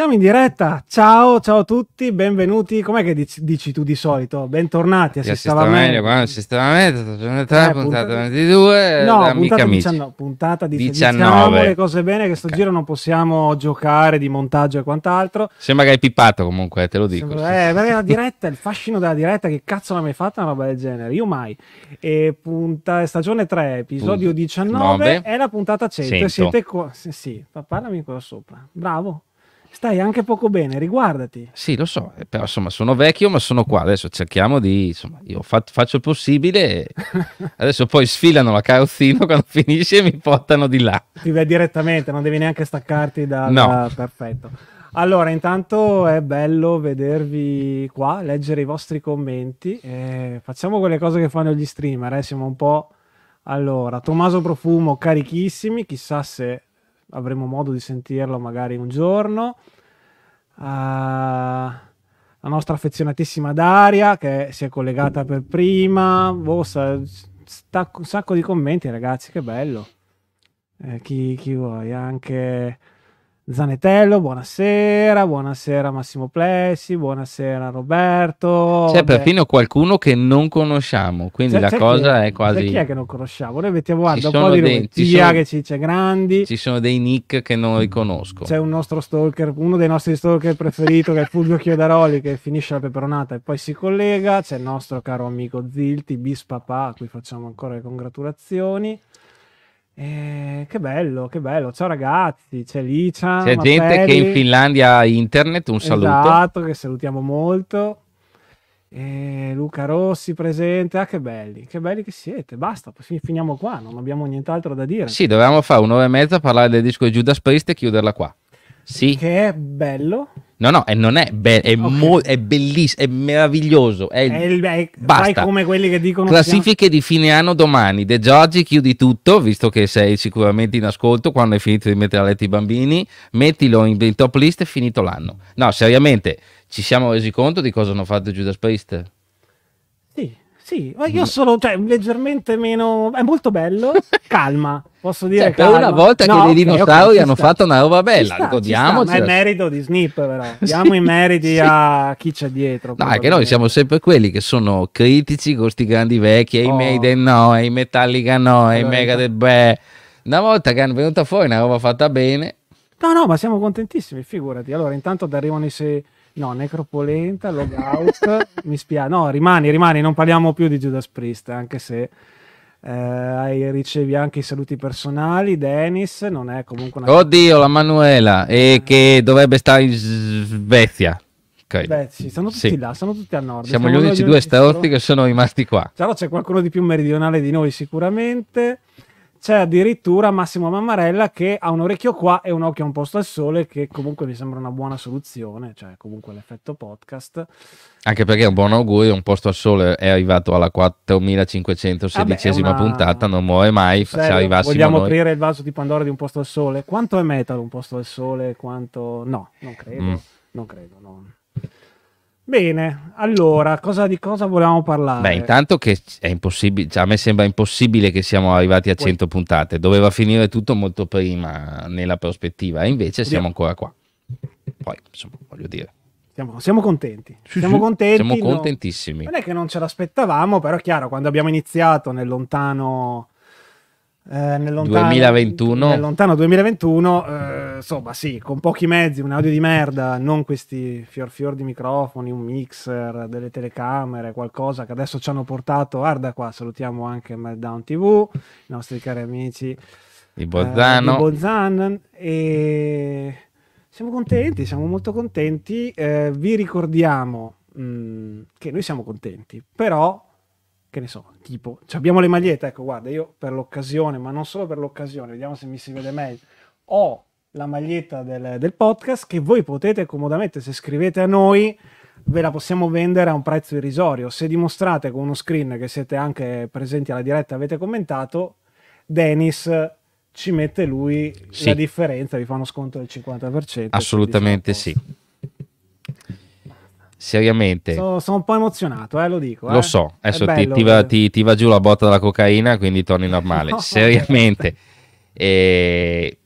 Siamo in diretta, ciao, ciao a tutti, benvenuti. Com'è che dici, dici tu di solito? Bentornati a Sistema Meglio. Quando Sistema Meglio, eh, puntata, puntata 22, no, puntata, 19, puntata 19. Diciamo le cose bene che sto okay. giro non possiamo giocare di montaggio e quant'altro. Sembra che hai pipato comunque, te lo dico. Sembra, eh, perché la diretta, il fascino della diretta, che cazzo l'ha mai fatta una roba del genere? Io mai. E punta, stagione 3, episodio Pun- 19, 9. è la puntata 100. 100. Siete qua, sì, sì, parlami qua sopra. Bravo. Stai anche poco bene, riguardati. Sì, lo so, eh, però insomma sono vecchio, ma sono qua. Adesso cerchiamo di, insomma, io fa faccio il possibile. adesso poi sfilano la carrozzina quando finisce e mi portano di là. Ti vedi direttamente, non devi neanche staccarti dal... No. Perfetto. Allora, intanto è bello vedervi qua, leggere i vostri commenti. Eh, facciamo quelle cose che fanno gli streamer, eh? siamo un po'... Allora, Tommaso Profumo, carichissimi, chissà se avremo modo di sentirlo magari un giorno. Uh, la nostra affezionatissima Daria che si è collegata per prima. Boh, sta, sta, un sacco di commenti, ragazzi, che bello. Eh, chi, chi vuoi? Anche Zanetello, buonasera, buonasera Massimo Plessi, buonasera Roberto. C'è vabbè. perfino qualcuno che non conosciamo, quindi c'è, cioè, la c'è cioè, cosa chi, è quasi... Cioè, chi è che non conosciamo? Noi mettiamo guarda, un po' di Lucia che ci c'è grandi. Ci sono dei nick che non mm. riconosco. C'è un nostro stalker, uno dei nostri stalker preferito che è Fulvio Chiodaroli che finisce la peperonata e poi si collega. C'è il nostro caro amico Zilti, bis papà, a cui facciamo ancora le congratulazioni. Eh, che bello, che bello. Ciao ragazzi, c'è Licia. C'è Mafferi. gente che in Finlandia ha internet, un saluto. Esatto, che salutiamo molto. Eh, Luca Rossi presente, ah che belli, che belli che siete. Basta, finiamo qua, non abbiamo nient'altro da dire. Sì, dovevamo fare un'ora e mezza, parlare del disco di Judas Priest e chiuderla qua. Sì. Che è bello, No, no, e non è bello, è, okay. mo- è bellissimo, è meraviglioso. È, è, il, è basta. come quelli che dicono... Classifiche siamo... di fine anno domani. De Giorgi chiudi tutto, visto che sei sicuramente in ascolto quando hai finito di mettere a letto i bambini, mettilo in top list e finito l'anno. No, seriamente, ci siamo resi conto di cosa hanno fatto Judas Priest? Sì. Sì, ma io mm. sono cioè, leggermente meno. È molto bello. Calma, posso dire. Cioè, calma. per una volta no, che i dinosauri okay, hanno sta. fatto una roba bella, ci ricordiamoci. ma è cioè. merito di Snip, però. Diamo sì, i meriti sì. a chi c'è dietro. No, che noi siamo sempre quelli che sono critici con questi grandi vecchi. E oh. i Maiden no, e i Metallica no, e i Megadeth beh. Una volta che hanno venuta fuori una roba fatta bene. No, no, ma siamo contentissimi, figurati. Allora, intanto arrivano i. Se- No, Necropolenta, Logout, mi spiace. No, rimani, rimani, non parliamo più di Judas Priest, anche se eh, ricevi anche i saluti personali. Dennis non è comunque una... Oddio, la Manuela, eh, che dovrebbe stare in Svezia. Okay. Beh, sì, sono tutti sì. là, sono tutti a nord. Siamo, gli unici due storti che sono rimasti qua. Però c'è qualcuno di più meridionale di noi sicuramente c'è addirittura Massimo Mammarella che ha un orecchio qua e un occhio a un posto al sole, che comunque mi sembra una buona soluzione, cioè comunque l'effetto podcast. Anche perché è un buon augurio, un posto al sole è arrivato alla 4516 eh una... puntata, non muore mai, Serio, Vogliamo noi. aprire il vaso di Pandora di un posto al sole? Quanto è metal un posto al sole? Quanto... No, non credo, mm. non credo, no. Bene, allora, cosa, di cosa volevamo parlare? Beh, intanto che è impossibile, cioè a me sembra impossibile che siamo arrivati a 100 puntate, doveva finire tutto molto prima nella prospettiva, e invece siamo ancora qua. Poi, insomma, voglio dire. Siamo, siamo contenti, siamo contenti. Siamo contentissimi. No, non è che non ce l'aspettavamo, però è chiaro, quando abbiamo iniziato nel lontano eh, nel, lontano, 2021. nel lontano 2021, eh, insomma sì, con pochi mezzi, un audio di merda, non questi fior fior di microfoni, un mixer, delle telecamere, qualcosa che adesso ci hanno portato, guarda qua, salutiamo anche Meltdown TV, i nostri cari amici di eh, Bolzano. Eh, di Bolzano e siamo contenti, siamo molto contenti, eh, vi ricordiamo mh, mm, che noi siamo contenti, però che ne so, tipo, cioè, abbiamo le magliette, ecco guarda, io per l'occasione, ma non solo per l'occasione, vediamo se mi si vede meglio, ho la maglietta del, del podcast che voi potete comodamente, se scrivete a noi, ve la possiamo vendere a un prezzo irrisorio. Se dimostrate con uno screen che siete anche presenti alla diretta, avete commentato, Dennis ci mette lui sì. la differenza, vi fa uno sconto del 50%. Assolutamente sì seriamente. So, sono un po' emozionato, eh, lo dico. Lo eh. so, adesso ti, ti, va, ti, ti, va, giù la botta della cocaina, quindi torni normale. No, seriamente, eh,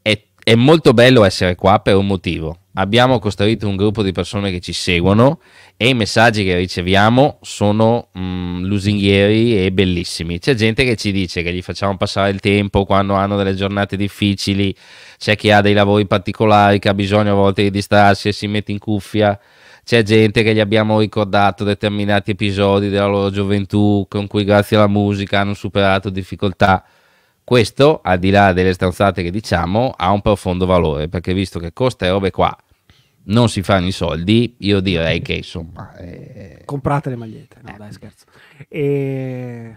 è, è, molto bello essere qua per un motivo. Abbiamo costruito un gruppo di persone che ci seguono e i messaggi che riceviamo sono mh, mm, lusinghieri e bellissimi. C'è gente che ci dice che gli facciamo passare il tempo quando hanno delle giornate difficili, c'è chi ha dei lavori particolari, che ha bisogno a volte di distrarsi e si mette in cuffia c'è gente che gli abbiamo ricordato determinati episodi della loro gioventù con cui grazie alla musica hanno superato difficoltà. Questo, al di là delle stanzate che diciamo, ha un profondo valore, perché visto che costa e robe qua non si fanno i soldi, io direi che insomma... Eh... Comprate le magliette, no eh. dai scherzo. E...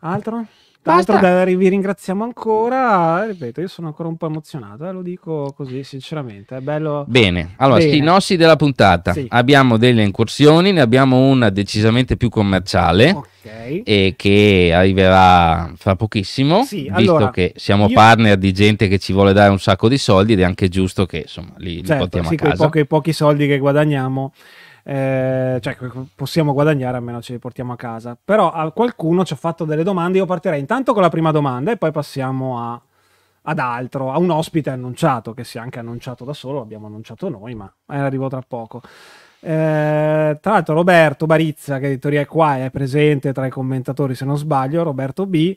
Altro? Tra l'altro vi ringraziamo ancora, ripeto, io sono ancora un po' emozionato, eh, lo dico così sinceramente, è bello. Bene, allora, Bene. sti della puntata, sì. abbiamo delle incursioni, ne abbiamo una decisamente più commerciale okay. e che arriverà fra pochissimo, sì, visto allora, che siamo io... partner di gente che ci vuole dare un sacco di soldi ed è anche giusto che insomma li, certo, li portiamo sì, a casa. Pochi, pochi soldi che guadagniamo eh, cioè, possiamo guadagnare almeno ce li portiamo a casa. Però a qualcuno ci ha fatto delle domande, io partirei intanto con la prima domanda e poi passiamo a, ad altro, a un ospite annunciato, che si è anche annunciato da solo, l'abbiamo annunciato noi, ma arrivo tra poco. Eh, tra l'altro Roberto Barizza, che di è qua, è presente tra i commentatori se non sbaglio, Roberto B,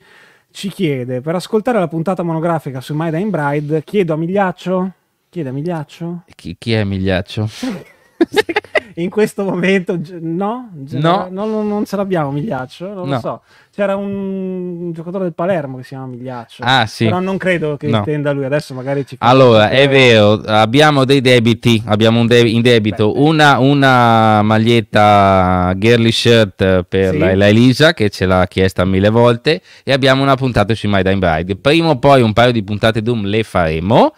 ci chiede, per ascoltare la puntata monografica su My Dying Bride, chiedo a Migliaccio... Chiede a Migliaccio? Chi, chi è Migliaccio? in questo momento no, no. no, no non ce l'abbiamo Migliaccio, non lo so. C'era un giocatore del Palermo che si chiama Migliaccio, ah, sì. però non credo che intenda lui, adesso magari ci Allora, è vero, abbiamo dei debiti, abbiamo de in debito Beh, una, una, maglietta girly shirt per sì. la, Elisa che ce l'ha chiesta mille volte e abbiamo una puntata sui My Dying Bride. Prima o poi un paio di puntate Doom le faremo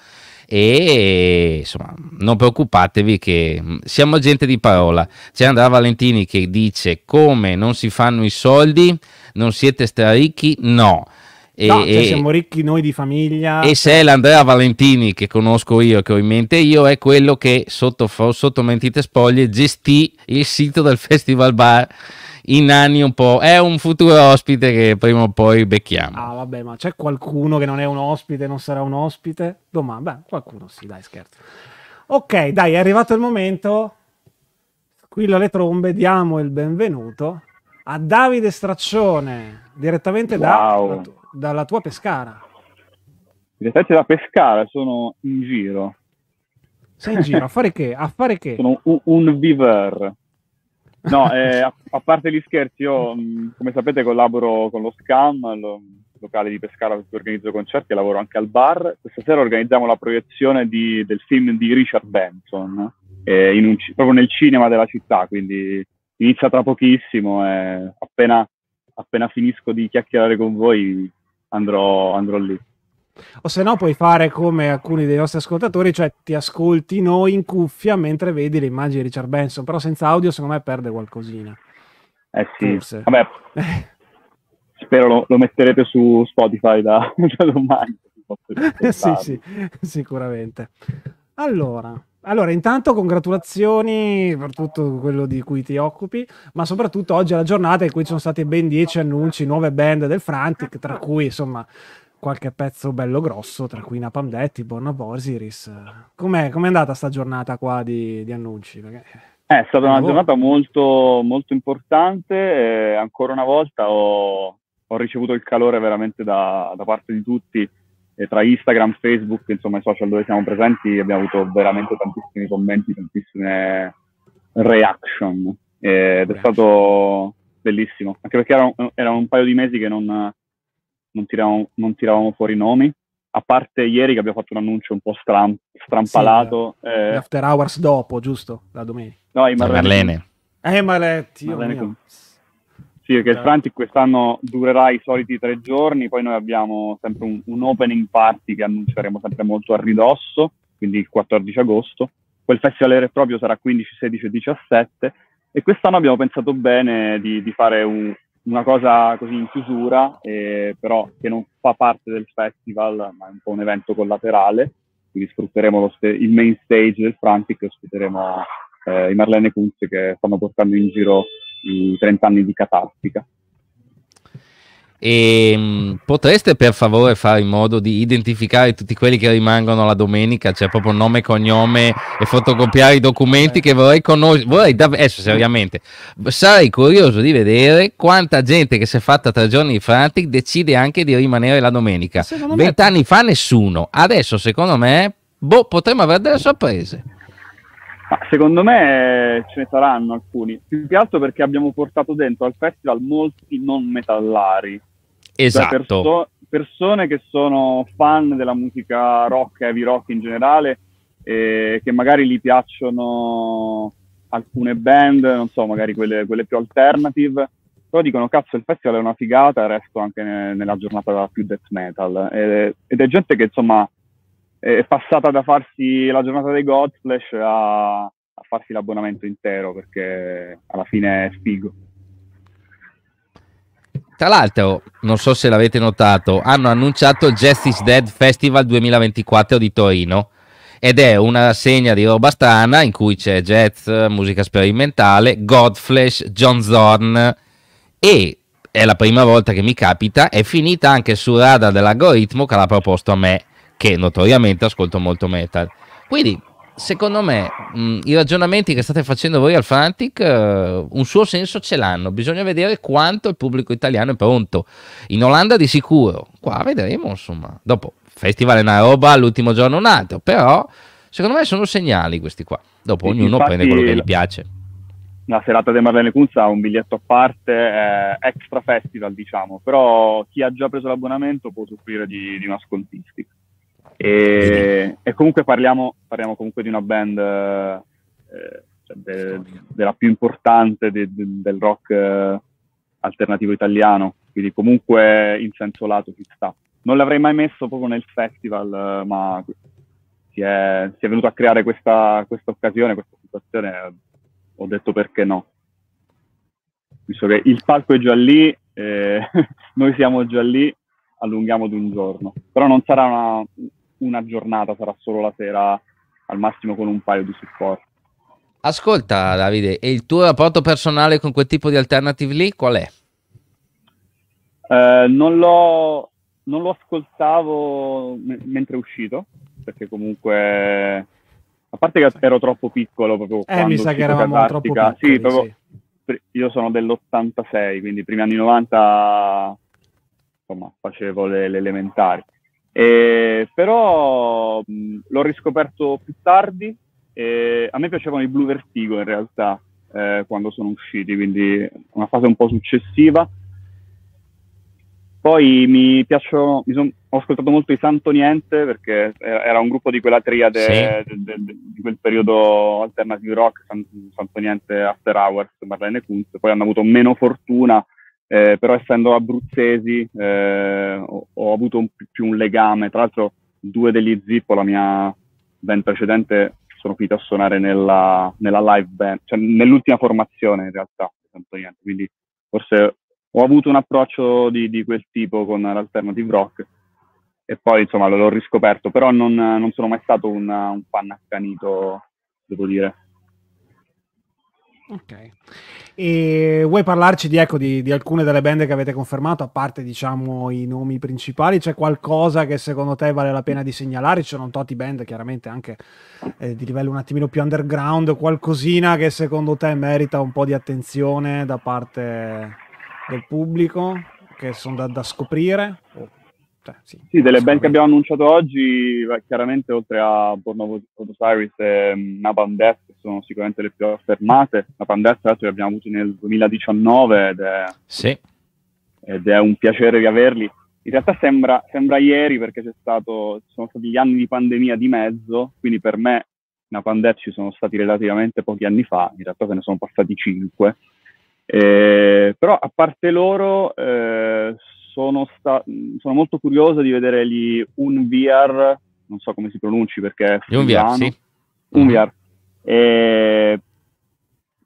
e insomma non preoccupatevi che mm, siamo gente di parola. C'è Andrea Valentini che dice come non si fanno i soldi, non siete straricchi, no. E, no, cioè siamo ricchi noi di famiglia. E se è l'Andrea Valentini che conosco io, che ho in mente io, è quello che sotto, sotto mentite spoglie gestì il sito del Festival Bar in anni un po'. È un futuro ospite che prima o poi becchiamo. Ah, vabbè, ma c'è qualcuno che non è un ospite, non sarà un ospite? Domani, beh, qualcuno sì, dai, scherzo. Ok, dai, è arrivato il momento. Squillo le trombe, diamo il benvenuto a Davide Straccione, direttamente wow. da, dalla tua Pescara. Direttamente da Pescara, sono in giro. Sei in giro, a fare che? A fare che? Sono un, un viver. No, eh, a, a, parte gli scherzi, io mm, come sapete collaboro con lo SCAM, lo, locale di Pescara dove organizzo concerti e lavoro anche al bar. Questa sera organizziamo la proiezione di, del film di Richard Benson, eh, un, proprio nel cinema della città, quindi inizia tra pochissimo e appena, appena finisco di chiacchierare con voi andrò, andrò lì. O se no puoi fare come alcuni dei nostri ascoltatori, cioè ti ascolti noi in cuffia mentre vedi le immagini di Richard Benson, però senza audio secondo me perde qualcosina. Eh sì, Forse. vabbè, spero lo, lo, metterete su Spotify da, da domani. sì, sì, sicuramente. Allora, allora, intanto congratulazioni per tutto quello di cui ti occupi, ma soprattutto oggi è la giornata in cui ci sono stati ben 10 annunci, nuove band del Frantic, tra cui insomma qualche pezzo bello grosso, tra cui Napalm Death, Born Osiris. Com'è, com'è andata sta giornata qua di, di annunci? Perché... Eh, è stata una giornata molto, molto importante, eh, ancora una volta ho, ho, ricevuto il calore veramente da, da parte di tutti, e tra Instagram, Facebook, insomma i social dove siamo presenti abbiamo avuto veramente tantissimi commenti, tantissime reaction ed è stato bellissimo, anche perché erano, erano un paio di mesi che non, non tiravamo, non tiravamo fuori nomi, a parte ieri che abbiamo fatto un annuncio un po' stram, strampalato. Sì, eh, eh. after hours dopo, giusto? La domenica. No, i Marlene. Eh, Maletti. Marlene con... Sì, perché il Frantic quest'anno durerà i soliti tre giorni, poi noi abbiamo sempre un, un opening party che annunceremo sempre molto a ridosso, quindi il 14 agosto. Quel festival vero e proprio sarà 15, 16 e 17 e quest'anno abbiamo pensato bene di, di fare un, una cosa così in chiusura, eh, però che non fa parte del festival, ma è un po' un evento collaterale, quindi sfrutteremo st- il main stage del Frantic e ospiteremo eh, i Marlene Kunz che stanno portando in giro i 30 anni di Catastica. E ehm, potreste per favore fare in modo di identificare tutti quelli che rimangono la domenica, cioè proprio nome, e cognome e fotocopiare i documenti che vorrei conoscere. Vorrei dav- adesso seriamente, sarei curioso di vedere quanta gente che si è fatta tre giorni di Frantic decide anche di rimanere la domenica. Vent'anni me... fa nessuno, adesso secondo me boh, potremmo avere delle sorprese. Ma secondo me eh, ce ne saranno alcuni, più che altro perché abbiamo portato dentro al festival molti non metallari, Esatto. Perso- persone che sono fan della musica rock, heavy rock in generale, eh, che magari gli piacciono alcune band, non so, magari quelle, quelle, più alternative, però dicono cazzo il festival è una figata, resto anche ne- nella giornata più death metal. Eh, ed è gente che insomma è passata da farsi la giornata dei Godflesh a, a farsi l'abbonamento intero perché alla fine è figo. Tra l'altro, non so se l'avete notato, hanno annunciato il Justice Dead Festival 2024 di Torino ed è una segna di roba strana in cui c'è jazz, musica sperimentale, Godflesh, John Zorn e è la prima volta che mi capita, è finita anche su radar dell'algoritmo che l'ha proposto a me, che notoriamente ascolto molto metal. Quindi secondo me mh, mm, i ragionamenti che state facendo voi al Frantic uh, un suo senso ce l'hanno, bisogna vedere quanto il pubblico italiano è pronto. In Olanda di sicuro, qua vedremo insomma, dopo festival è una roba, l'ultimo giorno un altro, però secondo me sono segnali questi qua, dopo sì, ognuno prende quello che gli piace. La serata di Marlene Kunz ha un biglietto a parte, eh, extra festival diciamo, però chi ha già preso l'abbonamento può soffrire di, di una scontistica. E, e comunque parliamo, parliamo, comunque di una band eh, cioè de, della più importante de, de, del rock eh, alternativo italiano, quindi comunque in senso lato ci sta. Non l'avrei mai messo proprio nel festival, ma si è, si è venuto a creare questa, questa occasione, questa situazione, ho detto perché no. Visto che il palco è già lì, eh, noi siamo già lì, allunghiamo di un giorno. Però non sarà una, una giornata, sarà solo la sera, al massimo con un paio di supporti. Ascolta Davide, e il tuo rapporto personale con quel tipo di alternative lì qual è? Eh, non, l'ho, non, lo, ascoltavo m- mentre uscito, perché comunque, a parte che ero troppo piccolo proprio eh, mi sa che eravamo troppo piccoli, sì, proprio, sì. io sono dell'86, quindi primi anni 90 insomma, facevo le, le elementari eh, però mh, l'ho riscoperto più tardi. Eh, a me piacevano i Blue Vertigo in realtà eh, quando sono usciti, quindi una fase un po' successiva. Poi mi piacciono, mi son, ho ascoltato molto i Santo Niente perché era un gruppo di quella triade sì. de, de, de, di quel periodo alternative rock, San, Santo Niente, After Hours, Marlene Kunz. Poi hanno avuto meno fortuna eh, però essendo abruzzesi eh, ho, ho, avuto un, più un legame, tra l'altro due degli Zippo, la mia band precedente, sono finito a suonare nella, nella live band, cioè nell'ultima formazione in realtà, quindi forse ho avuto un approccio di, di quel tipo con l'alternative rock e poi insomma l'ho riscoperto, però non, non sono mai stato un, un fan accanito, devo dire. Ok. E vuoi parlarci di, ecco, di, di, alcune delle band che avete confermato, a parte diciamo i nomi principali? C'è qualcosa che secondo te vale la pena di segnalare? Ci sono toti band chiaramente anche eh, di livello un attimino più underground, qualcosina che secondo te merita un po' di attenzione da parte del pubblico, che sono da, da scoprire? Oh. Cioè, sì, sì, delle band che abbiamo annunciato oggi, chiaramente oltre a Born of Osiris e mm, Napalm Death, che sono sicuramente le più affermate, Napalm Death l'altro li abbiamo avuti nel 2019 ed è, sì. ed è un piacere riaverli. In realtà sembra, sembra ieri perché stato, ci sono stati gli anni di pandemia di mezzo, quindi per me Napalm Death ci sono stati relativamente pochi anni fa, in realtà se ne sono passati cinque. Eh, però a parte loro eh, sono, sta- sono molto curioso di vedere gli Unviar, non so come si pronunci perché... Gli Unviar, sì. Unviar. Mm-hmm. E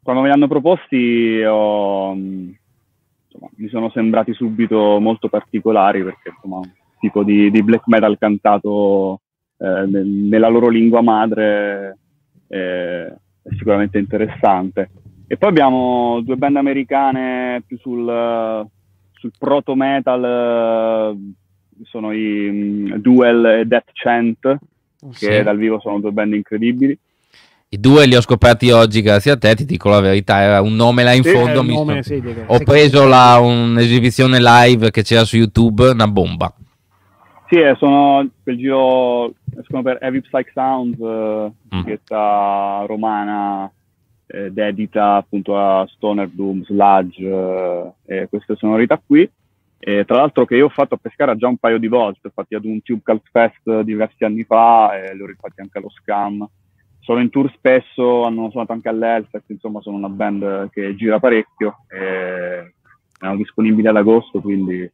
quando me li hanno proposti ho, insomma, mi sono sembrati subito molto particolari perché insomma un tipo di, di black metal cantato eh, nel, nella loro lingua madre eh, è sicuramente interessante. E poi abbiamo due band americane più sul sul proto metal eh, sono i um, Duel e Death Chant, oh, che sì. dal vivo sono due band incredibili. I due li ho scoperti oggi grazie a te, ti dico la verità, era un nome là in sì, fondo. Nome, sì, ho preso la, un'esibizione live che c'era su YouTube, una bomba. Sì, eh, sono quel giro, per Heavy Psych Sounds, etichetta mm. romana eh, dedita appunto a Stoner Doom, Sludge eh, queste sonorità qui. E tra l'altro che io ho fatto a Pescara già un paio di volte, infatti ad un Tube Cult Fest diversi anni fa e eh, l'ho rifatti anche allo Scam. Sono in tour spesso, hanno suonato anche all'Elsex, insomma sono una band che gira parecchio, e erano disponibili ad agosto, quindi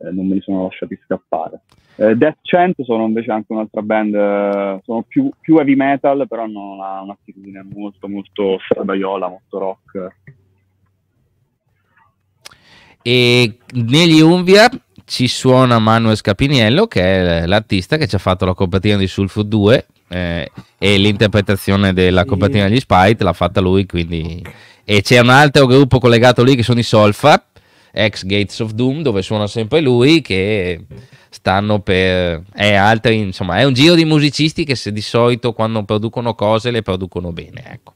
eh, non me li sono lasciati scappare. Eh, Death Chant sono invece anche un'altra band, eh, sono più, più, heavy metal, però hanno una, un'attitudine molto, molto stradaiola, molto rock. E negli Umbia ci suona Manuel Scapiniello, che è l'artista che ci ha fatto la copertina di Sulfo 2 eh, e l'interpretazione della copertina degli Spite l'ha fatta lui, quindi... E c'è un altro gruppo collegato lì che sono i Solfa, ex Gates of Doom, dove suona sempre lui, che stanno per... È, altri, insomma, è un giro di musicisti che se di solito quando producono cose le producono bene. Ecco.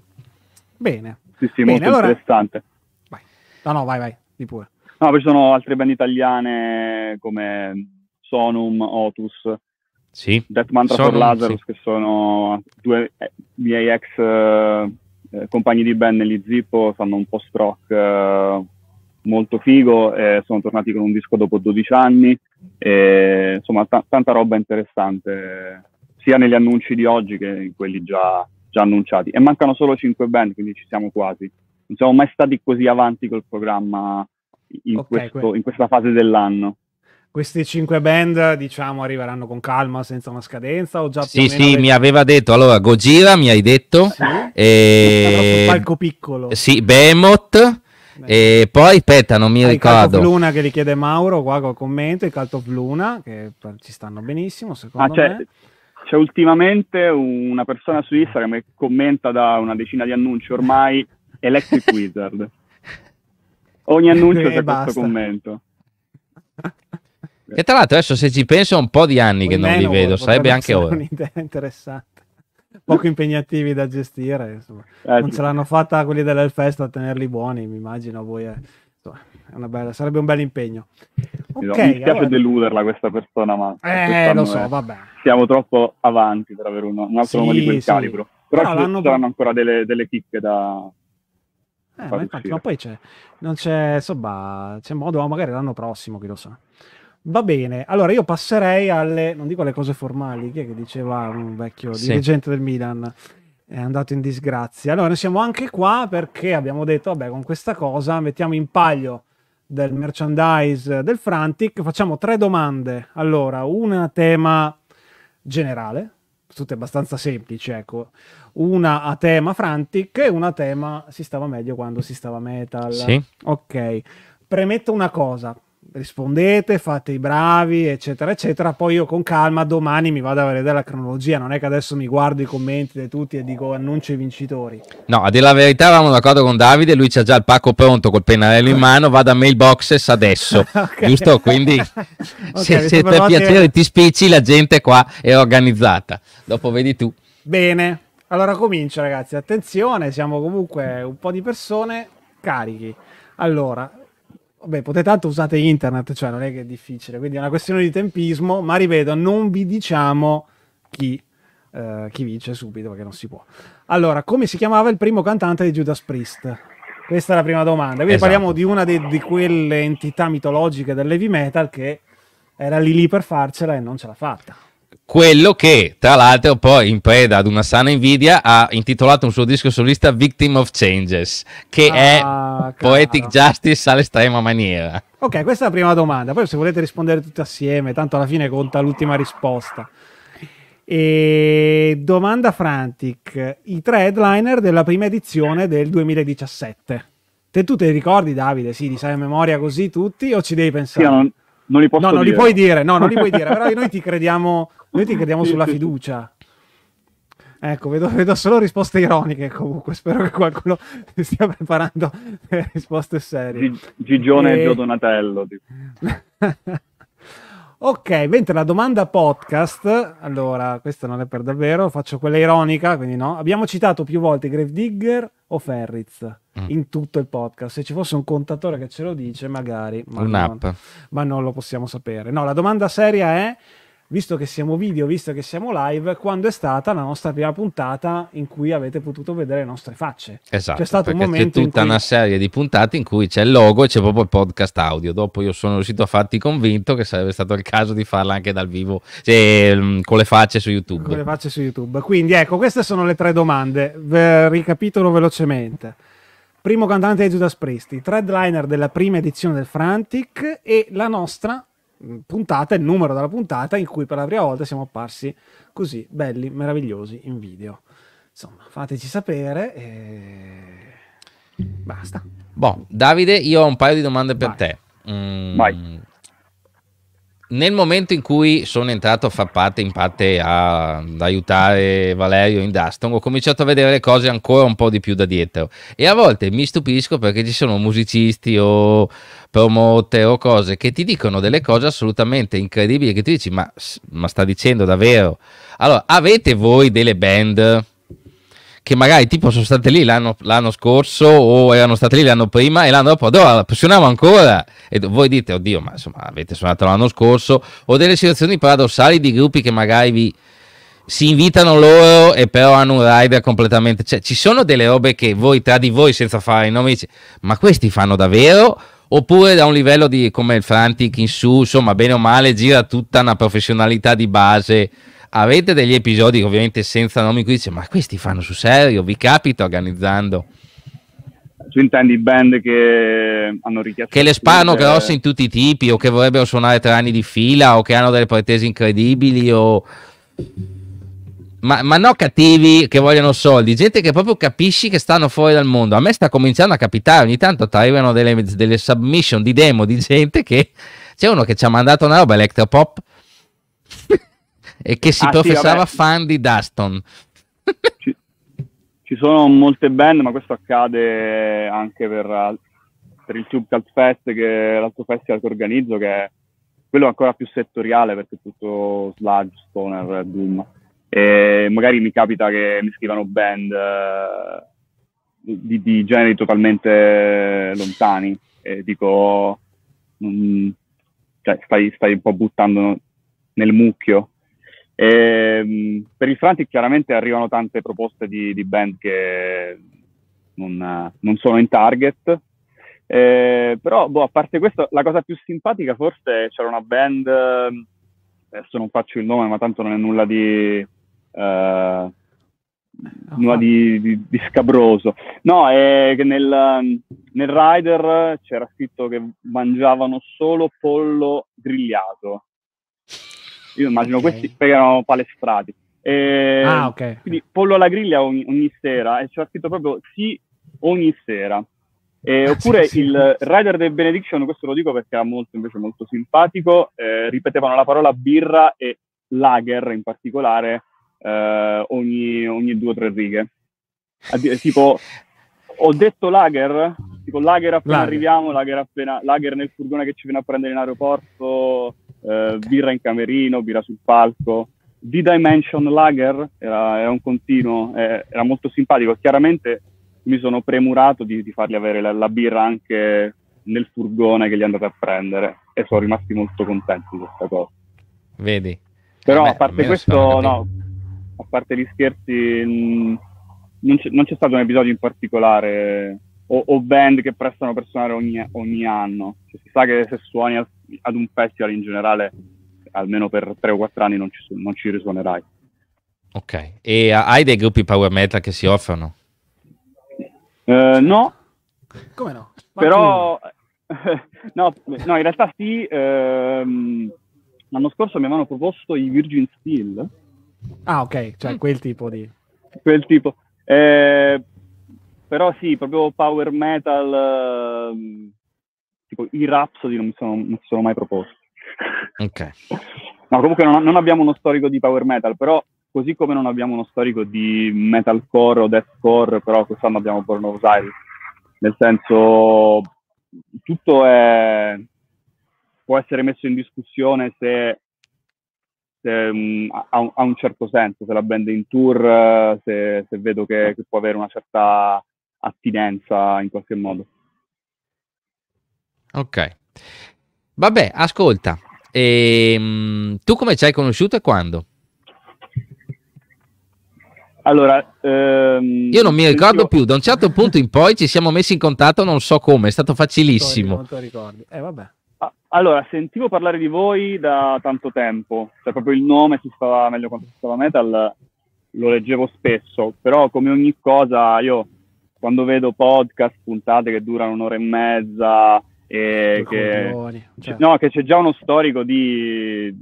Bene. Sì, sì, bene, molto allora... interessante. Vai. No, no, vai, vai, di pure. No, poi ci sono altre band italiane come Sonum, Otus, sì. Death Mantra Sonum, for Lazarus, sì. che sono due eh, miei ex eh, compagni di band negli Zippo, fanno un po' rock Eh, molto figo, eh, sono tornati con un disco dopo 12 anni, eh, insomma t- tanta roba interessante sia negli annunci di oggi che in quelli già, già, annunciati. E mancano solo 5 band, quindi ci siamo quasi. Non siamo mai stati così avanti col programma in, okay, questo, que- in questa fase dell'anno. Queste 5 band, diciamo, arriveranno con calma, senza una scadenza? O già sì, sì, avete... mi aveva detto, allora, Gojira mi hai detto. Sì. E... Palco piccolo. Sì, Behemoth. E poi, aspetta, non mi ricordo. Il Luna che richiede Mauro qua col commento, il Cult of Luna che ci stanno benissimo secondo ah, c'è, me. C'è ultimamente una persona su Instagram che commenta da una decina di annunci ormai Electric Wizard. Ogni annuncio c'è questo commento. E tra l'altro adesso se ci penso è un po' di anni Poi che non li vedo, sarebbe anche ora. Un'idea Interessante poco impegnativi da gestire. Insomma. Eh, non sì. ce l'hanno fatta quelli dell'Elfest a tenerli buoni, mi immagino voi. È, eh. insomma, è bella, sarebbe un bel impegno. Okay, mi piace allora... deluderla questa persona, ma eh, lo so, è... vabbè. siamo troppo avanti per avere un, un altro sì, nome di quel sì. calibro. Però no, ci saranno ancora delle, delle chicche da, eh, ma, infatti, ma, poi c'è, non c'è, insomma, c'è modo, magari l'anno prossimo, chi lo sa. Va bene, allora io passerei alle, non dico le cose formali, che, che diceva un vecchio sì. dirigente del Milan, è andato in disgrazia. Allora noi siamo anche qua perché abbiamo detto, vabbè, con questa cosa mettiamo in paglio del merchandise del Frantic, facciamo tre domande. Allora, una a tema generale, tutte abbastanza semplici, ecco. Una a tema Frantic e una a tema si stava meglio quando si stava metal. Sì. Ok. Premetto una cosa, rispondete, fate i bravi, eccetera, eccetera. Poi io con calma domani mi vado a vedere la cronologia. Non è che adesso mi guardo i commenti di tutti e dico annuncio i vincitori. No, a dire la verità, eravamo d'accordo con Davide. Lui c'ha già il pacco pronto col pennarello in mano. Vado a mailboxes adesso, okay. giusto? Quindi okay, se, se per piacere che... ti spicci, la gente qua è organizzata. Dopo vedi tu. Bene. Allora comincio ragazzi, attenzione, siamo comunque un po' di persone carichi. Allora, Vabbè, potete tanto usate internet, cioè non è che è difficile, quindi è una questione di tempismo, ma ripeto, non vi diciamo chi, eh, chi vince subito perché non si può. Allora, come si chiamava il primo cantante di Judas Priest? Questa è la prima domanda. Quindi esatto. parliamo di una de, di quelle entità mitologiche del metal che era lì lì per farcela e non ce l'ha fatta quello che tra l'altro poi in preda ad una sana invidia ha intitolato un suo disco solista Victim of Changes che ah, è caro. Poetic Justice all'estrema maniera ok questa è la prima domanda poi se volete rispondere tutti assieme tanto alla fine conta l'ultima risposta e domanda Frantic i tre headliner della prima edizione del 2017 te tu te li ricordi Davide? sì li sai a memoria così tutti o ci devi pensare? io non non li posso no, non Li puoi dire, no, non li puoi dire, però noi ti crediamo, noi ti crediamo sì, sulla sì. fiducia. Ecco, vedo, vedo, solo risposte ironiche comunque, spero che qualcuno stia preparando risposte serie. G- Gigione e Gio Donatello. Tipo. Ok, mentre la domanda podcast, allora questa non è per davvero, faccio quella ironica, quindi no. Abbiamo citato più volte Gravedigger o Ferriz mm. in tutto il podcast. Se ci fosse un contatore che ce lo dice, magari. Ma Un'app. Non, ma non lo possiamo sapere. No, la domanda seria è visto che siamo video, visto che siamo live, quando è stata la nostra prima puntata in cui avete potuto vedere le nostre facce. Esatto, c'è stato un momento c'è tutta cui... una serie di puntate in cui c'è il logo e c'è proprio il podcast audio. Dopo io sono riuscito a farti convinto che sarebbe stato il caso di farla anche dal vivo, cioè, con le facce su YouTube. Con le facce su YouTube. Quindi ecco, queste sono le tre domande. ricapitolo velocemente primo cantante di Judas Priest, i threadliner della prima edizione del Frantic e la nostra Mm, puntata, il numero della puntata in cui per la prima volta siamo apparsi così belli, meravigliosi in video. Insomma, fateci sapere e basta. Boh, Davide, io ho un paio di domande per Vai. te. Mm, Vai nel momento in cui sono entrato a far parte, in parte a, ad aiutare Valerio in Duston, ho cominciato a vedere le cose ancora un po' di più da dietro. E a volte mi stupisco perché ci sono musicisti o promote o cose che ti dicono delle cose assolutamente incredibili che tu dici, ma, ma sta dicendo davvero? Allora, avete voi delle band? che magari tipo sono state lì l'anno, l'anno scorso o erano state lì l'anno prima e l'anno dopo dove suonavo ancora e voi dite oddio ma insomma avete suonato l'anno scorso o delle situazioni paradossali di gruppi che magari vi si invitano loro e però hanno un rider completamente cioè ci sono delle robe che voi tra di voi senza fare i nomi dice, ma questi fanno davvero oppure da un livello di come il Frantic in su insomma bene o male gira tutta una professionalità di base avete degli episodi ovviamente senza nomi qui dice ma questi fanno sul serio vi capita organizzando tu intendi band che hanno richiesto che le spano che... grosse in tutti i tipi o che vorrebbero suonare tre anni di fila o che hanno delle pretese incredibili o ma, ma no cattivi che vogliono soldi gente che proprio capisci che stanno fuori dal mondo a me sta cominciando a capitare ogni tanto arrivano delle, delle submission di demo di gente che c'è uno che ci ha mandato una roba electropop e che si ah, professava sì, fan di Duston. Ci, ci, sono molte band, ma questo accade anche per, per il Tube Cult Fest, che è l'altro festival che organizzo, che è quello ancora più settoriale perché è tutto sludge, stoner, doom. E magari mi capita che mi scrivano band eh, di, di, generi totalmente lontani e dico, mh, mm, cioè stai, stai un po' buttando nel mucchio e, ehm, per il Frantic chiaramente arrivano tante proposte di, di band che non, non, sono in target, eh, però boh, a parte questo la cosa più simpatica forse c'era una band, adesso non faccio il nome ma tanto non è nulla di... Eh, nulla di, di, di, scabroso. No, è che nel, nel rider c'era scritto che mangiavano solo pollo grigliato. Io immagino okay. questi erano palestrati. E ah, ok. Quindi pollo alla griglia ogni, ogni sera, e c'era scritto proprio sì ogni sera. Eh, oppure sì, sì, il Rider del Benediction, questo lo dico perché era molto, invece, molto simpatico, eh, ripetevano la parola birra e lager in particolare eh, ogni, ogni, due o tre righe. Addi- tipo, ho detto lager, tipo lager appena lager. arriviamo, lager, appena, lager nel furgone che ci viene a prendere in aeroporto, eh, okay. birra in camerino, birra sul palco. The dimension Lager era, era un continuo, eh, era molto simpatico. Chiaramente mi sono premurato di, di fargli avere la, la, birra anche nel furgone che gli andate a prendere e sono rimasti molto contenti di questa cosa. Vedi? Però eh, a parte questo, no, a parte gli scherzi, mh, mm, non, c'è, non, c'è, stato un episodio in particolare o, o band che prestano per suonare ogni, ogni anno. Cioè, si sa che se suoni al ad un festival in generale almeno per tre o quattro anni non ci, non ci risuonerai. Ok, e hai dei gruppi power metal che si offrono? Eh, no. Come no? Ma Però, no, no, in realtà sì, ehm, l'anno scorso mi avevano proposto i Virgin Steel. Ah, ok, cioè mm. quel tipo di... Quel tipo. Eh, però sì, proprio power metal, ehm, tipo i Rhapsody non mi sono, non sono mai proposti. Ok. No, comunque non, non, abbiamo uno storico di power metal, però così come non abbiamo uno storico di metalcore o deathcore, però quest'anno abbiamo Born of Osiris. Nel senso, tutto è, può essere messo in discussione se, se um, ha, ha, un certo senso, se la band è in tour, se, se vedo che, che può avere una certa attinenza in qualche modo. Ok. Vabbè, ascolta, ehm, tu come ci hai conosciuto e quando? Allora, ehm, io non mi ricordo più, da un certo punto in poi ci siamo messi in contatto, non so come, è stato facilissimo. Non te ricordi, eh vabbè. Allora, sentivo parlare di voi da tanto tempo, cioè proprio il nome si stava meglio quando si stava metal, lo leggevo spesso, però come ogni cosa io quando vedo podcast, puntate che durano un'ora e mezza, che, cioè. no, che c'è già uno storico di,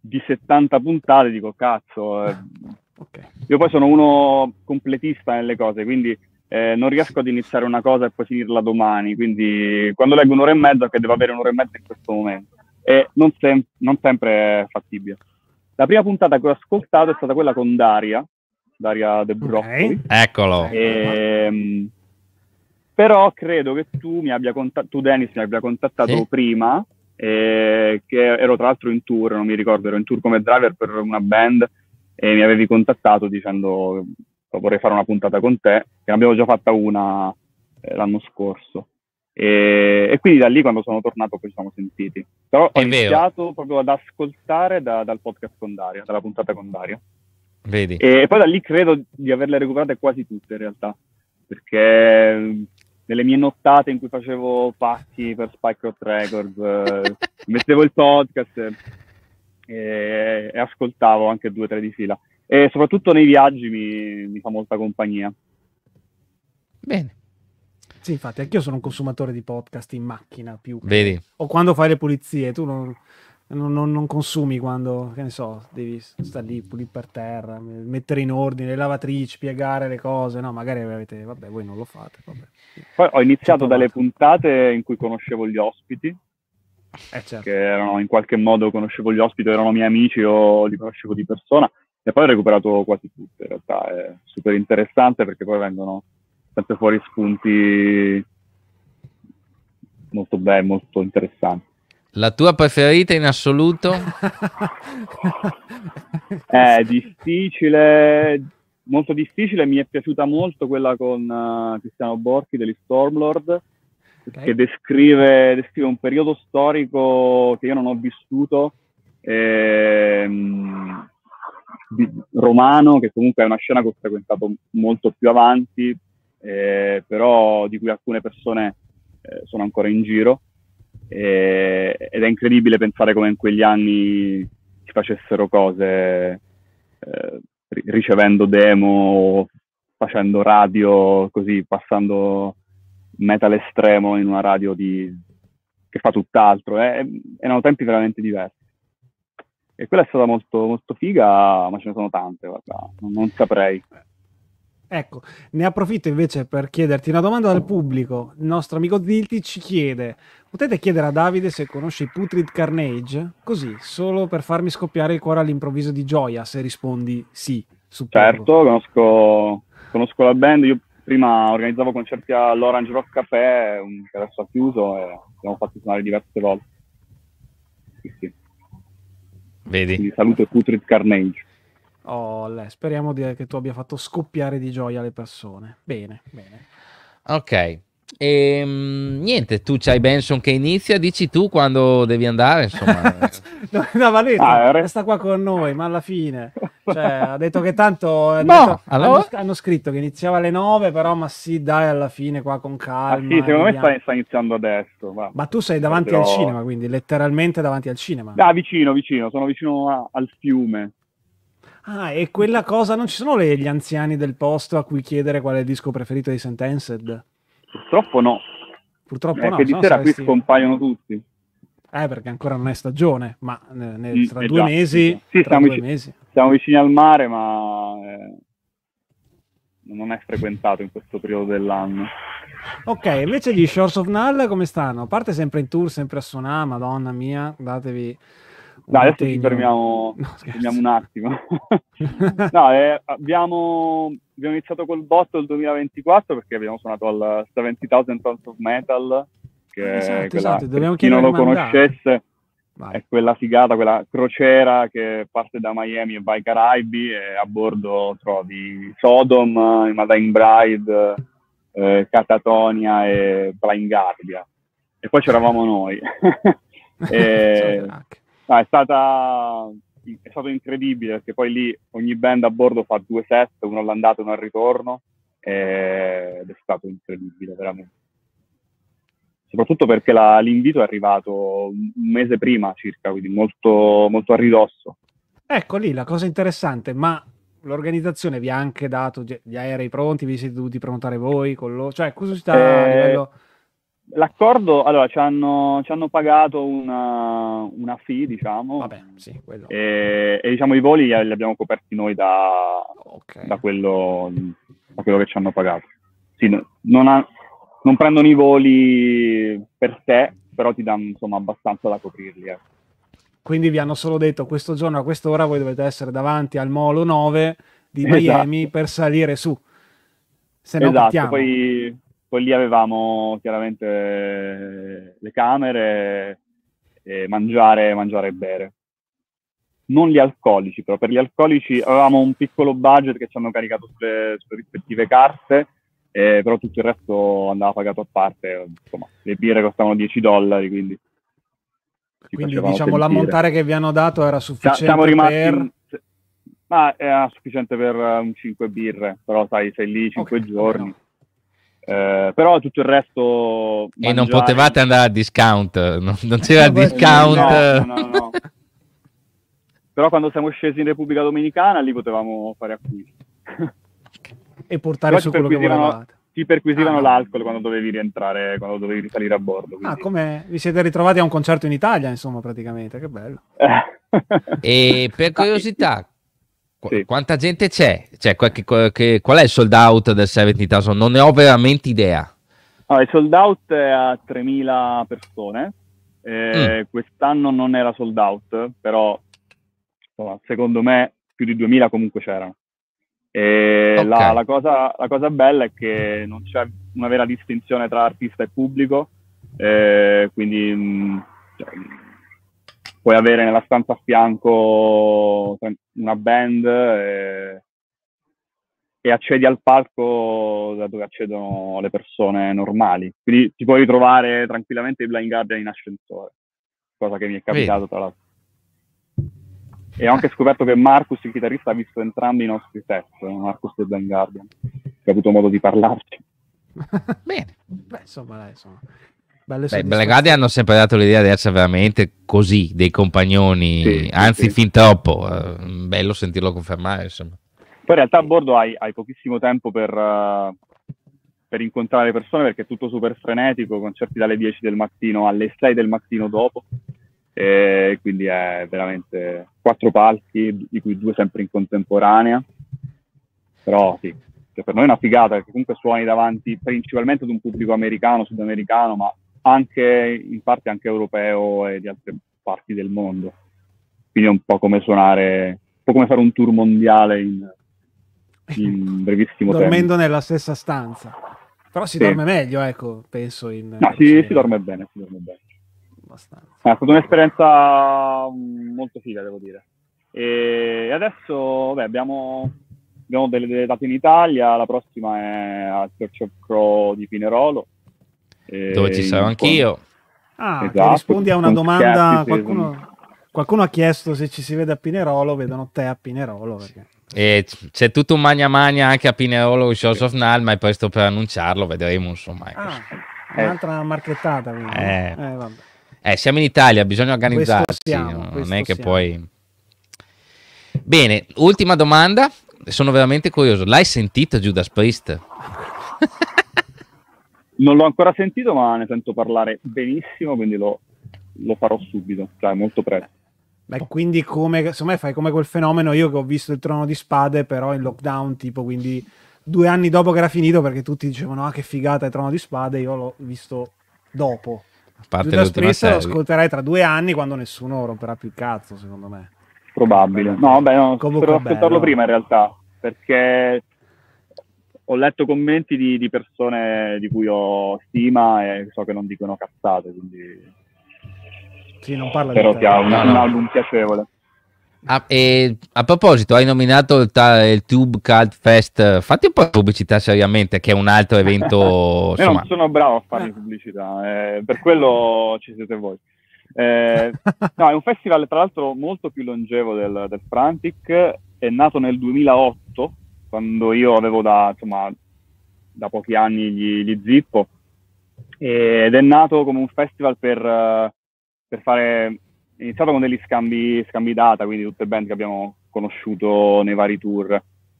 di 70 puntate, dico cazzo. Eh. Ah, okay. Io poi sono uno completista nelle cose, quindi eh, non riesco ad iniziare una cosa e poi finirla domani, quindi quando leggo un'ora e mezza che devo avere un'ora e mezza in questo momento. E non, sem- non sempre è fattibile. La prima puntata che ho ascoltato è stata quella con Daria, Daria De Broccoli. Okay. Eccolo. E, ehm, però credo che tu, mi abbia contattato, tu Dennis, mi abbia contattato sì. prima, eh, che ero tra l'altro in tour, non mi ricordo, ero in tour come driver per una band e mi avevi contattato dicendo vorrei fare una puntata con te, che ne abbiamo già fatta una eh, l'anno scorso. E, e, quindi da lì quando sono tornato poi ci siamo sentiti. Però ho È iniziato vero. proprio ad ascoltare da, dal podcast con Daria, dalla puntata con Daria. Vedi. E poi da lì credo di averle recuperate quasi tutte in realtà, perché nelle mie nottate in cui facevo pacchi per Spike Rock Records, eh, mettevo il podcast e, e ascoltavo anche due o tre di fila. E soprattutto nei viaggi mi, mi fa molta compagnia. Bene. Sì, infatti, anch'io sono un consumatore di podcast in macchina più. Vedi. O quando fai le pulizie, tu non non, non, non, consumi quando, che ne so, devi stare lì, pulire per terra, mettere in ordine le lavatrici, piegare le cose, no, magari avete, vabbè, voi non lo fate. Vabbè. Poi ho iniziato certo, dalle certo. puntate in cui conoscevo gli ospiti, eh, certo. che erano in qualche modo conoscevo gli ospiti, erano miei amici o li conoscevo di persona, e poi ho recuperato quasi tutte, in realtà è super interessante perché poi vengono sempre fuori spunti molto belli, molto interessanti. La tua preferita in assoluto? è eh, difficile, molto difficile. Mi è piaciuta molto quella con uh, Cristiano Borchi degli Stormlord, okay. che descrive, descrive, un periodo storico che io non ho vissuto, ehm, romano, che comunque è una scena che ho frequentato molto più avanti, eh, però di cui alcune persone eh, sono ancora in giro e, ed è incredibile pensare come in quegli anni si facessero cose eh, ricevendo demo, facendo radio, così passando metal estremo in una radio di, che fa tutt'altro. Eh. Erano tempi veramente diversi. E quella è stata molto, molto figa, ma ce ne sono tante, guarda, non, non saprei. Ecco, ne approfitto invece per chiederti una domanda dal pubblico. Il nostro amico Zilti ci chiede: potete chiedere a Davide se conosce i Putrid Carnage? Così, solo per farmi scoppiare il cuore all'improvviso di gioia, se rispondi sì. Suppongo. Certo, conosco, conosco, la band. Io prima organizzavo concerti all'Orange Rock Café, che adesso ha chiuso, e abbiamo fatto suonare diverse volte. Sì, sì. Vedi? Quindi saluto Putrid Carnage. Oh, lei, speriamo di, che tu abbia fatto scoppiare di gioia le persone. Bene, bene. Ok. E, ehm, mh, niente, tu c'hai Benson che inizia, dici tu quando devi andare, insomma. no, no, ma ah, resta qua con noi, ma alla fine cioè, ha detto che tanto no, detto, allora? hanno, hanno, scritto che iniziava alle 9, però ma sì, dai, alla fine qua con calma. Ah, sì, eh, secondo me sta, sta, iniziando adesso. Ma, ma tu sei davanti però... al cinema, quindi letteralmente davanti al cinema. Da ah, vicino, vicino, sono vicino a, al fiume. Ah, e quella cosa non ci sono le, gli anziani del posto a cui chiedere qual è il disco preferito di Sentenced? Purtroppo no. Purtroppo eh, no. Perché di sera saresti... qui scompaiono tutti. Eh, perché ancora non è stagione, ma eh, ne, ne, mm, tra, mm, due, già, mesi, sì, tra due, vicini, mesi, siamo vicini al mare, ma eh, non è frequentato in questo periodo dell'anno. Ok, invece gli Shores of Null come stanno? Parte sempre in tour, sempre a suonare, madonna mia, datevi No, adesso ci fermiamo, no, fermiamo un attimo. no, eh, abbiamo, abbiamo, iniziato col botto il 2024 perché abbiamo suonato al 70.000 Tons of Metal, che ah, esatto, quella, esatto. Dobbiamo chi non lo mandare. conoscesse Vai. è quella figata, quella crociera che parte da Miami e va ai Caraibi e a bordo trovi Sodom, Madame Bride, eh, Catatonia e Blind Guardia. E poi c'eravamo noi. e... No, è, stata, è stato incredibile perché poi lì ogni band a bordo fa due set, uno all'andata e uno al ritorno ed è stato incredibile veramente. Soprattutto perché la, l'invito è arrivato un mese prima circa, quindi molto, molto a ridosso. Ecco lì la cosa interessante, ma l'organizzazione vi ha anche dato gli aerei pronti, vi siete dovuti prenotare voi con loro? Cioè, curiosità eh, a livello L'accordo, allora, ci hanno, ci hanno pagato una, una, fee, diciamo. Vabbè, sì, quello. E, e, diciamo i voli li abbiamo coperti noi da, okay. da, quello, da quello, che ci hanno pagato. Sì, non, ha, non, prendono i voli per sé, però ti danno insomma abbastanza da coprirli. Eh. Quindi vi hanno solo detto questo giorno a quest'ora voi dovete essere davanti al Molo 9 di Miami esatto. per salire su. Se no, esatto, poi poi lì avevamo chiaramente le camere, mangiare, mangiare e bere. Non gli alcolici, però per gli alcolici avevamo un piccolo budget che ci hanno caricato sulle, sulle rispettive carte, eh, però tutto il resto andava pagato a parte. Insomma, le birre costavano 10 dollari, quindi... Quindi diciamo sentire. l'ammontare che vi hanno dato era sufficiente Siamo rimasti... Per... In... Ma era sufficiente per eh, un 5 birre, però sai, sei lì 5 okay, giorno. No eh, però tutto il resto... Mangiare... E non potevate andare a discount, eh, no? non c'era no, discount. No, no, no. però quando siamo scesi in Repubblica Dominicana lì potevamo fare acquisti. e portare però su quello che volevate ti perquisivano ah, l'alcol quando dovevi rientrare, quando dovevi risalire a bordo. Ah, quindi. Ah, come vi siete ritrovati a un concerto in Italia, insomma, praticamente, che bello. e per curiosità, Qu- sì. Quanta gente c'è? Cioè, qualche, qualche, qual è il sold out del 70.000? Non ne ho veramente idea. Allora, il sold out è a 3.000 persone. Eh, mm. Quest'anno non era sold out, però insomma, secondo me più di 2.000 comunque c'erano. Okay. La, la, cosa, la, cosa, bella è che non c'è una vera distinzione tra artista e pubblico, eh, quindi mh, mm, cioè, puoi avere nella stanza a fianco una band e, e, accedi al palco da dove accedono le persone normali. Quindi ti puoi ritrovare tranquillamente i Blind Guardian in ascensore, cosa che mi è capitato tra l'altro. E ho anche scoperto che Marcus, il chitarrista, ha visto entrambi i nostri set, Marcus e Blind Guardian, che ha avuto modo di parlarci. Bene, Beh, insomma, dai, insomma. Beh, Belgradi hanno sempre dato l'idea di essere veramente così, dei compagnoni, sì, anzi sì. fin troppo, eh, bello sentirlo confermare insomma. Poi in realtà a bordo hai, hai pochissimo tempo per, uh, per, incontrare le persone perché è tutto super frenetico, concerti dalle 10 del mattino alle 6 del mattino dopo, e quindi è veramente quattro palchi, di cui due sempre in contemporanea, però sì, cioè, per noi è una figata perché comunque suoni davanti principalmente ad un pubblico americano, sudamericano, ma anche in parte anche europeo e di altre parti del mondo. Quindi è un po' come suonare, un po' come fare un tour mondiale in, in brevissimo Dormendo tempo. Dormendo nella stessa stanza. Però si sì. dorme meglio, ecco, penso. In, no, eh, si, si, dorme bene, si dorme bene. Abbastanza. È stata un'esperienza mm, molto figa, devo dire. E adesso beh, abbiamo, abbiamo delle, delle, date in Italia, la prossima è al Church of Crow di Pinerolo eh, Dove ci sarò eh, anch'io. Ah, esatto, rispondi a una domanda. Qualcuno, qualcuno, ha chiesto se ci si vede a Pinerolo, vedono te a Pinerolo. Perché... E c'è tutto un magna magna anche a Pinerolo Shows of Nal, ma è presto per annunciarlo, vedremo insomma. Ecco. Ah, eh. un'altra marchettata. Eh. Eh, eh, siamo in Italia, bisogna organizzarsi, siamo, non è che siamo. poi... Bene, ultima domanda, sono veramente curioso, l'hai sentito Judas Priest? Non l'ho ancora sentito, ma ne sento parlare benissimo, quindi lo, lo farò subito, cioè molto presto. Beh, quindi come, secondo fai come quel fenomeno io che ho visto il Trono di Spade, però in lockdown, tipo, quindi due anni dopo che era finito, perché tutti dicevano, ah che figata è Trono di Spade, io l'ho visto dopo. A parte Giuda Spressa lo ascolterai tra due anni quando nessuno romperà più il cazzo, secondo me. Probabile. No, beh, no, Comunque, ascoltarlo prima in realtà, perché ho letto commenti di, di, persone di cui ho stima e so che non dicono cazzate, quindi... Sì, non parla Però di Però un, un album piacevole. Ah, a proposito, hai nominato il, ta- il, Tube Cult Fest. Fatti un po' di pubblicità seriamente, che è un altro evento. Io non sono bravo a fare eh. pubblicità, eh, per quello ci siete voi. Eh, no, è un festival tra l'altro molto più longevo del, del Frantic, è nato nel 2008 quando io avevo da, insomma, da pochi anni gli, gli Zippo ed è nato come un festival per, per fare iniziato con degli scambi, scambi data, quindi tutte band che abbiamo conosciuto nei vari tour.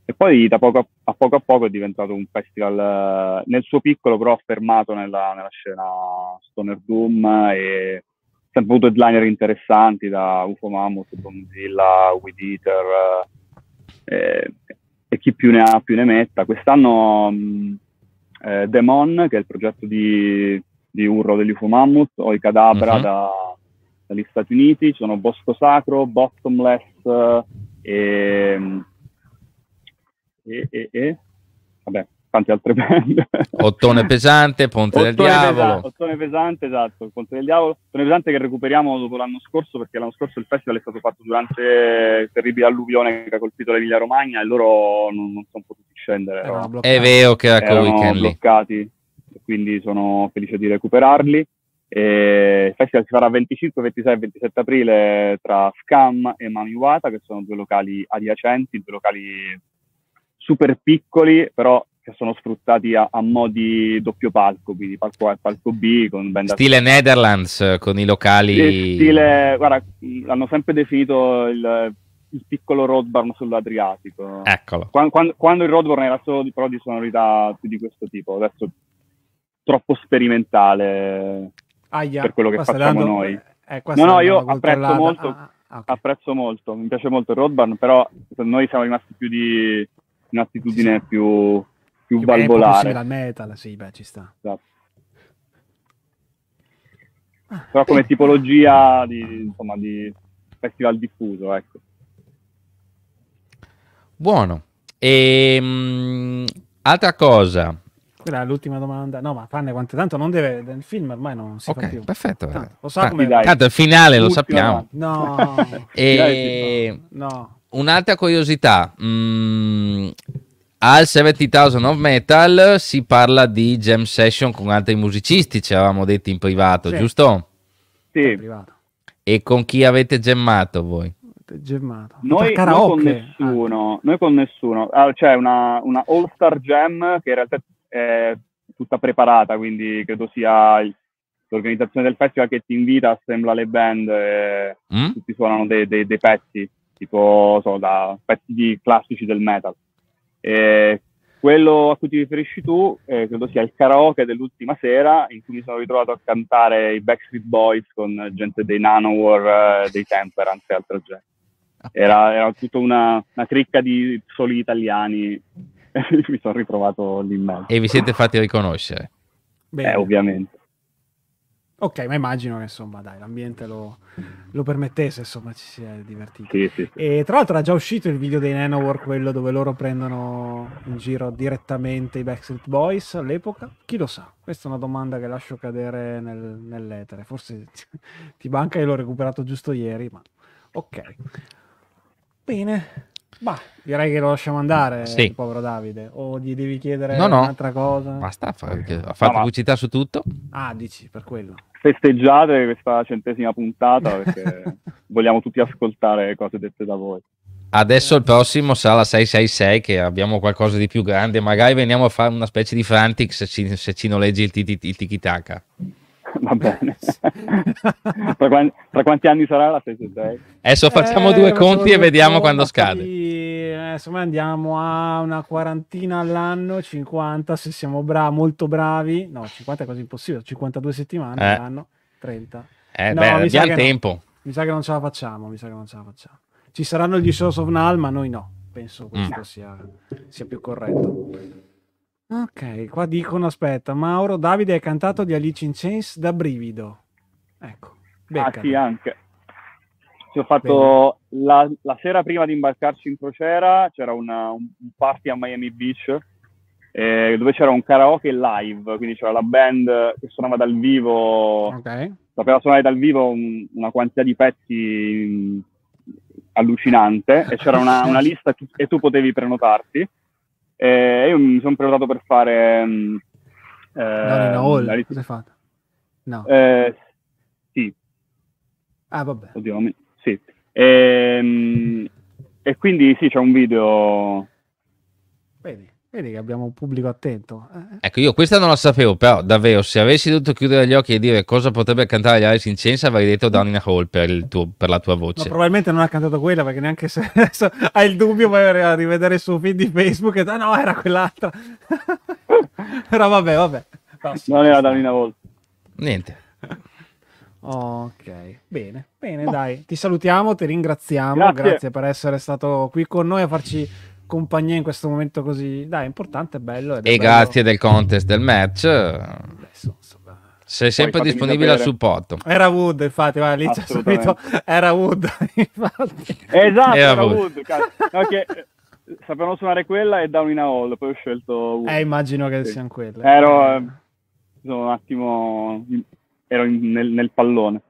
E poi da poco a, a poco, a poco è diventato un festival eh, nel suo piccolo, però affermato nella, nella scena Stoner Doom e sempre avuto headliner interessanti da UFO Mammoth, Bonzilla, Weed Eater. Eh, e chi più ne ha più ne metta. Quest'anno mm, eh, Demon, che è il progetto di, di Urro UFO Mammoth, o i Cadabra uh-huh. da, dagli Stati Uniti, ci sono Bosco Sacro, Bottomless eh, e, mm, e, e, e vabbè, tante altre band. Ottone pesante, Ponte ottone del Diavolo. Pesa- ottone pesante, esatto, Ponte del Diavolo. Ottone pesante che recuperiamo dopo l'anno scorso, perché l'anno scorso il festival è stato fatto durante il terribile alluvione che ha colpito l'Emilia Romagna e loro non, non sono potuti scendere. è vero che era quel weekend bloccati, quindi sono felice di recuperarli. E il festival si farà 25, 26 e 27 aprile tra Scam e Mamiwata, che sono due locali adiacenti, due locali super piccoli, però che sono sfruttati a, a modi doppio palco, quindi palco A e palco B. Con band stile Netherlands, con i locali... Eh, stile, guarda, hanno sempre definito il, il piccolo Rodburn sull'Adriatico. Eccolo. Quando, quando, quando il Rodburn era solo di, però di sonorità più di questo tipo, adesso troppo sperimentale Aia, per quello che facciamo dando... noi. Eh, eh no, no, io apprezzo molto, ah, ah, okay. apprezzo molto, mi piace molto il Rodburn, però noi siamo rimasti più di un'attitudine sì. più più, più valvolare. Più metal, sì, beh, ci sta. Esatto. Però come tipologia di, insomma, di festival diffuso, ecco. Buono. E, ehm, mh, altra cosa. Quella è l'ultima domanda. No, ma Panne, quante tanto non deve. Nel film ormai non si okay, Perfetto. Tanto, lo so come... tanto il finale lo sappiamo. No. e... no. Un'altra curiosità. Mm, al 70,000 of Metal si parla di jam session con altri musicisti, ci avevamo detto in privato, sì. giusto? Sì. E con chi avete gemmato voi? Gemmato. Noi, noi con nessuno, ah. noi con nessuno. Ah, c'è cioè una, una All Star Jam che in realtà è tutta preparata, quindi credo sia l'organizzazione del festival che ti invita, assembla le band e mm? tutti suonano dei, dei, dei pezzi, tipo so, da pezzi classici del metal. Eh, quello a cui ti riferisci tu eh, credo sia il karaoke dell'ultima sera in cui mi sono ritrovato a cantare i Backstreet Boys con gente dei Nanowar, eh, dei Temperance e altro genere. Era, era tutta una, una, cricca di soli italiani. mi sono ritrovato lì in mezzo. E vi siete fatti riconoscere? Beh, ovviamente. Ok, ma immagino che insomma, dai, l'ambiente lo, lo, permettesse, insomma, ci si è divertiti. Sì, sì, sì. E tra l'altro era già uscito il video dei Nanowar, quello dove loro prendono in giro direttamente i Backstreet Boys all'epoca. Chi lo sa? Questa è una domanda che lascio cadere nel, nell'etere. Forse ti manca e l'ho recuperato giusto ieri, ma ok. Bene. Bah, direi che lo lasciamo andare, sì. povero Davide. O gli devi chiedere no, no. un'altra cosa? Basta, fa, okay. ha fatto no, pubblicità su tutto. Ah, dici, per quello festeggiate questa centesima puntata perché vogliamo tutti ascoltare cose dette da voi. Adesso il prossimo sarà la 666 che abbiamo qualcosa di più grande, magari veniamo a fare una specie di frantic se ci, se ci noleggi il, t- il tiki-taka. Va bene. tra, quanti, tra, quanti, anni sarà la stessa 6? Adesso facciamo eh, due conti e vediamo conto, quando scade. Eh, insomma, andiamo a una quarantina all'anno, 50 se siamo bravi, molto bravi. No, 50 è quasi impossibile, 52 settimane eh. all'anno, 30. Eh, no, beh, abbiamo tempo. No. Mi sa che non ce la facciamo, mi sa che non ce la facciamo. Ci saranno gli Source of Null, ma noi no. Penso questo mm. sia, sia più corretto Ok, qua dicono, aspetta, Mauro Davide è cantato di Alice in Chains da brivido. Ecco, beccano. ah, sì, anche. Ci ho fatto la, la, sera prima di imbarcarci in crociera, c'era una, un party a Miami Beach eh, dove c'era un karaoke live, quindi c'era la band che suonava dal vivo, okay. sapeva suonare dal vivo un, una quantità di pezzi mm, allucinante e c'era una, una lista tu, e tu potevi prenotarti e io mi sono prenotato per fare... Um, mm, eh, no, no, Hall, la... cosa hai fatto? No. Eh, sì. Ah, vabbè. Oddio, mi... sì. E, um, e quindi sì, c'è un video... Bene. Vedi che abbiamo un pubblico attento. Eh. Ecco, io questa non la sapevo, però davvero, se avessi dovuto chiudere gli occhi e dire cosa potrebbe cantare Alice in Censa, avrei detto Danina Hall a Hole per, tuo, per la tua voce. No, probabilmente non ha cantato quella, perché neanche se adesso hai il dubbio vai a rivedere il suo feed di Facebook e ah no, era quell'altra. però vabbè, vabbè. No, non era Danina Hall. Niente. Ok, bene, bene, oh. dai. Ti salutiamo, ti ringraziamo, grazie. grazie per essere stato qui con noi a farci compagnia in questo momento così dai, importante e bello. e bello. grazie del contest del match. sei sempre disponibile al supporto. Era Wood, infatti, va, lì c'è subito. Era Wood, infatti. Esatto, era, era Wood. Wood no, che, eh, sapevano suonare quella e Down in a Hall, poi ho scelto Wood. Eh, immagino che sì. siano quelle. Ero, eh, un attimo, ero in, nel, nel pallone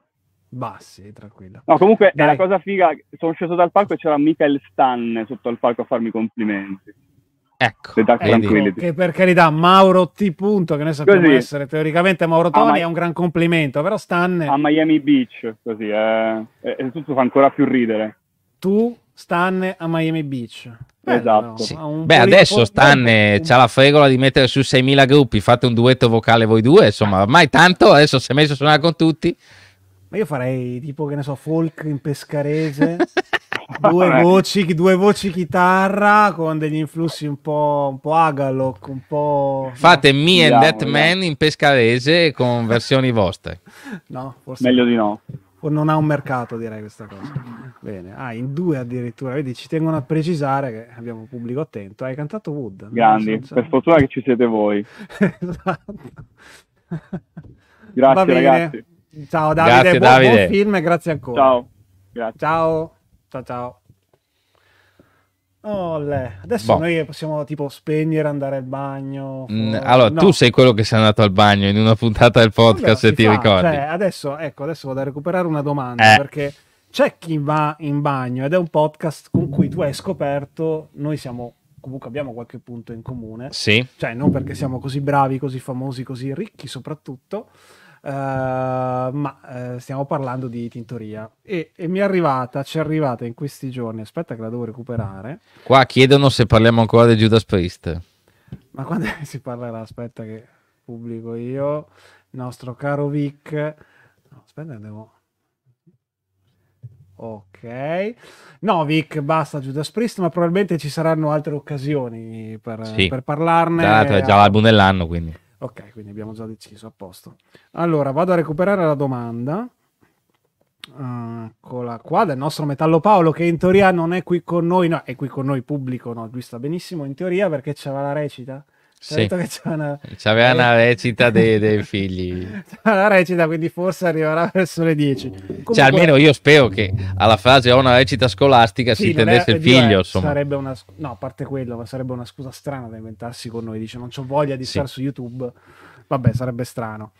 bassi, tranquillo. No, comunque Dai. è la cosa figa, sono sceso dal palco e c'era Michael Stan sotto al palco a farmi complimenti. Ecco, che per carità Mauro T. Punto, che noi sappiamo così. essere teoricamente Mauro Toni, Ma- è un gran complimento, però Stan... A Miami Beach, così, eh, eh, e tutto fa ancora più ridere. Tu, Stan, a Miami Beach. esatto. Sì. Beh, adesso Stan un... c'ha la fregola di mettere su 6.000 gruppi, fate un duetto vocale voi due, insomma, ormai tanto, adesso si è messo a suonare con tutti. Ma io farei tipo, che ne so, folk in pescarese, due, voci, due voci chitarra con degli influssi un po', un po agaloc, un po'... Fate no. Me and That Man in pescarese con versioni vostre. No, forse... Meglio di no. O non ha un mercato, direi questa cosa. Bene, ah, in due addirittura, vedi, ci tengono a precisare che abbiamo un pubblico attento. Hai cantato Wood. Grandi, per fortuna che ci siete voi. esatto. Grazie ragazzi. Ciao Davide, grazie, buon, Davide. buon film e grazie ancora. Ciao. Grazie. Ciao. Ciao ciao. Olè. Adesso boh. noi possiamo tipo spegnere, andare al bagno. Mm, allora, no. tu sei quello che sei andato al bagno in una puntata del podcast, se ti fa? ricordi. Cioè, adesso, ecco, adesso vado a recuperare una domanda eh. perché c'è chi va in bagno ed è un podcast con cui tu hai scoperto, noi siamo comunque abbiamo qualche punto in comune. Sì. Cioè, non perché siamo così bravi, così famosi, così ricchi soprattutto, eh, ma uh, stiamo parlando di tintoria e, e, mi è arrivata, ci è arrivata in questi giorni, aspetta che la devo recuperare. Qua chiedono se parliamo ancora di Judas Priest. Ma quando si parlerà? Aspetta che pubblico io, il nostro caro Vic. aspetta, devo... Ok, no Vic, basta Judas Priest, ma probabilmente ci saranno altre occasioni per, sì. per parlarne. Sì, è già l'album dell'anno, quindi Ok, quindi abbiamo già deciso, a posto. Allora, vado a recuperare la domanda. Eccola ah, qua del nostro Metallo Paolo che in teoria non è qui con noi, no, è qui con noi pubblico, no, lui sta benissimo in teoria perché c'era la recita. Sì. Certo c'è una... C'aveva eh... una recita dei, dei figli. C'è una recita, quindi forse arriverà verso le 10. Cioè, Comunque... Cioè, almeno io spero che alla frase ho una recita scolastica sì, si intendesse il figlio. È, insomma. Sarebbe una, no, a parte quello, ma sarebbe una scusa strana da inventarsi con noi. Dice, non ho voglia di sì. stare su YouTube. Vabbè, sarebbe strano.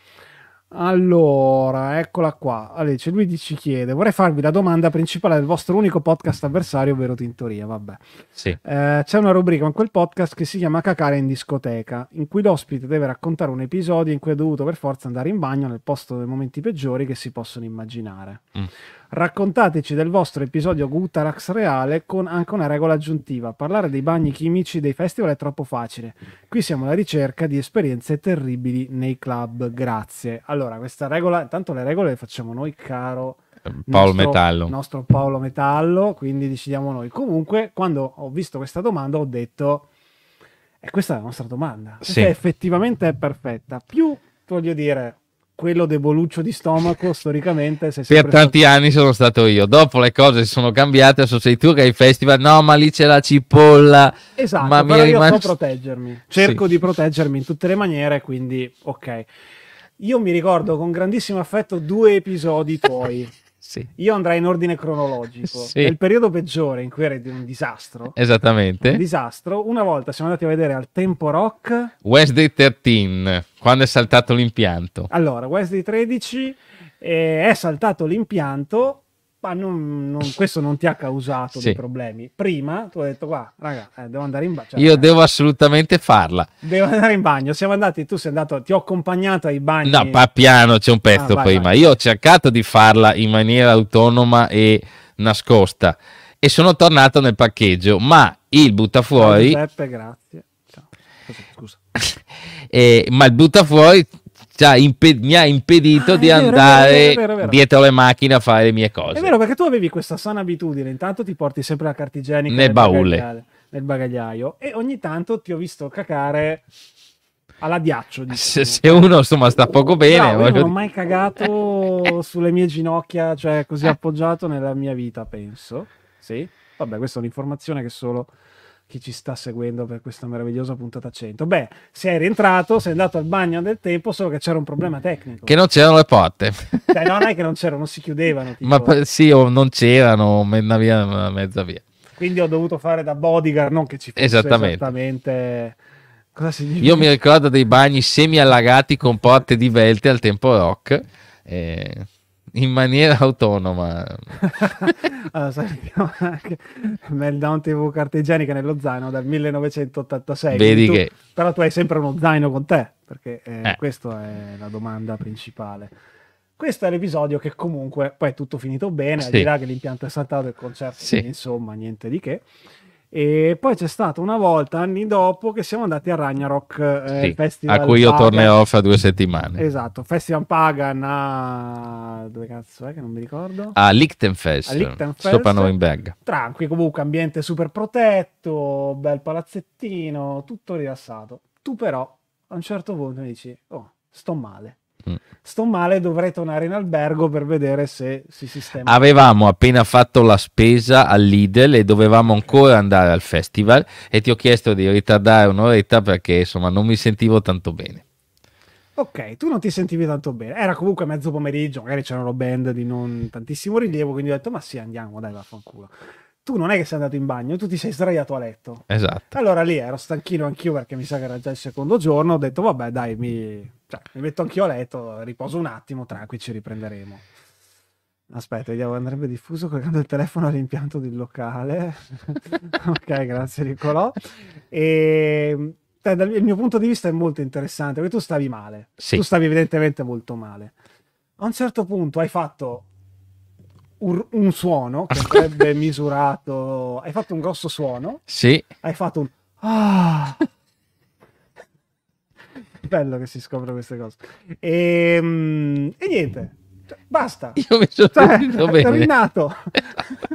Allora, eccola qua. Alice, lui ci chiede: Vorrei farvi la domanda principale del vostro unico podcast avversario, ovvero Tintoria. Vabbè, sì. eh, c'è una rubrica in quel podcast che si chiama Cacare in discoteca, in cui l'ospite deve raccontare un episodio in cui è dovuto per forza andare in bagno nel posto dei momenti peggiori che si possono immaginare. Mm. Raccontateci del vostro episodio Gutarax reale con anche una regola aggiuntiva. Parlare dei bagni chimici dei festival è troppo facile. Qui siamo alla ricerca di esperienze terribili nei club. Grazie. Allora, questa regola, intanto le regole le facciamo noi, caro Paolo nostro, Metallo. Nostro Paolo Metallo, quindi decidiamo noi. Comunque, quando ho visto questa domanda ho detto e eh, questa è la nostra domanda. Sì. Questa cioè, effettivamente è perfetta. Più voglio dire, quello deboluccio di stomaco storicamente sei per tanti stato... anni sono stato io dopo le cose si sono cambiate adesso sei tu che hai festival no ma lì c'è la cipolla esatto ma mi è rimasto... io so proteggermi cerco sì. di proteggermi in tutte le maniere quindi ok io mi ricordo con grandissimo affetto due episodi tuoi Sì. Io andrei in ordine cronologico. Sì. È periodo peggiore in cui era un disastro. Esattamente. Un disastro. Una volta siamo andati a vedere al Tempo Rock. Wednesday 13, quando è saltato l'impianto. Allora, Wednesday 13 eh, è saltato l'impianto ma non, non, questo non ti ha causato sì. dei problemi. Prima tu hai detto, qua, raga, eh, devo andare in bagno. Cioè, Io eh, devo assolutamente farla. Devo andare in bagno. Siamo andati, tu sei andato, ti ho accompagnato ai bagni. No, pa, piano, c'è un pezzo ah, prima. Vai. Io ho cercato di farla in maniera autonoma e nascosta e sono tornato nel parcheggio, ma il buttafuori... Giuseppe, grazie. Scusa. eh, ma il buttafuori cioè, impe- mi ha impedito ah, di vero, andare vero, vero, dietro le macchine a fare le mie cose. È vero, perché tu avevi questa sana abitudine, intanto ti porti sempre la carta nel, nel bagagliaio, nel bagagliaio e ogni tanto ti ho visto cacare alla diaccio. Se, diciamo. se, uno insomma sta poco bene, no, voglio... non ho mai cagato sulle mie ginocchia, cioè così eh. appoggiato nella mia vita, penso. Sì, vabbè, questa è un'informazione che solo chi ci sta seguendo per questa meravigliosa puntata 100. Beh, sei rientrato, sei andato al bagno del tempo, solo che c'era un problema tecnico. Che non c'erano le porte. Cioè, non è che non c'erano, si chiudevano. Tipo. Ma sì, o non c'erano, una via, mezza via. Quindi ho dovuto fare da bodyguard, non che ci fosse esattamente... esattamente... Io mi ricordo dei bagni semi allagati con porte divelte al tempo rock. E... Eh, in maniera autonoma. allora, sappiamo anche Meltdown TV cartigenica nello zaino dal 1986. Vedi tu, che... Però tu hai sempre uno zaino con te, perché eh, eh. questa è la domanda principale. Questo è l'episodio che comunque poi è tutto finito bene, sì. al di là che l'impianto è saltato e il concerto, sì. insomma, niente di che. E poi c'è stato una volta, anni dopo, che siamo andati a Ragnarok eh, sì, Festival. A cui io Pagan. tornerò fra due settimane. Esatto, Festival Pagan a... dove cazzo è che non mi ricordo? A Lichtenfest, a Lichtenfest. sopra Norimberga. Tranqui, comunque ambiente super protetto, bel palazzettino, tutto rilassato. Tu però a un certo punto mi dici, oh, sto male. Sto male, dovrei tornare in albergo per vedere se si sistema. Avevamo appena fatto la spesa all'Idel e dovevamo ancora andare al festival e ti ho chiesto di ritardare un'oretta perché insomma non mi sentivo tanto bene. Ok, tu non ti sentivi tanto bene. Era comunque mezzo pomeriggio, magari c'erano band di non tantissimo rilievo, quindi ho detto ma sì, andiamo, dai, vaffanculo tu non è che sei andato in bagno, tu ti sei sdraiato a letto. Esatto. Allora lì ero stanchino anch'io perché mi sa che era già il secondo giorno, ho detto vabbè dai, mi, cioè, mi metto anch'io a letto, riposo un attimo, tranquilli ci riprenderemo. Aspetta, vediamo, andrebbe diffuso collegando il telefono all'impianto del locale. ok, grazie Nicolò. E ehm, eh, dal mio punto di vista è molto interessante perché tu stavi male. Sì. Tu stavi evidentemente molto male. A un certo punto hai fatto un, un suono che avrebbe misurato. Hai fatto un grosso suono. Sì. Hai fatto un. Ah! Bello che si scoprono queste cose. E, ehm, e niente. Cioè, basta. Io mi sono cioè, bene. È terminato.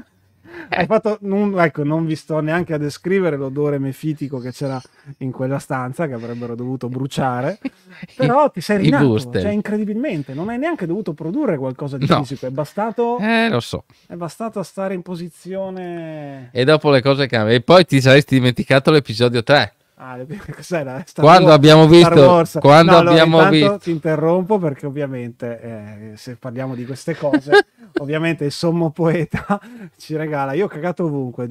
Hai eh. fatto, non, ecco, non vi sto neanche a descrivere l'odore mefitico che c'era in quella stanza che avrebbero dovuto bruciare, però ti sei rinato, cioè incredibilmente, non hai neanche dovuto produrre qualcosa di no. fisico, è bastato... Eh, lo so. È bastato stare in posizione... E dopo le cose cambiano. E poi ti saresti dimenticato l'episodio 3 Ah, cos'era? Star quando War, abbiamo visto, quando no, allora, visto, ti interrompo perché ovviamente eh, se parliamo di queste cose, ovviamente il sommo poeta ci regala. Io ho cagato ovunque.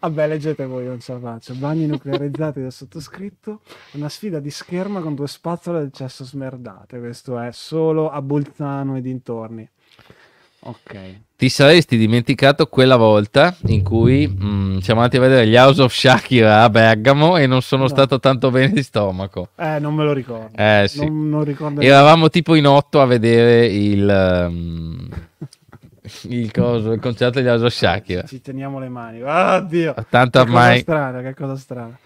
Vabbè, leggete voi, non ce la faccio. Bagni nuclearizzati dal sottoscritto. Una sfida di scherma con due spazzole del cesso smerdate. Questo è solo a Bolzano e dintorni. Ok. Ti saresti dimenticato quella volta in cui mh, mm, siamo andati a vedere gli House of Shakira a Bergamo e non sono no. stato tanto bene di stomaco. Eh, non me lo ricordo. Eh, sì. Non, non ricordo Eravamo tipo in otto a vedere il... Um, il, coso, il concerto di House of Shakira. Ci teniamo le mani. Oddio. Tanto ormai. Che cosa strana, che cosa strana.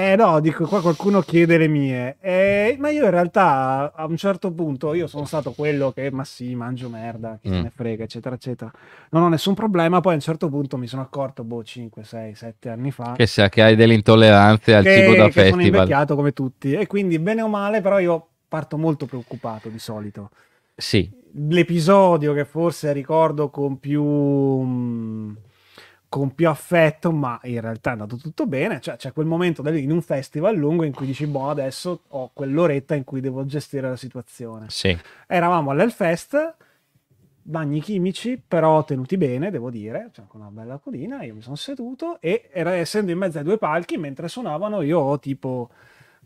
Eh no, dico qua qualcuno chiede le mie. Eh, ma io in realtà a un certo punto io sono stato quello che ma sì, mangio merda, chi mm. se ne frega, eccetera, eccetera. Non ho nessun problema. Poi a un certo punto mi sono accorto, boh, 5, 6, 7 anni fa. Che sa che hai delle intolleranze al cibo da che festival. Sono invecchiato come tutti. E quindi bene o male, però io parto molto preoccupato di solito. Sì. L'episodio che forse ricordo con più mm, con più affetto, ma in realtà è andato tutto bene. Cioè, c'è quel momento in un festival lungo in cui dici, boh, adesso ho quell'oretta in cui devo gestire la situazione. Sì. Eravamo all'Hellfest, bagni chimici, però tenuti bene, devo dire, cioè, con una bella codina, io mi sono seduto e era, essendo in mezzo ai due palchi, mentre suonavano, io ho tipo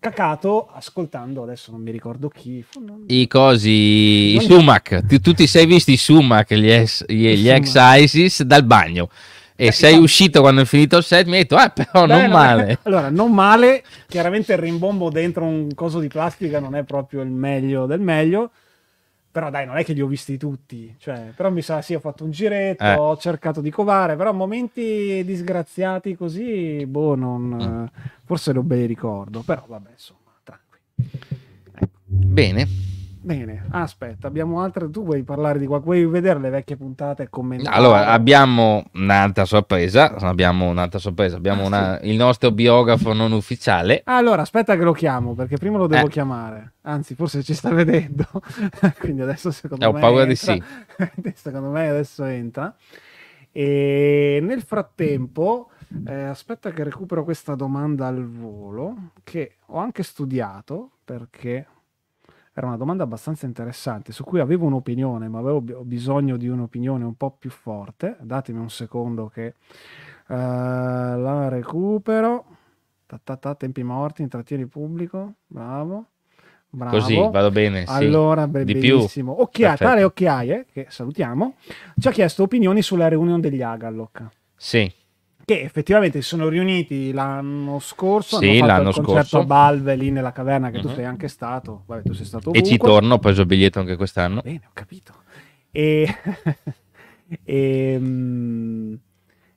cacato ascoltando adesso non mi ricordo chi i cosi non... i sumac tu, tu, ti sei visti i sumac gli, es, gli, gli sumac. ex ISIS dal bagno e cioè, sei no. uscito quando è finito il set, mi hai detto, ah, però Beh, non male. È... Allora, non male, chiaramente il rimbombo dentro un coso di plastica non è proprio il meglio del meglio, però dai, non è che li ho visti tutti, cioè, però mi sa, sì, ho fatto un giretto, eh. ho cercato di covare, però momenti disgraziati così, boh, non... Mm. forse non ve li ricordo, però vabbè, insomma, tranquillo. Ecco. Bene. Bene, aspetta, abbiamo altre. Tu vuoi parlare di qua? Vuoi vedere le vecchie puntate e commentare? Allora, abbiamo un'altra sorpresa. Abbiamo un'altra sorpresa. Abbiamo ah, una... sì. il nostro biografo non ufficiale. Allora, aspetta che lo chiamo perché prima lo devo eh. chiamare. Anzi, forse ci sta vedendo. Quindi adesso secondo Ho me. Ho paura entra. di sì. secondo me adesso entra. E nel frattempo. Eh, aspetta che recupero questa domanda al volo che ho anche studiato perché era una domanda abbastanza interessante su cui avevo un'opinione, ma avevo bisogno di un'opinione un po' più forte. Datemi un secondo che uh, la recupero. Ta, ta, ta, tempi morti, intrattieni pubblico, bravo. Bravo. Così vado bene. Allora, sì. benissimo. Più. Occhia- tale Occhiaie, che salutiamo, ci ha chiesto opinioni sulla riunione degli Agaloc. Sì che effettivamente si sono riuniti l'anno scorso, sì, hanno l'anno scorso. a Balve lì nella caverna che mm-hmm. tu mhm. sei anche stato, Vabbè, tu sei stato E ci torno, ho preso il biglietto anche quest'anno. Bene, ho capito. E, ehm, e um,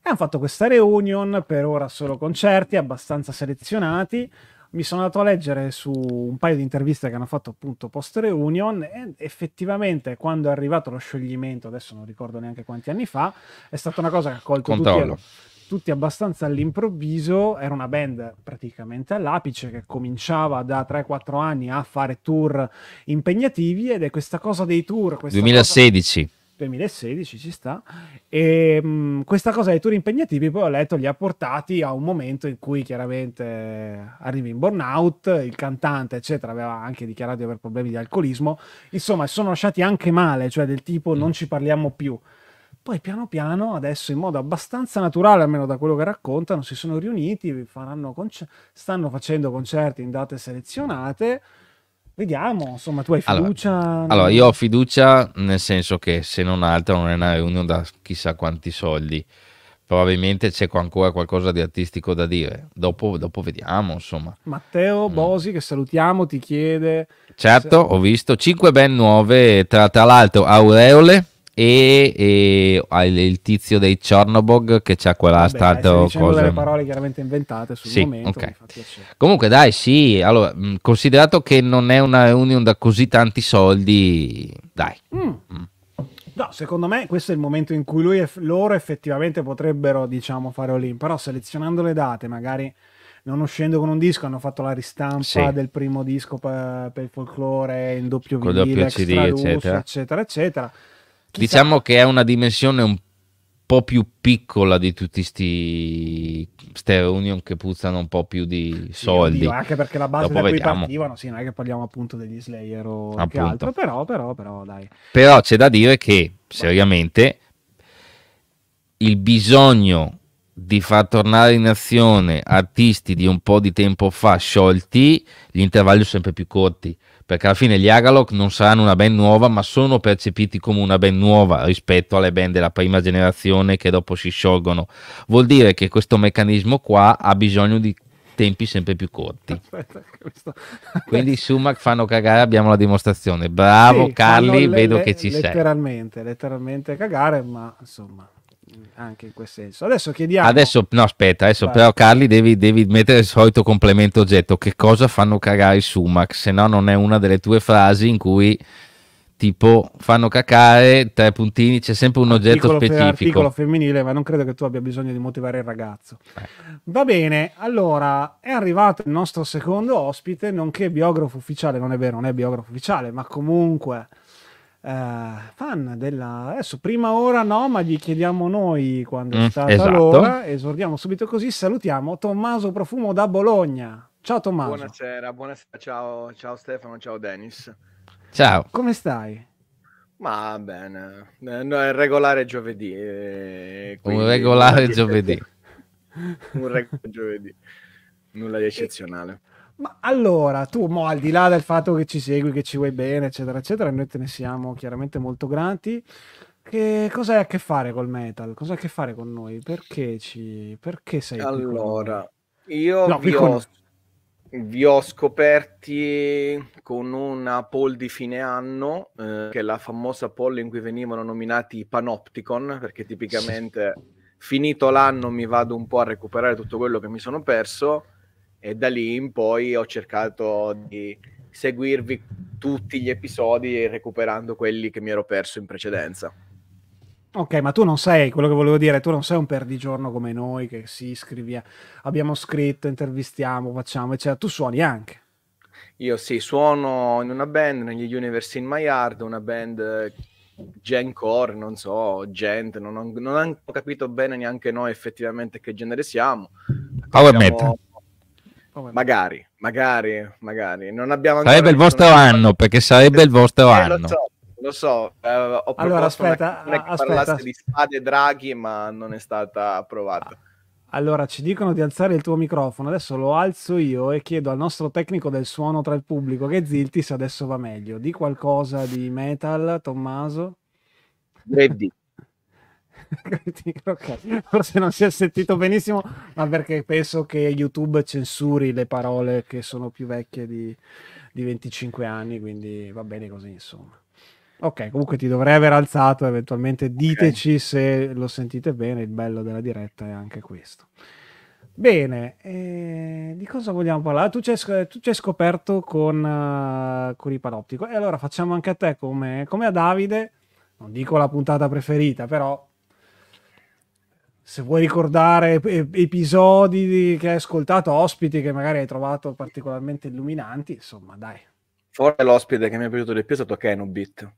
hanno fatto questa reunion, per ora solo concerti abbastanza selezionati. Mi sono andato a leggere su un paio di interviste che hanno fatto appunto post reunion e effettivamente quando è arrivato lo scioglimento, adesso non ricordo neanche quanti anni fa, è stata una cosa che ha colto Controllo. tutti tutti abbastanza all'improvviso, era una band praticamente all'apice che cominciava da 3-4 anni a fare tour impegnativi ed è questa cosa dei tour. 2016. Cosa... 2016 ci sta, e ehm, mh, questa cosa dei tour impegnativi poi ho letto li ha portati a un momento in cui chiaramente arrivi in burnout, il cantante eccetera aveva anche dichiarato di aver problemi di alcolismo, insomma sono lasciati anche male, cioè del tipo non mm. ci parliamo più. Poi piano piano, adesso in modo abbastanza naturale, almeno da quello che raccontano, si sono riuniti, concer- stanno facendo concerti in date selezionate. Vediamo, insomma, tu hai fiducia? Allora, nel... allora, io ho fiducia nel senso che se non altro non è una riunione da chissà quanti soldi. Probabilmente c'è ancora qualcosa di artistico da dire. Dopo, dopo vediamo, insomma. Matteo mm. Bosi, mm. che salutiamo, ti chiede... Certo, se... ho visto 5 ben nuove, tra, tra l'altro Aureole, e, e il, tizio dei Chornobog che c'ha quella statua cosa delle parole chiaramente inventate sul sì, momento okay. comunque dai sì allora considerato che non è una union da così tanti soldi dai mm. Mm. No, secondo me questo è il momento in cui lui e loro effettivamente potrebbero, diciamo, fare Olim, però selezionando le date, magari non uscendo con un disco, hanno fatto la ristampa sì. del primo disco per, per il folklore in doppio vinile, extra eccetera. eccetera, eccetera Esatto. Diciamo che è una dimensione un po' più piccola di tutti questi Union che puzzano un po' più di soldi. Sì, anche perché la base Dopo da cui partivano, sì, non è che parliamo appunto degli Slayer o appunto. che altro, però, però, però, dai. Però c'è da dire che, seriamente, il bisogno di far tornare in azione artisti di un po' di tempo fa sciolti, gli intervalli sono sempre più corti perché alla fine gli Agaloc non saranno una band nuova, ma sono percepiti come una band nuova rispetto alle band della prima generazione che dopo si sciolgono. Vuol dire che questo meccanismo qua ha bisogno di tempi sempre più corti. Aspetta, questo... Quindi i Sumac fanno cagare, abbiamo la dimostrazione. Bravo sì, Carli, le, vedo che ci letteralmente, sei. Letteralmente, letteralmente cagare, ma insomma anche in quel senso. Adesso chiediamo. Adesso, no, aspetta, adesso però, Carli, devi, devi, mettere il solito complemento oggetto. Che cosa fanno cagare i sumac? Se no, non è una delle tue frasi in cui tipo fanno cacare tre puntini c'è sempre un oggetto articolo specifico articolo femminile ma non credo che tu abbia bisogno di motivare il ragazzo ecco. va bene allora è arrivato il nostro secondo ospite nonché biografo ufficiale non è vero non è biografo ufficiale ma comunque eh, fan della... Adesso prima ora no, ma gli chiediamo noi quando è mm, stata esatto. l'ora. Esordiamo subito così, salutiamo Tommaso Profumo da Bologna. Ciao Tommaso. Buonasera, buonasera. Ciao, ciao Stefano, ciao Dennis. Ciao. Come stai? Ma bene, eh, no, è regolare giovedì. Eh, Un regolare giovedì. Un regolare giovedì. Nulla di eccezionale. Ma allora, tu, mo, al di là del fatto che ci segui, che ci vuoi bene, eccetera, eccetera, noi te ne siamo chiaramente molto grati. Che cosa hai a che fare col metal? Cosa hai a che fare con noi? Perché, ci... Perché sei Allora, io no, vi, con... ho... vi, ho, scoperti con una poll di fine anno, eh, che è la famosa poll in cui venivano nominati i Panopticon, perché tipicamente finito l'anno mi vado un po' a recuperare tutto quello che mi sono perso e da lì in poi ho cercato di seguirvi tutti gli episodi recuperando quelli che mi ero perso in precedenza. Ok, ma tu non sei, quello che volevo dire, tu non sei un perdigiorno come noi che si sì, abbiamo scritto, intervistiamo, facciamo, eccetera, tu suoni anche. Io sì, suono in una band, negli Universe in My Yard, una band eh, gen core, non so, gent, non, ho, non hanno capito bene neanche noi effettivamente che genere siamo. Power metal magari, magari, magari. Non abbiamo sarebbe il vostro una... anno, perché sarebbe il vostro eh, anno. Lo so, lo so. Eh, ho allora, aspetta, una aspetta, che parlasse di spade draghi, ma non è stata approvata. Ah, allora, ci dicono di alzare il tuo microfono, adesso lo alzo io e chiedo al nostro tecnico del suono tra il pubblico che Zilti se adesso va meglio. Di qualcosa di metal, Tommaso? 3D. okay. Forse non si è sentito benissimo, ma perché penso che YouTube censuri le parole che sono più vecchie di, di 25 anni, quindi va bene così, insomma. Ok, comunque ti dovrei aver alzato, eventualmente diteci okay. se lo sentite bene, il bello della diretta è anche questo. Bene, eh, di cosa vogliamo parlare? Tu ci hai, scoperto con, uh, con i panoptico e allora facciamo anche a te come, come, a Davide, non dico la puntata preferita, però se vuoi ricordare episodi che hai ascoltato, ospiti che magari hai trovato particolarmente illuminanti, insomma, dai. Forse l'ospite che mi è piaciuto di più è stato Kenobit.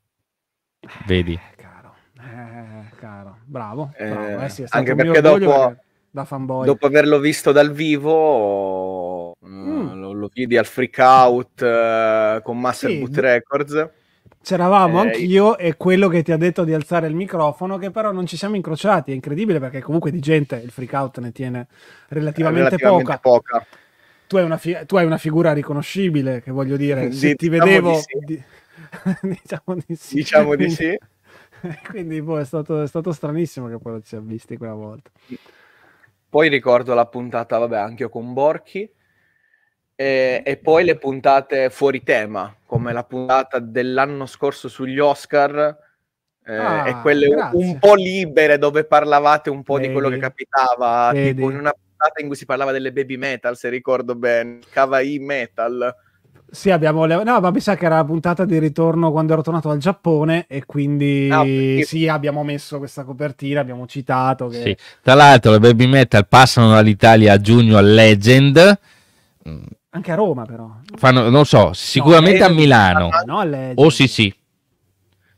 Vedi. Eh, caro, eh, caro, bravo. Eh, bravo. Eh, sì, anche perché dopo, perché dopo averlo visto dal vivo, mm. mm lo, lo, vidi al freak out eh, con Master sì, Boot Records. C'eravamo eh, anch'io e quello che ti ha detto di alzare il microfono, che però non ci siamo incrociati, è incredibile perché comunque di gente il freak out ne tiene relativamente, relativamente poca. poca. Tu, hai una, fi- tu hai una figura riconoscibile, che voglio dire, sì, se ti diciamo vedevo... Di sì. di... diciamo di sì. Diciamo di sì. Quindi boh, è, stato, è, stato, stranissimo che poi ci ha visti quella volta. Poi ricordo la puntata, vabbè, anche io con Borchi, e, eh, e, poi le puntate fuori tema, come la puntata dell'anno scorso sugli Oscar, eh, ah, e quelle un, un, po' libere dove parlavate un po' vedi, di quello che capitava, vedi. tipo in una puntata in cui si parlava delle baby metal, se ricordo bene, Kawaii Metal. Sì, abbiamo le... No, ma mi sa che era la puntata di ritorno quando ero tornato dal Giappone e quindi no, ah, perché... sì, abbiamo messo questa copertina, abbiamo citato che... sì. Tra l'altro le baby metal passano dall'Italia a giugno a Legend mm, anche a Roma però. Fanno, non so, sicuramente eh, no, a Milano. No, O oh, sì sì.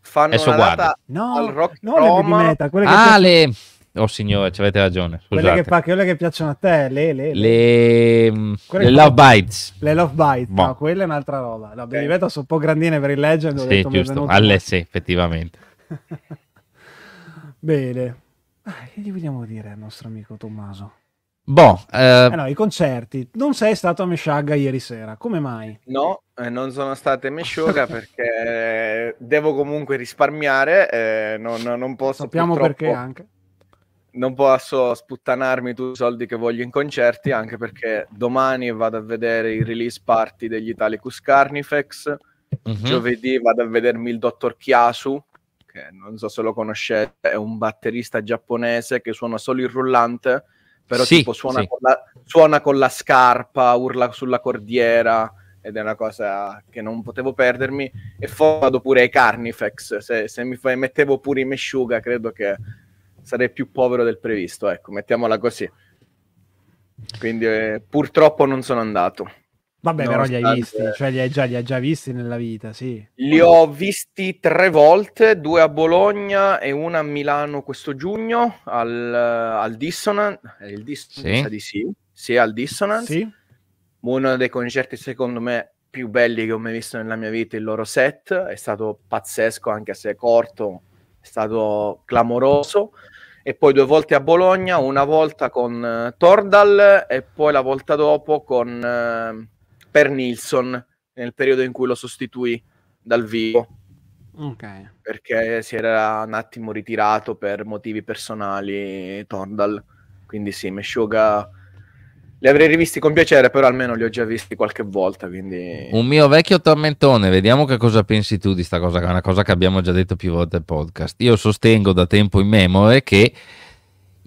Fanno Adesso guarda. No, al Rock no, Roma. le meta, quelle che ah, le... Oh signore, ci avete ragione. Quelle che, fa, quelle che piacciono a te, le... Le, le... le mm, Love Bites. Le Love Bites, boh. no, quella è un'altra roba. la okay. Benedetta sono un po' grandine per il Legend. Sì, detto, giusto, alle sì, effettivamente. Bene. Ah, che gli vogliamo dire al nostro amico Tommaso? Boh, eh... Eh no, i concerti. Non sei stato a Meshaga ieri sera, come mai? No, eh, non sono stato a Meshaga perché devo comunque risparmiare, eh, non, non, posso... Sappiamo perché anche. Non posso sputtanarmi tutti i soldi che voglio in concerti, anche perché domani vado a vedere il release party degli Italicus Carnifex, mm-hmm. giovedì vado a vedermi il dottor Chiasu, che non so se lo conoscete, è un batterista giapponese che suona solo il rullante però sì, tipo suona, sì. con la, suona con la scarpa, urla sulla cordiera ed è una cosa che non potevo perdermi e vado pure ai Carnifex se, se mi fai, mettevo pure i Meshuga credo che sarei più povero del previsto ecco, mettiamola così quindi eh, purtroppo non sono andato Vabbè, però li hai visti, cioè li hai, già, li hai già visti nella vita, sì. Li ho visti tre volte, due a Bologna e una a Milano questo giugno, al, al Dissonant, il Dissonant sì. di sì, sì, al Dissonant. Sì. Uno dei concerti secondo me più belli che ho mai visto nella mia vita, il loro set, è stato pazzesco anche se corto, è stato clamoroso e poi due volte a Bologna, una volta con uh, Tordal e poi la volta dopo con uh, per Nilsson nel periodo in cui lo sostituì dal vivo. Okay. Perché si era un attimo ritirato per motivi personali Tordal. Quindi sì, Meshuga li avrei rivisti con piacere, però almeno li ho già visti qualche volta. Quindi... Un mio vecchio tormentone, vediamo che cosa pensi tu di questa cosa, che è una cosa che abbiamo già detto più volte al podcast. Io sostengo da tempo in memoria che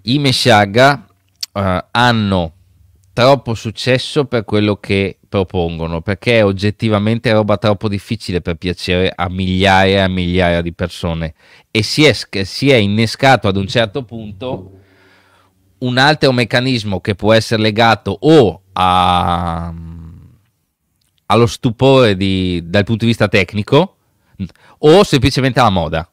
i Meshuga uh, eh, hanno troppo successo per quello che propongono perché è oggettivamente roba troppo difficile per piacere a migliaia e a migliaia di persone e si è, si è innescato ad un certo punto un altro meccanismo che può essere legato o a, allo stupore di, dal punto di vista tecnico o semplicemente alla moda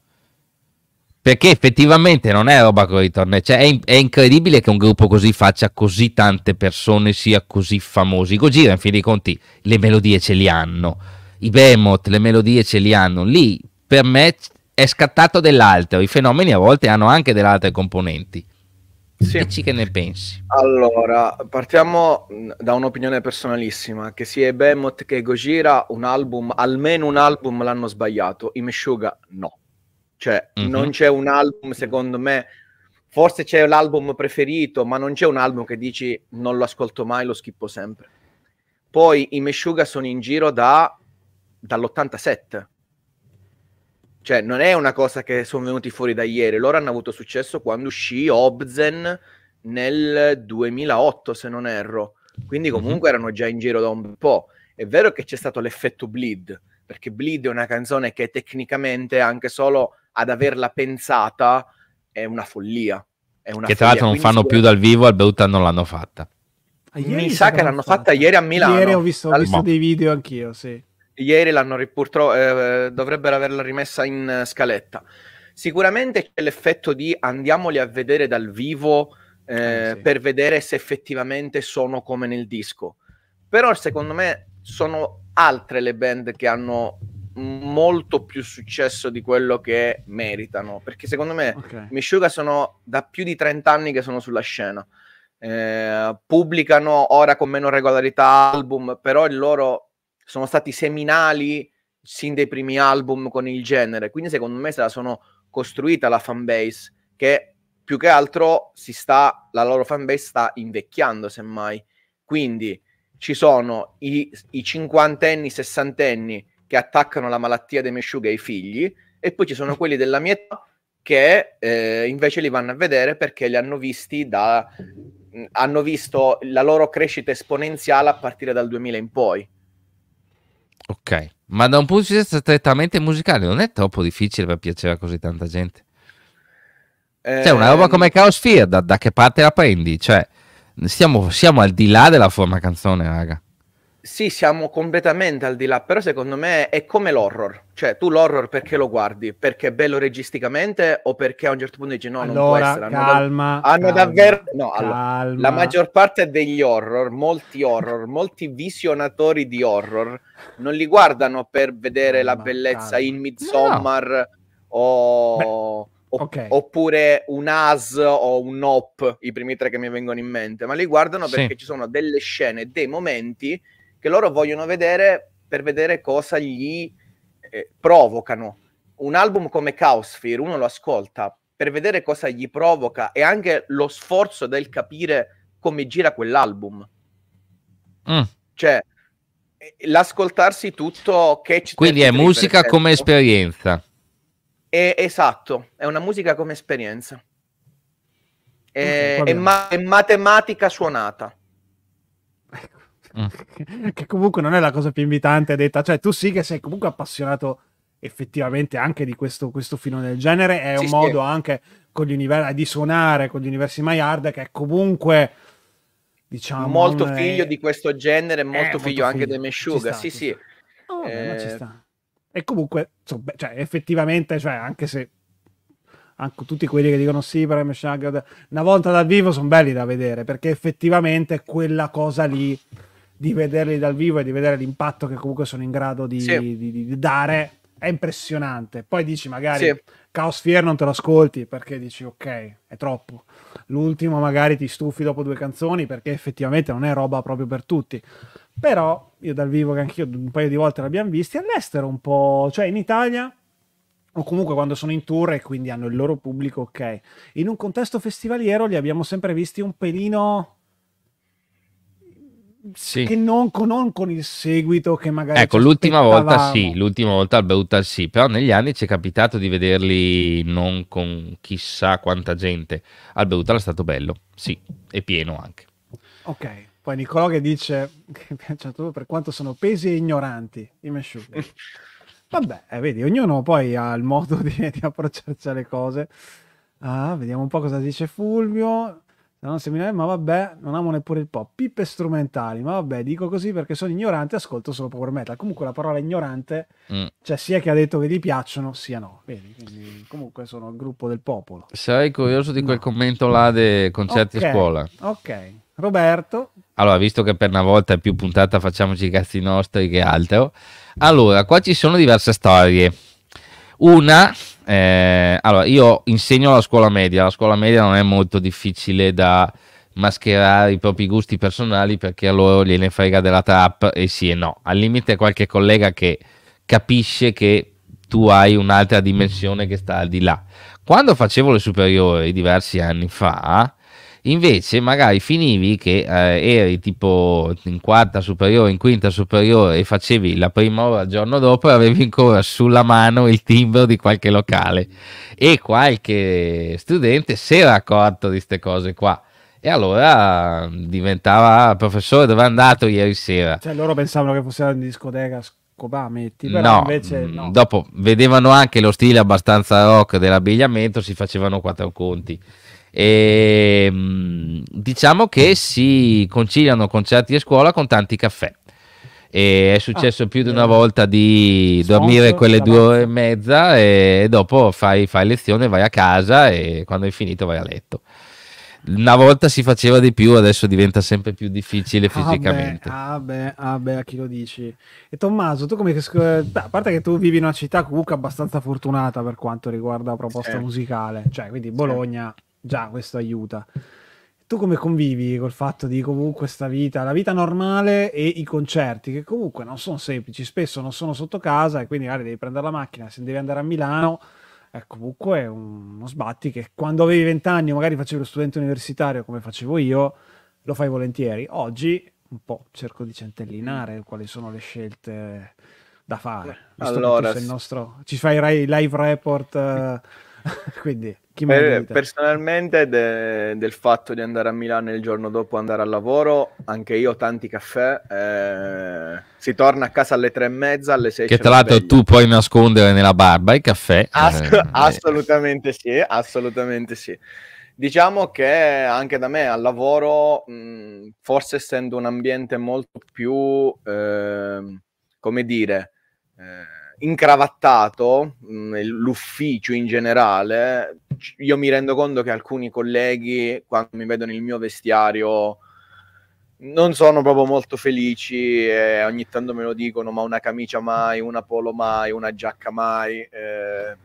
perché effettivamente non è roba con ritorno, cioè è, è, incredibile che un gruppo così faccia così tante persone, sia così famosi. Gojira, in fin dei conti, le melodie ce li hanno, i Behemoth le melodie ce li hanno, lì per me è scattato dell'altro, i fenomeni a volte hanno anche delle altre componenti. Sì. Dici che ne pensi? Allora, partiamo mm, da un'opinione personalissima, che sia Behemoth che Gojira, un album, almeno un album l'hanno sbagliato, i Meshuga no cioè, mm-hmm. non c'è un album, secondo me, forse c'è l'album preferito, ma non c'è un album che dici non lo ascolto mai, lo schippo sempre. Poi i Meshuga sono in giro da, dall'87. Cioè, non è una cosa che sono venuti fuori da ieri. Loro hanno avuto successo quando uscì Obzen nel 2008, se non erro. Quindi comunque mm-hmm. erano già in giro da un po'. È vero che c'è stato l'effetto Bleed, perché Bleed è una canzone che tecnicamente, anche solo ad averla pensata è una follia. È una che tra l'altro non Quindi fanno più dal vivo, al Beuta non l'hanno fatta. Ah, Mi sa che l'hanno fatta. fatta. ieri a Milano. Ieri ho visto, ho visto dei video anch'io, sì. Ieri l'hanno purtroppo, eh, dovrebbero averla rimessa in eh, scaletta. Sicuramente c'è l'effetto di andiamoli a vedere dal vivo eh, eh, sì. per vedere se effettivamente sono come nel disco. Però secondo me sono altre le band che hanno molto più successo di quello che meritano. Perché secondo me okay. Meshuga sono da più di 30 anni che sono sulla scena. Eh, pubblicano ora con meno regolarità album, però il loro sono stati seminali sin dai primi album con il genere. Quindi secondo me se la sono costruita la fanbase che più che altro si sta, la loro fanbase sta invecchiando semmai. Quindi ci sono i, i cinquantenni, sessantenni che attaccano la malattia dei mesciuga ai figli, e poi ci sono mm. quelli della mia età che eh, invece li vanno a vedere perché li hanno visti da mm, hanno visto la loro crescita esponenziale a partire dal 2000 in poi. Ok, ma da un punto di vista strettamente musicale non è troppo difficile per piacere a così tanta gente. Eh, cioè, una roba come ehm. Chaos Fear, da, da che parte la prendi? Cioè, stiamo, siamo al di là della forma canzone, raga. Sì, siamo completamente al di là, però secondo me è come l'horror. Cioè, tu l'horror perché lo guardi? Perché è bello registicamente o perché a un certo punto dici no, allora, non può essere. Hanno calma. Da- hanno calma, davvero... No, calma. Allora, la maggior parte degli horror, molti horror, molti visionatori di horror, non li guardano per vedere calma, la bellezza in Midsommar no, o... Beh. okay. oppure un AS o un NOP, i primi tre che mi vengono in mente, ma li guardano perché sì. ci sono delle scene, dei momenti che loro vogliono vedere per vedere cosa gli eh, provocano. Un album come Chaosphere, uno lo ascolta per vedere cosa gli provoca e anche lo sforzo del capire come gira quell'album. Mm. Cioè, eh, l'ascoltarsi tutto catch quindi è musica come esperienza è, esatto è una musica come esperienza è, è, ma- è matematica suonata che comunque non è la cosa più invitante detta, cioè tu sì che sei comunque appassionato effettivamente anche di questo, questo filone del genere, è sì, un sì. modo anche con gli univer- di suonare con gli universi Maillard che è comunque diciamo molto eh, figlio di questo genere, eh, molto, molto figlio, figlio, anche dei Meshuga, sì sì. Oh, eh... ci sta. E comunque, insomma, cioè, effettivamente, cioè, anche se anche tutti quelli che dicono sì per Meshuggah una volta dal vivo sono belli da vedere perché effettivamente quella cosa lì di vederli dal vivo e di vedere l'impatto che comunque sono in grado di, sì. di, di, di dare è impressionante. Poi dici magari sì. Chaos Fear non te lo ascolti perché dici ok, è troppo. L'ultimo magari ti stufi dopo due canzoni perché effettivamente non è roba proprio per tutti. Però io dal vivo che anch'io un paio di volte l'abbiamo visti all'estero un po', cioè in Italia o comunque quando sono in tour e quindi hanno il loro pubblico ok. In un contesto festivaliero li abbiamo sempre visti un pelino sì. che non con, non con, il seguito che magari... Ecco, l'ultima volta sì, l'ultima volta al Beuta sì, però negli anni ci è capitato di vederli non con chissà quanta gente. Al Beuta è stato bello, sì, e pieno anche. Ok, poi Nicolò che dice che certo, per quanto sono pesi e ignoranti i mesciuti. Vabbè, eh, vedi, ognuno poi ha il modo di, di approcciarsi alle cose. Ah, vediamo un po' cosa dice Fulvio non seminare, ma vabbè, non amo neppure il pop. Pippe strumentali, ma vabbè, dico così perché sono ignorante e ascolto solo power metal. Comunque la parola ignorante, mm. cioè sia che ha detto che gli piacciono, sia no. Vedi, quindi comunque sono il gruppo del popolo. Sarei curioso di quel no. commento là dei concerti okay. a scuola. Ok. Roberto. Allora, visto che per una volta è più puntata facciamoci i cazzi nostri che altro. Allora, qua ci sono diverse storie. Una eh, allora, io insegno alla scuola media, la scuola media non è molto difficile da mascherare i propri gusti personali perché a loro gliene frega della trap e sì e no. Al limite qualche collega che capisce che tu hai un'altra dimensione che sta al di là. Quando facevo le superiori diversi anni fa, Invece magari finivi che eh, eri tipo in quarta superiore, in quinta superiore e facevi la prima ora il giorno dopo e avevi ancora sulla mano il timbro di qualche locale e qualche studente si era accorto di queste cose qua. E allora mm, diventava professore dove è andato ieri sera. Cioè loro pensavano che fosse una discoteca Cobametti, no, invece mm, no. Dopo vedevano anche lo stile abbastanza rock dell'abbigliamento, si facevano quattro conti. E, ehm, diciamo che mm. si conciliano concerti e scuola con tanti caffè. E è successo ah, più di una volta di sponsor, dormire quelle due ore e mezza e dopo fai, fai lezione, vai a casa e quando hai finito vai a letto una volta si faceva di più, adesso diventa sempre più difficile ah, fisicamente. Ah beh, ah beh, a chi lo dici? E Tommaso, tu come... A parte che tu vivi in una città comunque abbastanza fortunata per quanto riguarda la proposta certo. musicale, cioè quindi Bologna... Certo già questo aiuta. Tu come convivi col fatto di comunque questa vita, la vita normale e i concerti, che comunque non sono semplici, spesso non sono sotto casa e quindi magari devi prendere la macchina, se devi andare a Milano eh, è comunque uno sbatti che quando avevi vent'anni magari facevi lo studente universitario come facevo io, lo fai volentieri. Oggi un po' cerco di centellinare quali sono le scelte da fare. Visto allora, nostro... ci fai live report, eh, quindi... Per, eh, personalmente de, del fatto di andare a Milano il giorno dopo andare al lavoro, anche io tanti caffè, eh, si torna a casa alle tre e mezza, alle sei. Che tra l'altro tu puoi nascondere nella barba il caffè. As- eh, assolutamente sì, assolutamente sì. Diciamo che anche da me al lavoro, mh, forse essendo un ambiente molto più, ehm, come dire eh, incravattato, mm, l'ufficio in generale, io mi rendo conto che alcuni colleghi, quando mi vedono il mio vestiario, non sono proprio molto felici e ogni tanto me lo dicono, ma una camicia mai, una polo mai, una giacca mai. Eh,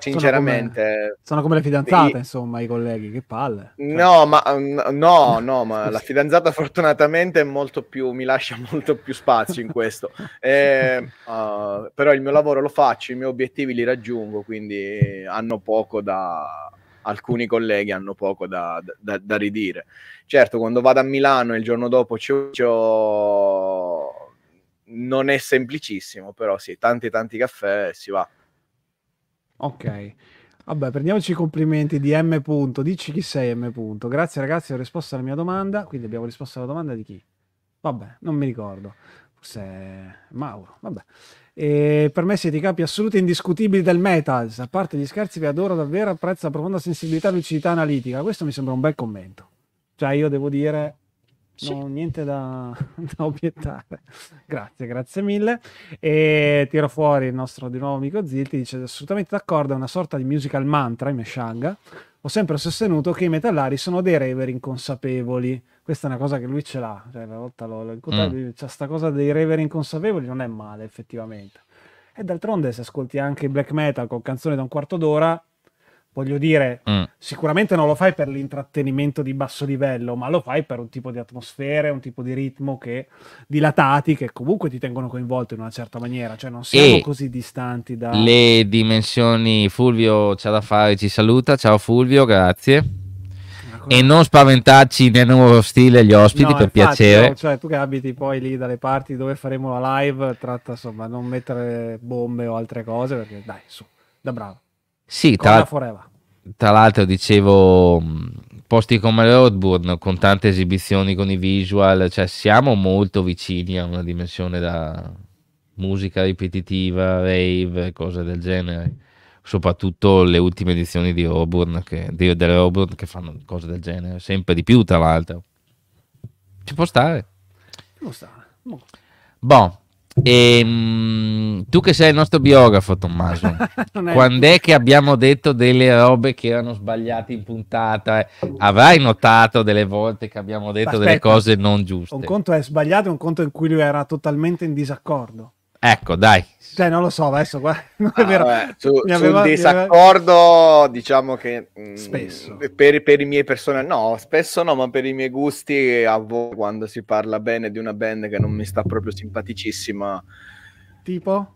sinceramente. Sono come, sono come le fidanzate, sì. insomma, i colleghi, che palle. No, cioè. ma, mm, no, no, ma la fidanzata fortunatamente è molto più, mi lascia molto più spazio in questo. e, uh, eh, però il mio lavoro lo faccio, i miei obiettivi li raggiungo, quindi hanno poco da... Alcuni colleghi hanno poco da, da, da ridire. Certo, quando vado a Milano il giorno dopo c'ho, c'ho non è semplicissimo, però sì, tanti tanti caffè si va. Ok. Vabbè, prendiamoci i complimenti di M. Dici chi sei M. Grazie ragazzi, ho risposto alla mia domanda. Quindi abbiamo risposto alla domanda di chi? Vabbè, non mi ricordo. Forse Mauro. Vabbè. E per me siete i capi assoluti e indiscutibili del metal. A parte gli scherzi, vi adoro davvero. Apprezzo la profonda sensibilità e lucidità analitica. Questo mi sembra un bel commento. Cioè, io devo dire, sì. no, niente da, da, obiettare. grazie, grazie mille. E tiro fuori il nostro di nuovo amico Zilti, dice assolutamente d'accordo, è una sorta di musical mantra in Meshaga. Ho sempre sostenuto che i metallari sono dei raver inconsapevoli. Questa è una cosa che lui ce l'ha, cioè, una volta l'ho, l'ho incontrato, mm. c'è sta cosa dei raver inconsapevoli, non è male effettivamente. E d'altronde se ascolti anche black metal con canzoni da un quarto d'ora, Voglio dire, mm. sicuramente non lo fai per l'intrattenimento di basso livello, ma lo fai per un tipo di atmosfere, un tipo di ritmo che, dilatati che comunque ti tengono coinvolto in una certa maniera, cioè non siamo e così distanti da... Le dimensioni, Fulvio c'ha da fare, ci saluta, ciao Fulvio, grazie. E non spaventarci nel nuovo stile gli ospiti no, per infatti, piacere. Oh, cioè, tu che abiti poi lì dalle parti dove faremo la live, tratta insomma non mettere bombe o altre cose perché dai, su, da bravo. Sì, tra, tra l'altro dicevo posti come Roadburn con tante esibizioni con i visual, cioè siamo molto vicini a una dimensione da musica ripetitiva, rave, cose del genere. Soprattutto le ultime edizioni di Roburn, che, di, delle Roburn che fanno cose del genere, sempre di più tra l'altro. Ci può stare. Ci può stare. Boh, e, ehm, mh, tu che sei il nostro biografo, Tommaso, è quando è che abbiamo detto delle robe che erano sbagliate in puntata? Eh? Avrai notato delle volte che abbiamo detto Aspetta, delle cose non giuste? Un conto è sbagliato, un conto in cui lui era totalmente in disaccordo. Ecco, dai, cioè, non lo so, adesso qua... Non ah, vero. Beh, su, mi aveva, sul disaccordo, aveva... diciamo che... Mh, mm, spesso. Per, per, i miei personali... No, spesso no, ma per i miei gusti, a voi, quando si parla bene di una band che non mi sta proprio simpaticissima... Tipo?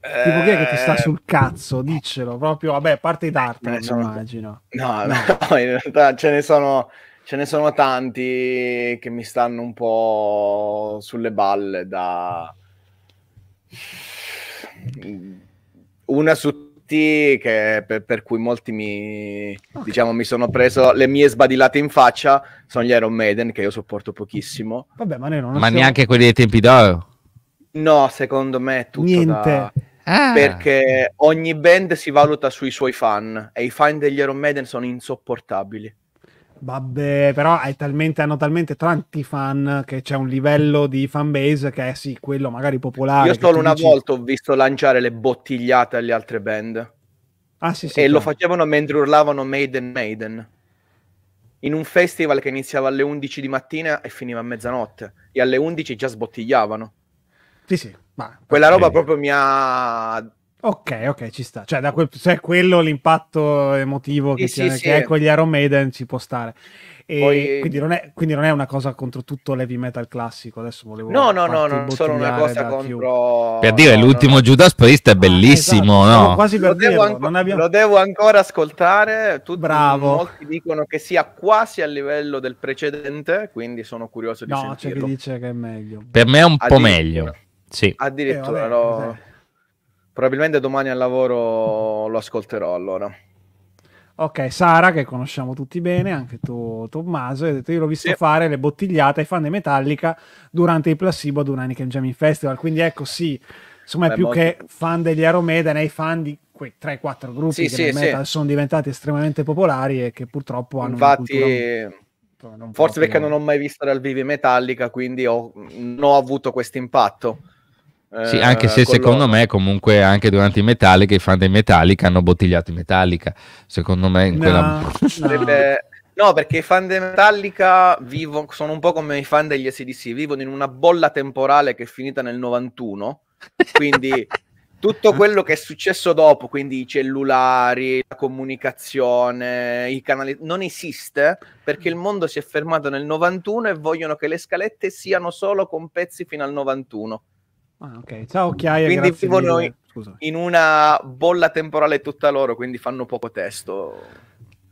Tipo chi è che ti sta eh, sul cazzo? Diccelo, proprio... Vabbè, a parte i Darkness, immagino. No, no, no, in realtà ce ne sono ce ne sono tanti che mi stanno un po' sulle balle da una su T che, per, per, cui molti mi, okay. diciamo, mi sono preso le mie sbadillate in faccia sono gli Iron Maiden che io sopporto pochissimo. Vabbè, ma, ma siamo... neanche quelli dei tempi d'oro. No, secondo me è tutto Niente. Da... Ah. Perché ogni band si valuta sui suoi fan e i fan degli Iron Maiden sono insopportabili. Vabbè, però talmente, hanno talmente tanti fan che c'è un livello di fanbase che è sì, quello magari popolare. Io solo una dici... volta ho visto lanciare le bottigliate alle altre band. Ah, sì, sì, e certo. lo facevano mentre urlavano Maiden Maiden. In un festival che iniziava alle 11 di mattina e finiva a mezzanotte. E alle 11 già sbottigliavano. Sì, sì. Ma, Quella roba proprio mi ha Ok, ok, ci sta. Cioè, quel, se è quello l'impatto emotivo che, sì, sì, sì. che è con gli Iron Maiden, ci può stare. Poi... Quindi, non è, quindi, non è, una cosa contro tutto l'heavy metal classico. Adesso volevo No, no, no, non sono una cosa contro. Per dire, no, l'ultimo no, Judas Priest è bellissimo, ah, esatto. no? Quasi per lo, devo anco- abbiamo... lo devo ancora ascoltare. Tutti Bravo. Molti dicono che sia quasi a livello del precedente, quindi sono curioso di no, sentirlo. No, c'è chi dice che è meglio. Per me è un po' meglio. Sì. Addirittura eh, vabbè, lo... Probabilmente domani al lavoro lo ascolterò allora. Ok, Sara, che conosciamo tutti bene, anche tu, Tommaso, hai detto io l'ho visto sì. fare le bottigliate ai fan di Metallica durante il placebo ad un Anakin Jamming Festival, quindi ecco sì, insomma è più molto... che fan degli Aeromeden, è fan di quei 3-4 gruppi sì, che sì, metal sono diventati estremamente popolari e che purtroppo hanno Infatti... Cultura... Forse perché non ho mai visto dal vivo Metallica, quindi ho... non ho avuto questo impatto sì, anche eh, se secondo me comunque anche durante i Metallica i fan dei Metallica hanno bottigliato i Metallica, secondo me in no, quella... Sarebbe... No, perché i fan dei Metallica vivo, sono un po' come i fan degli SDC, vivono in una bolla temporale che è finita nel 91, quindi tutto quello che è successo dopo, quindi i cellulari, la comunicazione, i canali, non esiste perché il mondo si è fermato nel 91 e vogliono che le scalette siano solo con pezzi fino al 91. Ah, ok. Ciao Chiaia, Quindi vivono in, in una bolla temporale tutta loro, quindi fanno poco testo.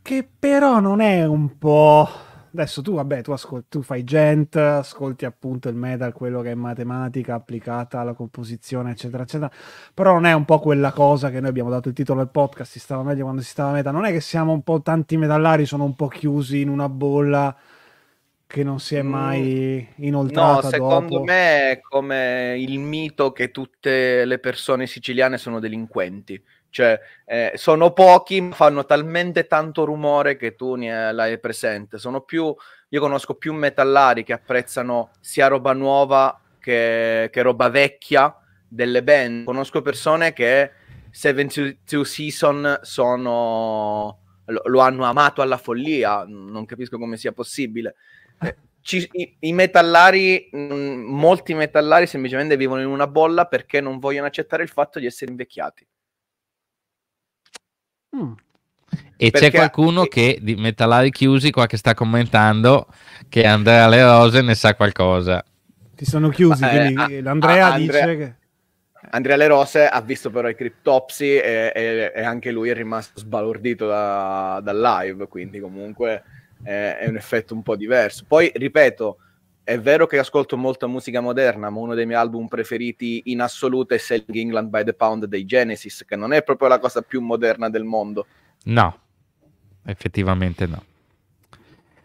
Che però non è un po'... Adesso tu, vabbè, tu, ascol- tu fai gent, ascolti appunto il metal, quello che è matematica applicata alla composizione, eccetera, eccetera. Però non è un po' quella cosa che noi abbiamo dato il titolo al podcast, si stava meglio quando si stava meta. Non è che siamo un po' tanti metallari, sono un po' chiusi in una bolla che non si è mm. mai inoltrata. No, secondo dopo. me è come il mito che tutte le persone siciliane sono delinquenti. Cioè, eh, sono pochi, ma fanno talmente tanto rumore che tu ne l'hai presente. Sono più, io conosco più metallari che apprezzano sia roba nuova che, che roba vecchia delle band. Conosco persone che Seven Two Season sono, lo, lo hanno amato alla follia. Non capisco come sia possibile eh, ci, i, i, metallari, mm, molti metallari semplicemente vivono in una bolla perché non vogliono accettare il fatto di essere invecchiati. Mm. E perché... c'è qualcuno che di metallari chiusi qua che sta commentando che Andrea Le Rose ne sa qualcosa. Ti sono chiusi, Ma, eh, l'Andrea a, dice Andrea... che... Andrea Le Rose ha visto però i criptopsi e, e, e anche lui è rimasto sbalordito dal da live, quindi comunque eh, è un effetto un po' diverso. Poi, ripeto, è vero che ascolto molta musica moderna, ma uno dei miei album preferiti in assoluto è Selling England by the Pound dei Genesis, che non è proprio la cosa più moderna del mondo. No, effettivamente no.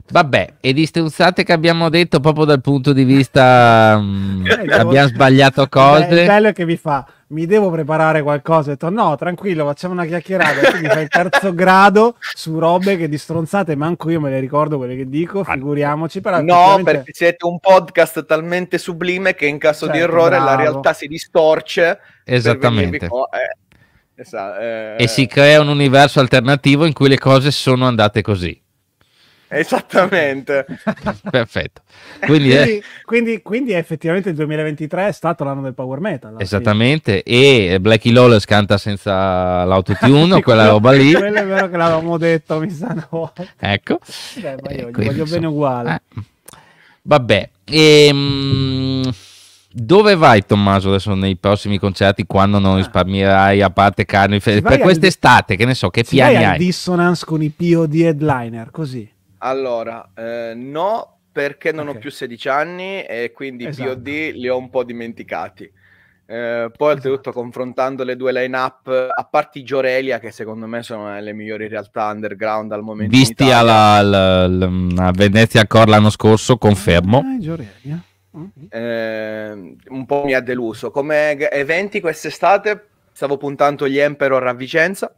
Vabbè, e di stronzate che abbiamo detto proprio dal punto di vista... mh, mm, eh, abbiamo sbagliato cose. Beh, è bello che vi fa mi devo preparare qualcosa. Ho detto no, tranquillo, facciamo una chiacchierata. Tu mi fai il terzo grado su robe che di stronzate manco io me le ricordo quelle che dico, ah, figuriamoci. Però no, perché siete un podcast talmente sublime che in caso certo, di errore bravo. la realtà si distorce. Esattamente. Eh, E eh. si crea un universo alternativo in cui le cose sono andate così. Esattamente. Perfetto. Quindi, quindi, è... quindi, quindi, effettivamente il 2023 è stato l'anno del power metal. Esattamente, fine. e Blackie Lawless canta senza l'autotune, sì, quella roba lì. Quello è vero che l'avevamo detto, mi sa no. Ecco. Beh, ma io eh, voglio sono... bene uguale. Eh. Vabbè, e, ehm, mh, dove vai Tommaso adesso nei prossimi concerti quando non ah. risparmierai a parte carne? Per quest'estate, al... che ne so, che piani hai? Dissonance con i di headliner, così. Allora, eh, no, perché non okay. ho più 16 anni e quindi esatto. POD li ho un po' dimenticati. Eh, poi oltretutto esatto. confrontando le due line up, a parte Giorelia, che secondo me sono le migliori realtà underground al momento. Visti alla, alla, alla, mm, Venezia Core l'anno scorso, confermo. Ah, Giorelia. Eh, un po' mi ha deluso. Come eventi quest'estate stavo puntando gli Emperor a Vicenza.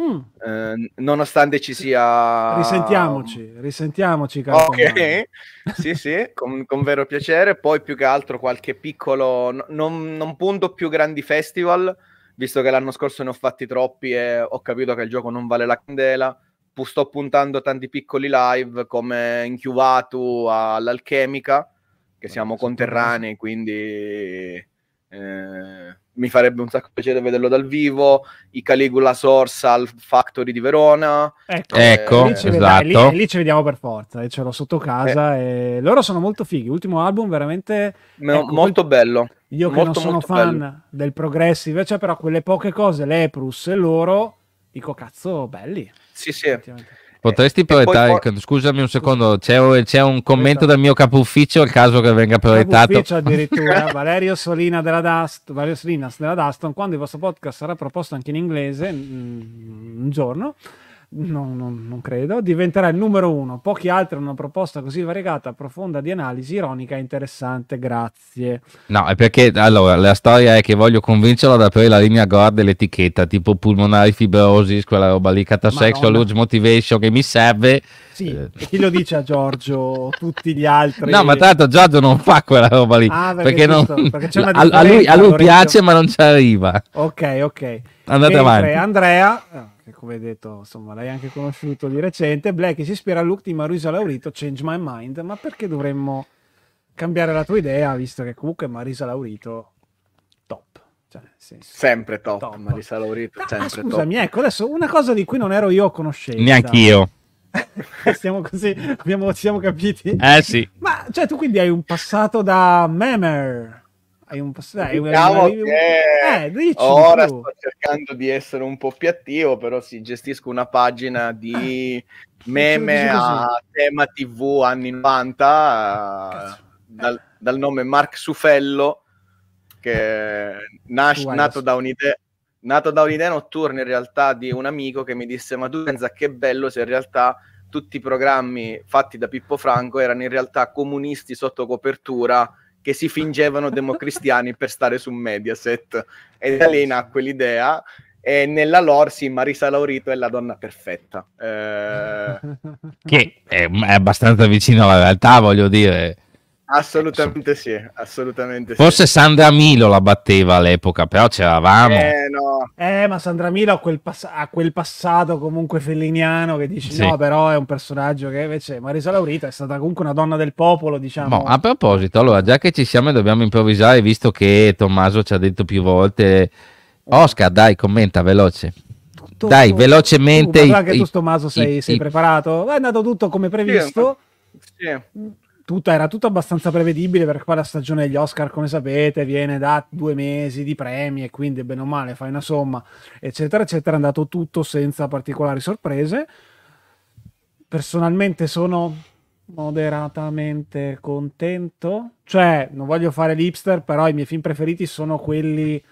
Mm. Eh, nonostante ci sia... Risentiamoci, risentiamoci. Caro ok, sì, sì, con, con, vero piacere. Poi più che altro qualche piccolo... Non, non, punto più grandi festival, visto che l'anno scorso ne ho fatti troppi e ho capito che il gioco non vale la candela. Sto puntando tanti piccoli live come Inchiuvatu all'Alchemica, che siamo conterranei, quindi... Eh mi farebbe un sacco piacere vederlo dal vivo, i Caligula Source al Factory di Verona. Ecco, eh, ecco, lì, ci esatto. vediamo, lì, eh, lì, ci vediamo per forza, e ce l'ho sotto eh. casa. Eh. E loro sono molto fighi, l'ultimo album veramente... No, ecco, molto quel... bello. Io molto, che non sono fan bello. del progressive, cioè però quelle poche cose, l'Eprus e loro, dico cazzo, belli. Sì, sì. Potresti proiettare, poi... scusami un secondo, c'è, c'è un commento dal mio capo ufficio al caso che venga proiettato. Capo ufficio addirittura, Valerio Solina della Dust, Valerio Solinas della Daston, quando il vostro podcast sarà proposto anche in inglese mm, un giorno, No, no, non credo. Diventerà il numero uno. Pochi altri hanno una proposta così variegata, profonda di analisi, ironica e interessante. Grazie. No, è perché allora la storia è che voglio convincerlo ad aprire la linea guard dell'etichetta, tipo pulmonari fibrosis, quella roba lì, catasexual, no, motivation che mi serve. Sì, eh. chi lo dice a Giorgio? Tutti gli altri. No, ma tanto Giorgio non fa quella roba lì. Ah, perché, perché, giusto, non... perché a, a, lui, a lui piace, ma non ci arriva. Ok, ok. Andate Mentre avanti. Andrea eh, che come detto, insomma, l'hai anche conosciuto di recente. Black si ispira al look di Marisa Laurito, Change My Mind, ma perché dovremmo cambiare la tua idea, visto che comunque Marisa Laurito top. Cioè, senso, sempre top, top. Marisa Laurito, ah, sempre scusami, top. ecco, adesso una cosa di cui non ero io a conoscenza. Neanche io. Stiamo così, abbiamo, ci siamo capiti? Eh sì. Ma, cioè, tu quindi hai un passato da memer hai un passaggio. Diciamo una... che eh, ora sto cercando di essere un po' più attivo, però sì, gestisco una pagina ah, di meme a tema TV anni 90 dal, dal nome Mark Sufello, che nasce, nato da un'idea nato da un'idea notturna in realtà di un amico che mi disse ma tu pensa che bello se in realtà tutti i programmi fatti da Pippo Franco erano in realtà comunisti sotto copertura che si fingevano democristiani per stare su Mediaset. E da lì nacque l'idea. E nella lore, sì, Marisa Laurito è la donna perfetta. Eh... Che è, abbastanza vicino alla realtà, voglio dire. Assolutamente sì, assolutamente sì. Forse Sandra Milo la batteva all'epoca, però c'eravamo. Eh, no. eh, ma Sandra Milo ha quel, pass- ha quel passato comunque felliniano che dici sì. no, però è un personaggio che invece Marisa Laurita è stata comunque una donna del popolo, diciamo. No, boh, a proposito, allora, già che ci siamo e dobbiamo improvvisare, visto che Tommaso ci ha detto più volte eh. Oscar, dai, commenta veloce. Tutto dai, tutto. velocemente. Uh, ma i, tu Tommaso sei, i, sei i, preparato? È andato tutto come previsto. Sì. sì tutta, era tutto abbastanza prevedibile perché poi la stagione degli Oscar, come sapete, viene da due mesi di premi e quindi bene o male fai una somma, eccetera, eccetera. È andato tutto senza particolari sorprese. Personalmente sono moderatamente contento. Cioè, non voglio fare l'hipster, però i miei film preferiti sono quelli...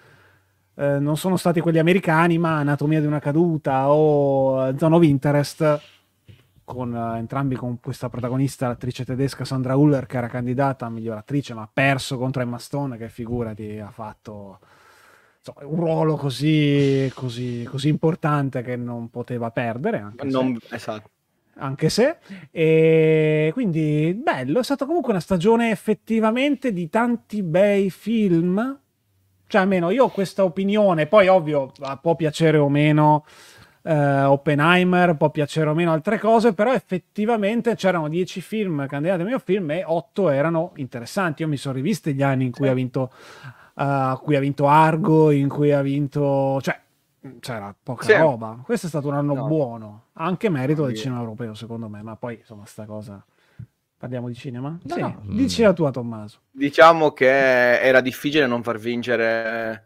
Eh, non sono stati quelli americani, ma Anatomia di una caduta o eh, Zone of Interest con uh, entrambi con questa protagonista, l'attrice tedesca Sandra Uller, che era candidata a miglior attrice, ma ha perso contro Emma Stone, che figurati ha fatto insomma, un ruolo così, così, così, importante che non poteva perdere. Anche non, se... Esatto. Anche se, e quindi bello, è stata comunque una stagione effettivamente di tanti bei film. Cioè, almeno io ho questa opinione, poi ovvio può piacere o meno eh, Oppenheimer, può piacere o meno altre cose, però effettivamente c'erano dieci film candidati al mio film e otto erano interessanti. Io mi sono rivisto gli anni in cui, sì. ha vinto, uh, cui ha vinto Argo, in cui ha vinto... cioè c'era poca sì. roba. Questo è stato un anno no. buono, anche merito no, del io. cinema europeo secondo me, ma poi insomma sta cosa... Parliamo di cinema? No, sì. no. Dici la tua, Tommaso. Diciamo che era difficile non far vincere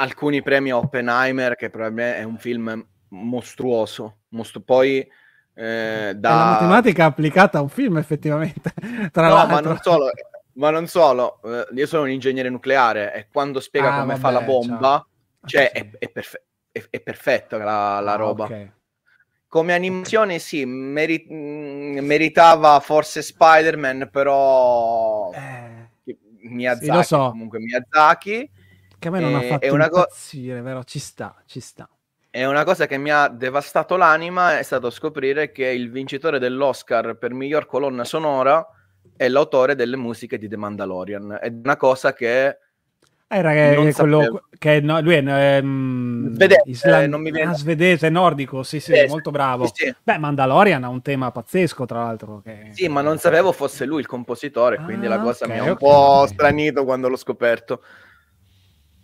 alcuni premi a Oppenheimer, che per me è un film mostruoso. Mostru- poi eh, da... la matematica applicata a un film, effettivamente. Tra no, l'altro. ma non solo. Ma non solo, eh, io sono un ingegnere nucleare e quando spiega ah, come vabbè, fa la bomba, cioè, cioè è, è, perfe- è, è, perfetta la, la ah, roba. Okay. Come animazione sì, meri- mm, meritava forse Spider-Man, però... Eh, Miyazaki, sì, lo so. comunque Miyazaki. Che a me non e, ha eh, fatto impazzire, co- però ci sta, ci sta. E una cosa che mi ha devastato l'anima è stato scoprire che il vincitore dell'Oscar per miglior colonna sonora è l'autore delle musiche di The Mandalorian. È una cosa che... Eh, raga, non quello che no, lui è, è ehm, svedese, eh, Island... non mi viene... Ah, svedese, nordico, sì, sì, svedese. molto bravo. Sì, sì. Beh, Mandalorian ha un tema pazzesco, tra l'altro. Che... Sì, ma non sapevo fosse lui il compositore, quindi la ah, cosa okay, mi ha un okay. po' stranito quando l'ho scoperto.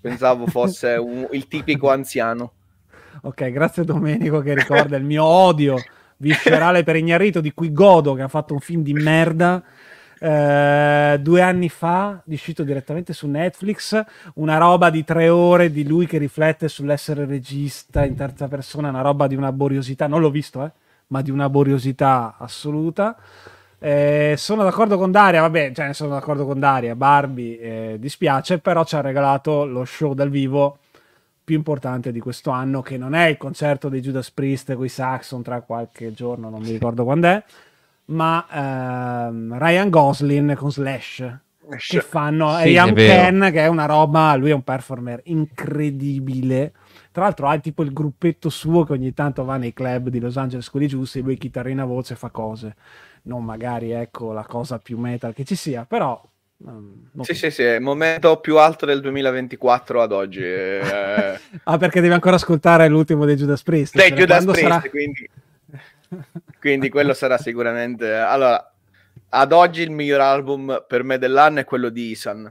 Pensavo fosse un, il tipico anziano. Ok, grazie Domenico che ricorda il mio odio viscerale per Ignarito, di cui godo che ha fatto un film di merda. Eh, due anni fa, uscito direttamente su Netflix, una roba di tre ore di lui che riflette sull'essere regista in terza persona, una roba di una boriosità, non l'ho visto, eh, ma di una boriosità assoluta. Eh, sono d'accordo con Daria, vabbè, cioè sono d'accordo con Daria, Barbie eh, dispiace, però ci ha regalato lo show dal vivo più importante di questo anno, che non è il concerto dei Judas Priest con i Saxon tra qualche giorno, non mi ricordo quando è, ma ehm, Ryan Goslin con Slash, Slash. che fanno sì, e Young Ken, che è una roba, lui è un performer incredibile. Tra l'altro ha tipo il gruppetto suo che ogni tanto va nei club di Los Angeles con i giusti, lui chitarrina voce fa cose non magari ecco la cosa più metal che ci sia, però... Um, sì, sì, sì, è il momento più alto del 2024 ad oggi. Eh. ah, perché devi ancora ascoltare l'ultimo dei Judas Priest. Dei cioè, Judas Priest, sarà... quindi... quindi quello sarà sicuramente... Allora, ad oggi il miglior album per me dell'anno è quello di Isan.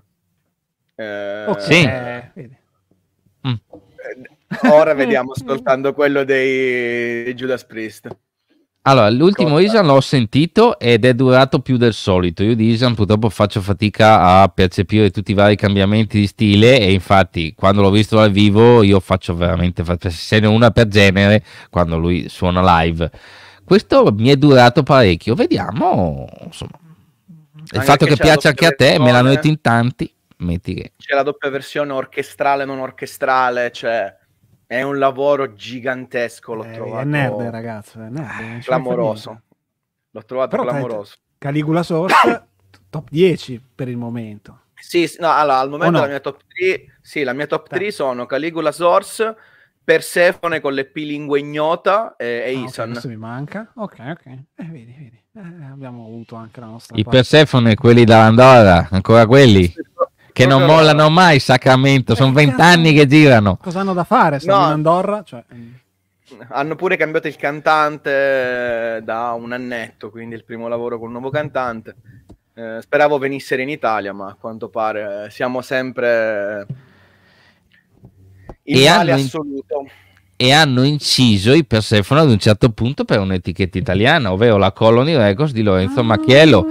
Eh, oh, sì. Mm. Eh, mm. Ora vediamo soltanto quello dei, dei Judas Priest. Allora, l'ultimo Isan l'ho sentito ed è durato più del solito. Io di Isan purtroppo faccio fatica a percepire tutti i vari cambiamenti di stile e infatti quando l'ho visto dal vivo io faccio veramente se ne una per genere quando lui suona live. Questo mi è durato parecchio, vediamo, insomma. Il Anche fatto che piaccia anche a te, versione, me l'hanno detto in tanti, metti che... C'è la doppia versione orchestrale non orchestrale, cioè è un lavoro gigantesco, l'ho eh, trovato. È nerd, eh, ragazzo, è nerd. clamoroso. L'ho trovato Però clamoroso. Caligula Source, top 10 per il momento. Sì, no, allora, al momento no. la mia top 3, sì, la mia top 3 sono Caligula Source, Persephone con le P lingue ignota e, e ah, Isan. Okay, mi manca. Ok, ok. Eh, vedi, vedi. Eh, abbiamo avuto anche la nostra. I parte. Persefone, quelli dall'Andorra, ancora quelli che non mollano mai Sacramento, sono vent'anni che girano. Cosa hanno da fare? Sono no. in Andorra? Cioè... Mm. Hanno pure cambiato il cantante eh, da un annetto, quindi il primo lavoro con il nuovo cantante. Eh, speravo venissero in Italia, ma a quanto pare eh, siamo sempre in e assoluto e hanno inciso i Persephone ad un certo punto per un'etichetta italiana, ovvero la Colony Records di Lorenzo ah. Macchiello.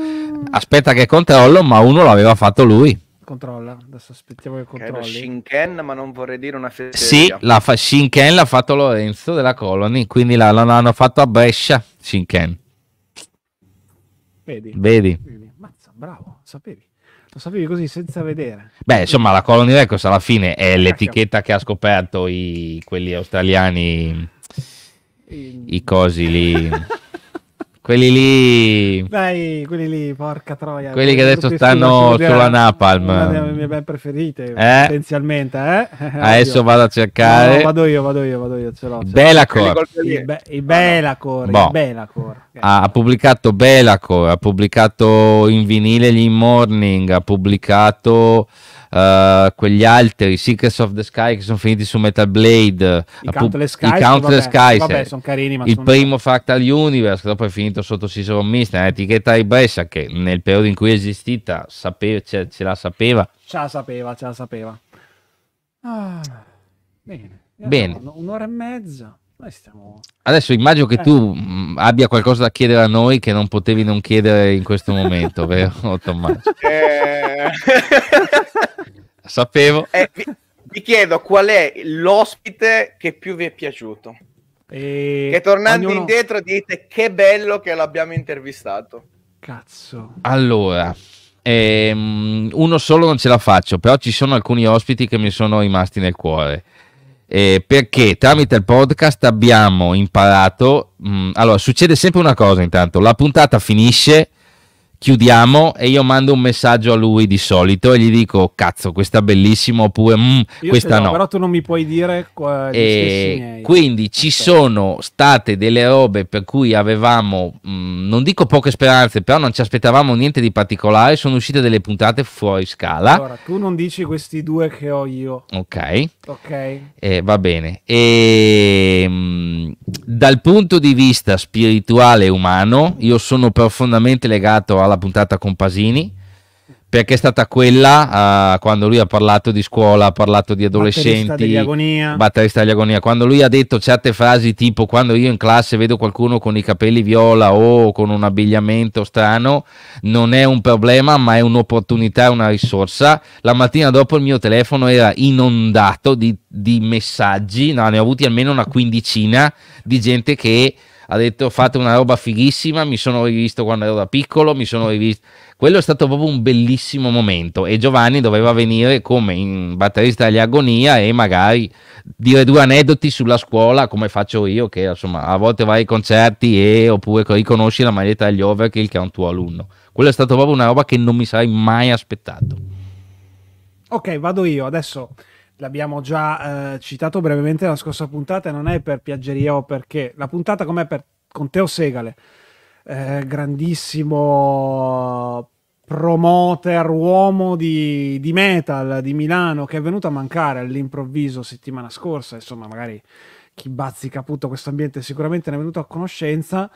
Aspetta che controllo, ma uno l'aveva fatto lui. Controlla, adesso aspettiamo che controlli. Shinken, ma non vorrei dire una fesseria. Sì, la fa- Shinken l'ha fatto Lorenzo della Colony, quindi la- hanno fatto a Brescia, Shinken. Vedi? Vedi. Mazza, bravo, sapevi. Lo sapevi così senza vedere. Beh, insomma, la Colony Records alla fine è l'etichetta che ha scoperto i, quelli australiani, i, i cosi lì. Quelli lì... Dai, quelli lì, porca troia. Quelli che adesso stanno sulla Napalm. Una delle mie band preferite, eh? potenzialmente. Eh? Adesso vado a cercare... No, vado io, vado io, vado io, ce l'ho. Belacor. I boh. Belacor, boh. Ha, ha pubblicato Belacor, ha pubblicato in vinile gli In Morning, ha pubblicato... Eh, quegli altri, Secrets of the Sky che sono finiti su Metal Blade, i Countless Skies, Countless vabbè, Skies vabbè, eh. sono carini, ma il sono... primo Fractal Universe che dopo è finito sotto Cicero Mist, un'etichetta di Brescia che nel periodo in cui è esistita sapeva, ce, ce la sapeva. Ce la sapeva, ce la sapeva. Ah, bene. bene. Un'ora e mezza. Stiamo... Adesso immagino che eh. tu mm, abbia qualcosa da chiedere a noi che non potevi non chiedere in questo momento, vero Tommaso? Eh... Sapevo. Eh, vi, vi, chiedo qual è l'ospite che più vi è piaciuto. E... Che tornando Ognuno... indietro dite che bello che l'abbiamo intervistato. Cazzo. Allora, ehm, uno solo non ce la faccio, però ci sono alcuni ospiti che mi sono rimasti nel cuore. Eh, perché tramite il podcast abbiamo imparato. Mh, mm, allora, succede sempre una cosa: intanto la puntata finisce chiudiamo e io mando un messaggio a lui di solito e gli dico cazzo questa è bellissima oppure mm, questa no. Però tu non mi puoi dire qua, e quindi ci okay. sono state delle robe per cui avevamo mh, mm, non dico poche speranze però non ci aspettavamo niente di particolare sono uscite delle puntate fuori scala. Allora tu non dici questi due che ho io. Ok. Ok. Eh, va bene. E, ehm, mh, dal punto di vista spirituale e umano io sono profondamente legato alla la puntata con Pasini perché è stata quella uh, quando lui ha parlato di scuola, ha parlato di adolescenti, batterista di agonia. quando lui ha detto certe frasi tipo quando io in classe vedo qualcuno con i capelli viola o con un abbigliamento strano, non è un problema ma è un'opportunità, una risorsa, la mattina dopo il mio telefono era inondato di, di messaggi, no, ne ho avuti almeno una quindicina di gente che ha detto fate una roba fighissima, mi sono rivisto quando ero da piccolo, mi sono rivisto... Quello è stato proprio un bellissimo momento e Giovanni doveva venire come in batterista agli Agonia e magari dire due aneddoti sulla scuola come faccio io che insomma a volte vai ai concerti e oppure riconosci la maglietta degli Overkill che è un tuo alunno. Quello è stato proprio una roba che non mi sarei mai aspettato. Ok, vado io adesso l'abbiamo già eh, citato brevemente la scorsa puntata, non è per piaggeria o perché. La puntata com'è per, con Teo Segale, eh, grandissimo promoter, uomo di, di, metal di Milano, che è venuto a mancare all'improvviso settimana scorsa, insomma magari chi bazzica appunto questo ambiente sicuramente ne è venuto a conoscenza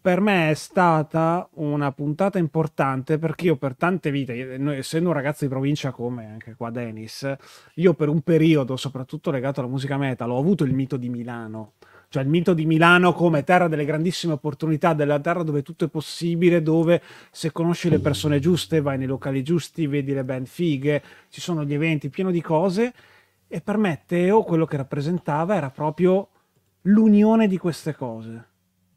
per me è stata una puntata importante perché io per tante vite, noi, essendo un ragazzo di provincia come anche qua Dennis, io per un periodo, soprattutto legato alla musica metal, ho avuto il mito di Milano. Cioè il mito di Milano come terra delle grandissime opportunità, della terra dove tutto è possibile, dove se conosci le persone giuste, vai nei locali giusti, vedi le band fighe, ci sono gli eventi, pieno di cose. E per me Teo quello che rappresentava era proprio l'unione di queste cose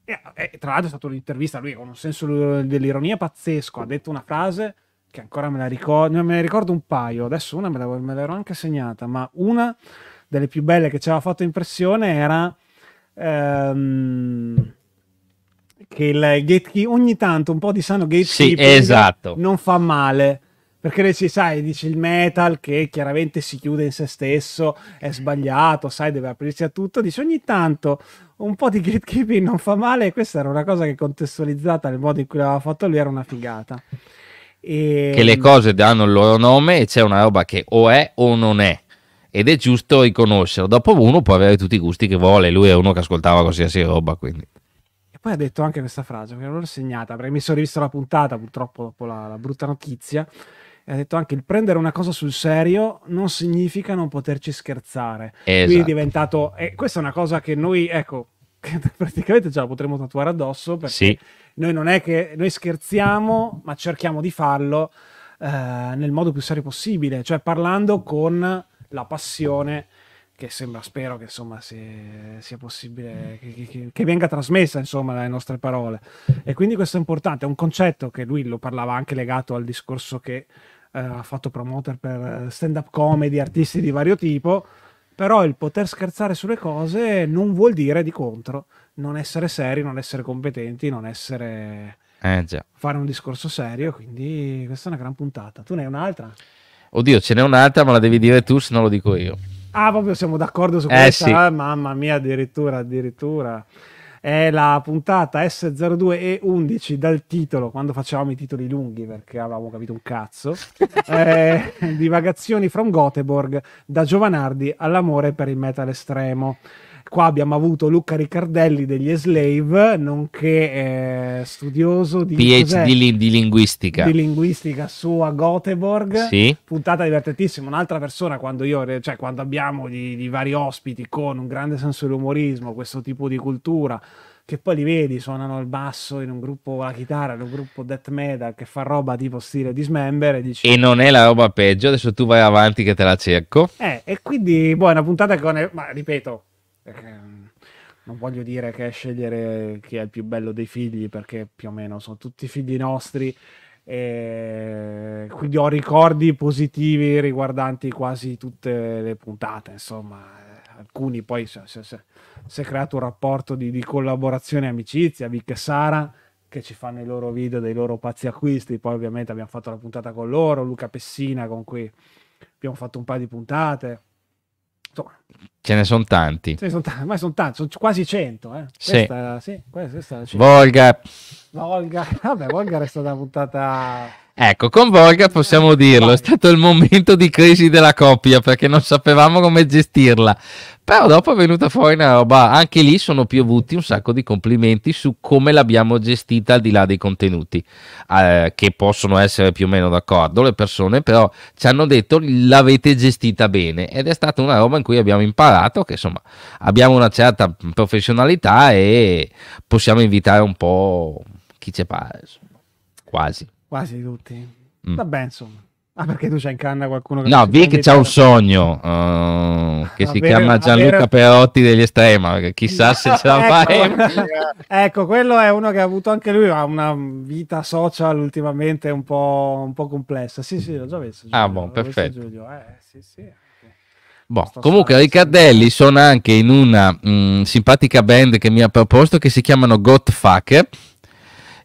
eh, e, tra l'altro è stata un'intervista lui con un senso dell'ironia pazzesco, ha detto una frase che ancora me la ricordo, me ne ricordo un paio, adesso una me, la, me l'ero anche segnata, ma una delle più belle che ci aveva fatto impressione era ehm, che il gatekeeper, ogni tanto un po' di sano gatekeeper sì, esatto. non fa male perché lei si sa, dice il metal che chiaramente si chiude in se stesso, è sbagliato, sai, deve aprirsi a tutto. Dice ogni tanto un po' di gatekeeping non fa male e questa era una cosa che contestualizzata nel modo in cui l'aveva fatto lui era una figata. E... Ehm, che le cose danno il loro nome e c'è una roba che o è o non è ed è giusto riconoscerlo. Dopo uno può avere tutti i gusti che vuole, lui è uno che ascoltava qualsiasi roba, quindi poi ha detto anche questa frase, che l'ho segnata, perché mi sono rivisto la puntata purtroppo dopo la, la brutta notizia, ha detto anche il prendere una cosa sul serio non significa non poterci scherzare. Esatto. Quindi è esatto. diventato... E questa è una cosa che noi, ecco, praticamente già la potremmo tatuare addosso perché sì. noi non è che noi scherziamo, ma cerchiamo di farlo eh, nel modo più serio possibile, cioè parlando con la passione che sembra, spero che insomma sia, sia possibile che, che, che, venga trasmessa insomma dalle nostre parole e quindi questo è importante, è un concetto che lui lo parlava anche legato al discorso che eh, ha fatto promoter per eh, stand-up comedy, artisti di vario tipo, però il poter scherzare sulle cose non vuol dire di contro non essere seri, non essere competenti, non essere... Eh, fare un discorso serio, quindi questa è una gran puntata. Tu ne hai un'altra? Oddio, ce n'è un'altra, ma la devi dire tu, se non lo dico io. Ah, proprio siamo d'accordo su eh, questa. Sì. Ah, mamma mia, addirittura, addirittura è la puntata S02E11 dal titolo, quando facevamo i titoli lunghi perché avevamo capito un cazzo, eh, Divagazioni from Gothenburg, da Giovanardi all'amore per il metal estremo qua abbiamo avuto Luca Riccardelli degli Slave, nonché eh, studioso di PhD li, di linguistica. Di linguistica su a Göteborg. Sì. Puntata divertentissima. Un'altra persona, quando, io, cioè, quando abbiamo i vari ospiti con un grande senso dell'umorismo, questo tipo di cultura che poi li vedi, suonano il basso in un gruppo, la chitarra, in un gruppo death metal che fa roba tipo stile Dismember e dici... E non è la roba peggio, adesso tu vai avanti che te la cerco. Eh, e quindi, boh, è una puntata che, ne... ma ripeto, Mm, non voglio dire che è scegliere chi è il più bello dei figli perché più o meno sono tutti figli nostri e quindi ho ricordi positivi riguardanti quasi tutte le puntate insomma eh, alcuni poi si è creato un rapporto di, di collaborazione e amicizia Vic e Sara che ci fanno i loro video dei loro pazzi acquisti poi ovviamente abbiamo fatto la puntata con loro Luca Pessina con cui abbiamo fatto un paio di puntate insomma, Ce ne sono tanti. Ce ne sono tanti, ma sono tanti, sono quasi 100. Eh. Sì. Questa, sì, questa, questa Volga. Volga, vabbè, Volga è stata puntata Ecco, con Volga possiamo dirlo, è stato il momento di crisi della coppia perché non sapevamo come gestirla. Però dopo è venuta fuori una roba, anche lì sono piovuti un sacco di complimenti su come l'abbiamo gestita al di là dei contenuti, eh, che possono essere più o meno d'accordo le persone, però ci hanno detto l'avete gestita bene ed è stata una roba in cui abbiamo imparato che insomma abbiamo una certa professionalità e possiamo invitare un po' chi ci pare, insomma, quasi. Quasi tutti. Mm. Vabbè, insomma. Ah, perché tu c'hai in canna qualcuno che... No, Vic c'ha un sogno uh, che si avere, chiama Gianluca avere... Perotti degli Estrema, chissà se ce la ecco. fai. ecco, quello è uno che ha avuto anche lui, ha una vita social ultimamente un po', un po complessa. Sì, sì, l'ho già visto. Ah, Giulio, ah, buon, perfetto. Giulio. Eh, sì, sì. Boh, comunque Riccardelli sono anche in una mh, mm, simpatica band che mi ha proposto che si chiamano Godfucker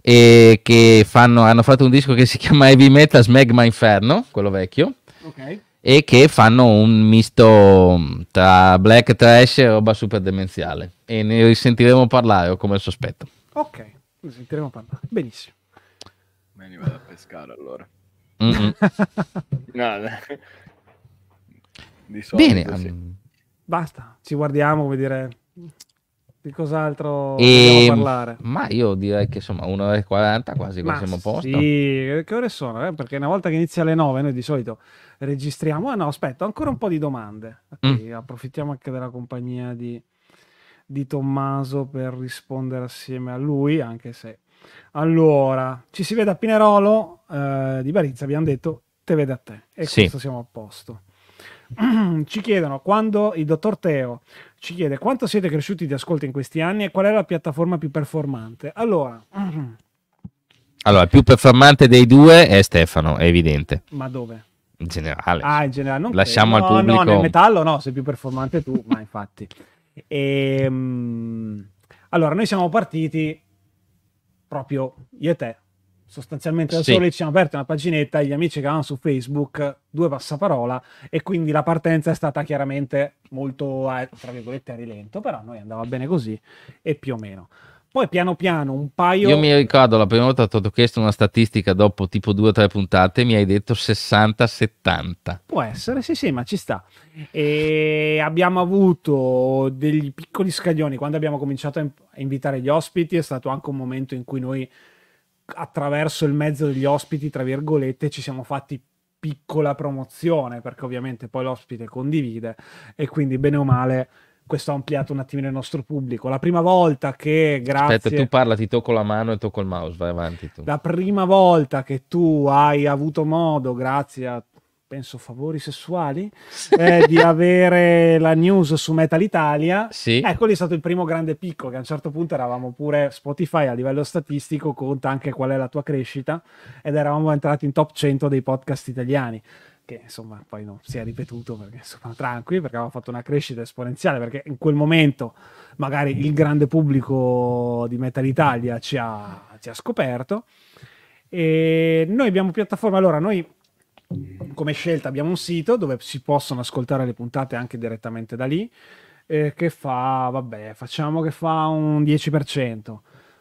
e che fanno, hanno fatto un disco che si chiama Heavy Metal Smegma Inferno, quello vecchio, okay. e che fanno un misto mm, tra black trash e roba super demenziale. E ne risentiremo parlare, ho come sospetto. Ok, ne sentiremo parlare. Benissimo. Me ne vado a pescare allora. no, no. Di solito, Bene, sì. Mm. basta, ci guardiamo, come dire... Di cos'altro e... Ehm, parlare? Ma io direi che insomma e 40 quasi ma siamo a posto. Sì, eh, che ore sono? Eh? Perché una volta che inizia alle 9 noi di solito registriamo. Ah no, aspetta, ancora un po' di domande. Okay, mm. Approfittiamo anche della compagnia di, di Tommaso per rispondere assieme a lui, anche se... Allora, ci si vede a Pinerolo eh, di Barizza, abbiamo detto, te vede a te. E sì. questo siamo a posto. ci chiedono quando il dottor Teo ci chiede quanto siete cresciuti di ascolto in questi anni e qual è la piattaforma più performante. Allora, allora il più performante dei due è Stefano, è evidente. Ma dove? In generale. Ah, in generale. Non Lasciamo credo. al pubblico. No, nel metallo no, sei più performante tu, ma infatti. E, ehm, allora, noi siamo partiti proprio io e te sostanzialmente da sì. soli ci hanno aperto una paginetta gli amici che avevano su Facebook due passaparola e quindi la partenza è stata chiaramente molto a, eh, tra virgolette a rilento però noi andava bene così e più o meno poi piano piano un paio io mi ricordo la prima volta ti ho chiesto una statistica dopo tipo due o tre puntate mi hai detto 60-70 può essere sì sì ma ci sta e abbiamo avuto degli piccoli scaglioni quando abbiamo cominciato a invitare gli ospiti è stato anche un momento in cui noi attraverso il mezzo degli ospiti, tra virgolette, ci siamo fatti piccola promozione, perché ovviamente poi l'ospite condivide e quindi bene o male questo ha ampliato un attimino il nostro pubblico. La prima volta che grazie Aspetta, tu parla, ti tocco la mano e tocco il mouse, vai avanti tu. La prima volta che tu hai avuto modo, grazie a penso favori sessuali, eh, di avere la news su Metal Italia. Sì. Ecco lì è stato il primo grande picco, che a un certo punto eravamo pure Spotify a livello statistico, conta anche qual è la tua crescita, ed eravamo entrati in top 100 dei podcast italiani che insomma poi non si è ripetuto perché insomma tranquilli perché aveva fatto una crescita esponenziale perché in quel momento magari il grande pubblico di Metal Italia ci ha, ci ha scoperto e noi abbiamo piattaforme allora noi come scelta abbiamo un sito dove si possono ascoltare le puntate anche direttamente da lì, eh, che fa, vabbè, facciamo che fa un 10%.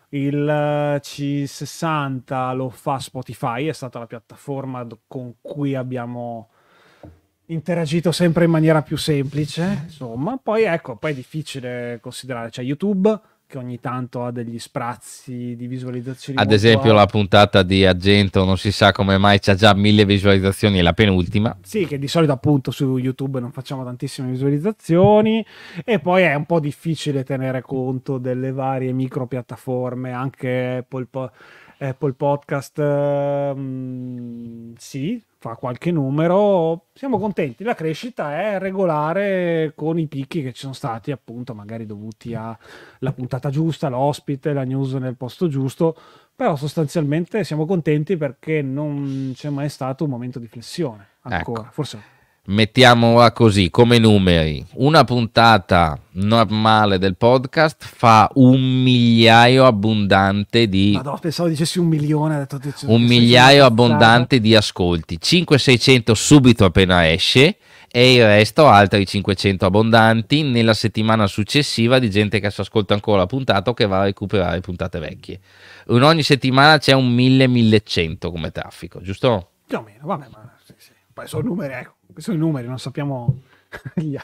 Il eh, C60 lo fa Spotify, è stata la piattaforma con cui abbiamo interagito sempre in maniera più semplice, insomma. Poi ecco, poi è difficile considerare, c'è cioè, YouTube che ogni tanto ha degli sprazzi di visualizzazioni. Ad esempio alto. la puntata di Argento non si sa come mai c'ha già mille visualizzazioni, è la penultima. Sì, che di solito appunto su YouTube non facciamo tantissime visualizzazioni e poi è un po' difficile tenere conto delle varie micro piattaforme, anche Apple Podcast Apple Podcast eh, sì, fa qualche numero, siamo contenti, la crescita è regolare con i picchi che ci sono stati appunto magari dovuti alla puntata giusta, l'ospite, la news nel posto giusto, però sostanzialmente siamo contenti perché non c'è mai stato un momento di flessione ancora, ecco. forse mettiamola così, come numeri, una puntata normale del podcast fa un migliaio abbondante di... Madonna, pensavo dicessi un milione. Detto, dicessi, un migliaio abbondante di ascolti, 5-600 subito appena esce e il resto altri 500 abbondanti nella settimana successiva di gente che si ascolta ancora la puntata o che va a recuperare puntate vecchie. In ogni settimana c'è un 1000-1100 come traffico, giusto? Più o meno, vabbè, ma sì, sì. poi sono numeri, ecco questi sono i numeri, non sappiamo gli,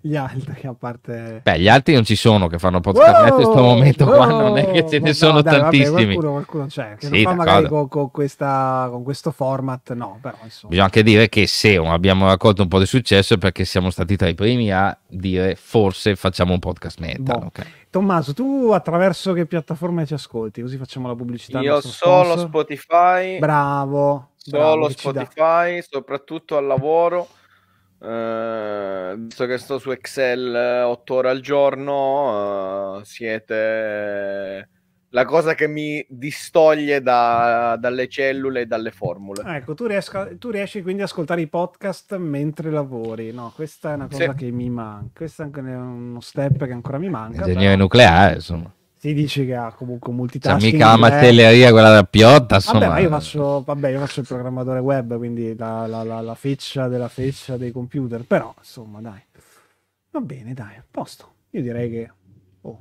gli, altri a parte... Beh, gli altri non ci sono che fanno podcast wow, in questo momento wow, qua, non è che ce ne no, sono dai, tantissimi. Vabbè, qualcuno, qualcuno c'è, che sì, lo fa magari con, con, questa, con, questo format, no, però insomma... Bisogna anche dire che se abbiamo raccolto un po' di successo è perché siamo stati tra i primi a dire forse facciamo un podcast meta. boh. okay. Tommaso, tu attraverso che piattaforme ci ascolti? Così facciamo la pubblicità. Io solo sponsor. Spotify. Bravo solo lo Spotify, soprattutto al lavoro. Uh, visto che sto su Excel 8 eh, ore al giorno, uh, siete la cosa che mi distoglie da, dalle cellule e dalle formule. ecco, tu, riesca, tu, riesci quindi ad ascoltare i podcast mentre lavori. No, questa è una cosa sì. che mi manca. Questo è uno step che ancora mi manca. Ingegneria però... nucleare, insomma ti dici che ha comunque multitasking. C'è mica la martelleria quella da piotta, insomma. Vabbè, ma io faccio, vabbè, io faccio il programmatore web, quindi la, la, la, la feccia della feccia dei computer, però insomma dai. Va bene, dai, a posto. Io direi che... Oh,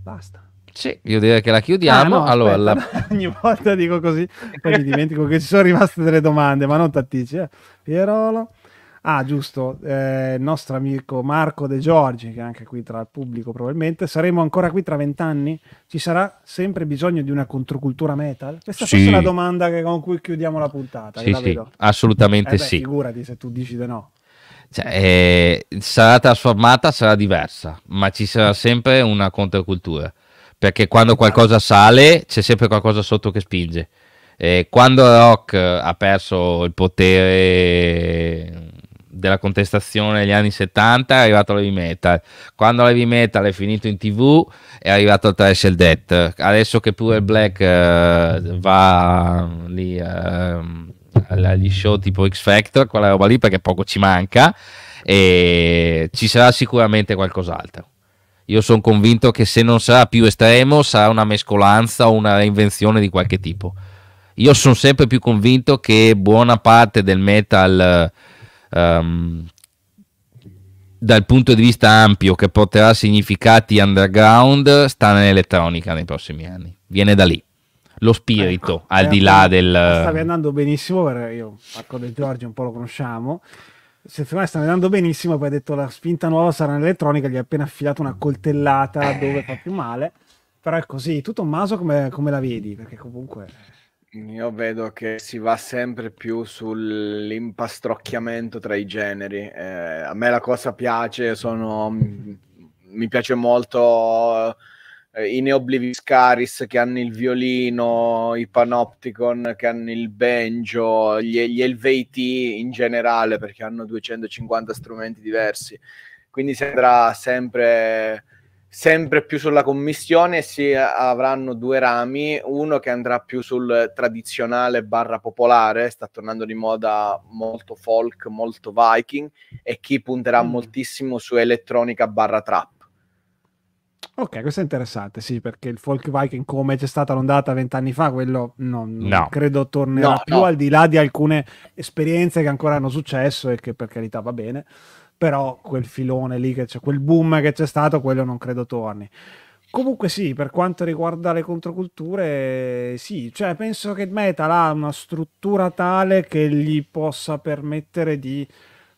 basta. Sì, io direi che la chiudiamo. Ah, no, allora, aspetta, la... Ogni volta dico così, poi mi dimentico che ci sono rimaste delle domande, ma non tattici. Eh. Pierolo. Ah, giusto, eh, il nostro amico Marco De Giorgi, che è anche qui tra il pubblico probabilmente, saremo ancora qui tra vent'anni? Ci sarà sempre bisogno di una controcultura metal? Questa sì. è la domanda che, con cui chiudiamo la puntata. Sì, la sì, assolutamente eh beh, sì. Figurati se tu dici di no. Cioè, eh, sarà trasformata, sarà diversa, ma ci sarà sempre una controcultura, perché quando qualcosa sale c'è sempre qualcosa sotto che spinge. Eh, quando Rock ha perso il potere della contestazione negli anni 70 è arrivato l'heavy metal quando l'heavy metal è finito in tv è arrivato il trash e il death adesso che pure il black uh, va mm, lì uh, agli show tipo X Factor quella roba lì perché poco ci manca e ci sarà sicuramente qualcos'altro io sono convinto che se non sarà più estremo sarà una mescolanza o una reinvenzione di qualche tipo io sono sempre più convinto che buona parte del metal uh, um, dal punto di vista ampio che porterà significati underground sta nell'elettronica nei prossimi anni. Viene da lì. Lo ecco. spirito, ecco, al di là del... Stavi andando benissimo, io Marco Del Giorgio un po' lo conosciamo. Secondo me sta andando benissimo, poi hai detto la spinta nuova sarà nell'elettronica, gli ha appena affilato una coltellata dove fa più male. Però è così, tu Tommaso come, come la vedi? Perché comunque... Io vedo che si va sempre più sull'impastrocchiamento tra i generi. Eh, a me la cosa piace, sono, mm, mi piace molto eh, i Neobliviscaris che hanno il violino, i Panopticon che hanno il banjo, gli, gli LVT in generale perché hanno 250 strumenti diversi. Quindi si andrà sempre sempre più sulla commissione si avranno due rami, uno che andrà più sul tradizionale barra popolare, sta tornando di moda molto folk, molto viking, e chi punterà mm. moltissimo su elettronica barra trap. Ok, questo è interessante, sì, perché il folk viking come c'è stata l'ondata vent'anni fa, quello non, no. credo tornerà no, più, no. al di là di alcune esperienze che ancora hanno successo e che per carità va bene però quel filone lì, che c'è, quel boom che c'è stato, quello non credo torni. Comunque sì, per quanto riguarda le controculture, sì, cioè penso che Metal ha una struttura tale che gli possa permettere di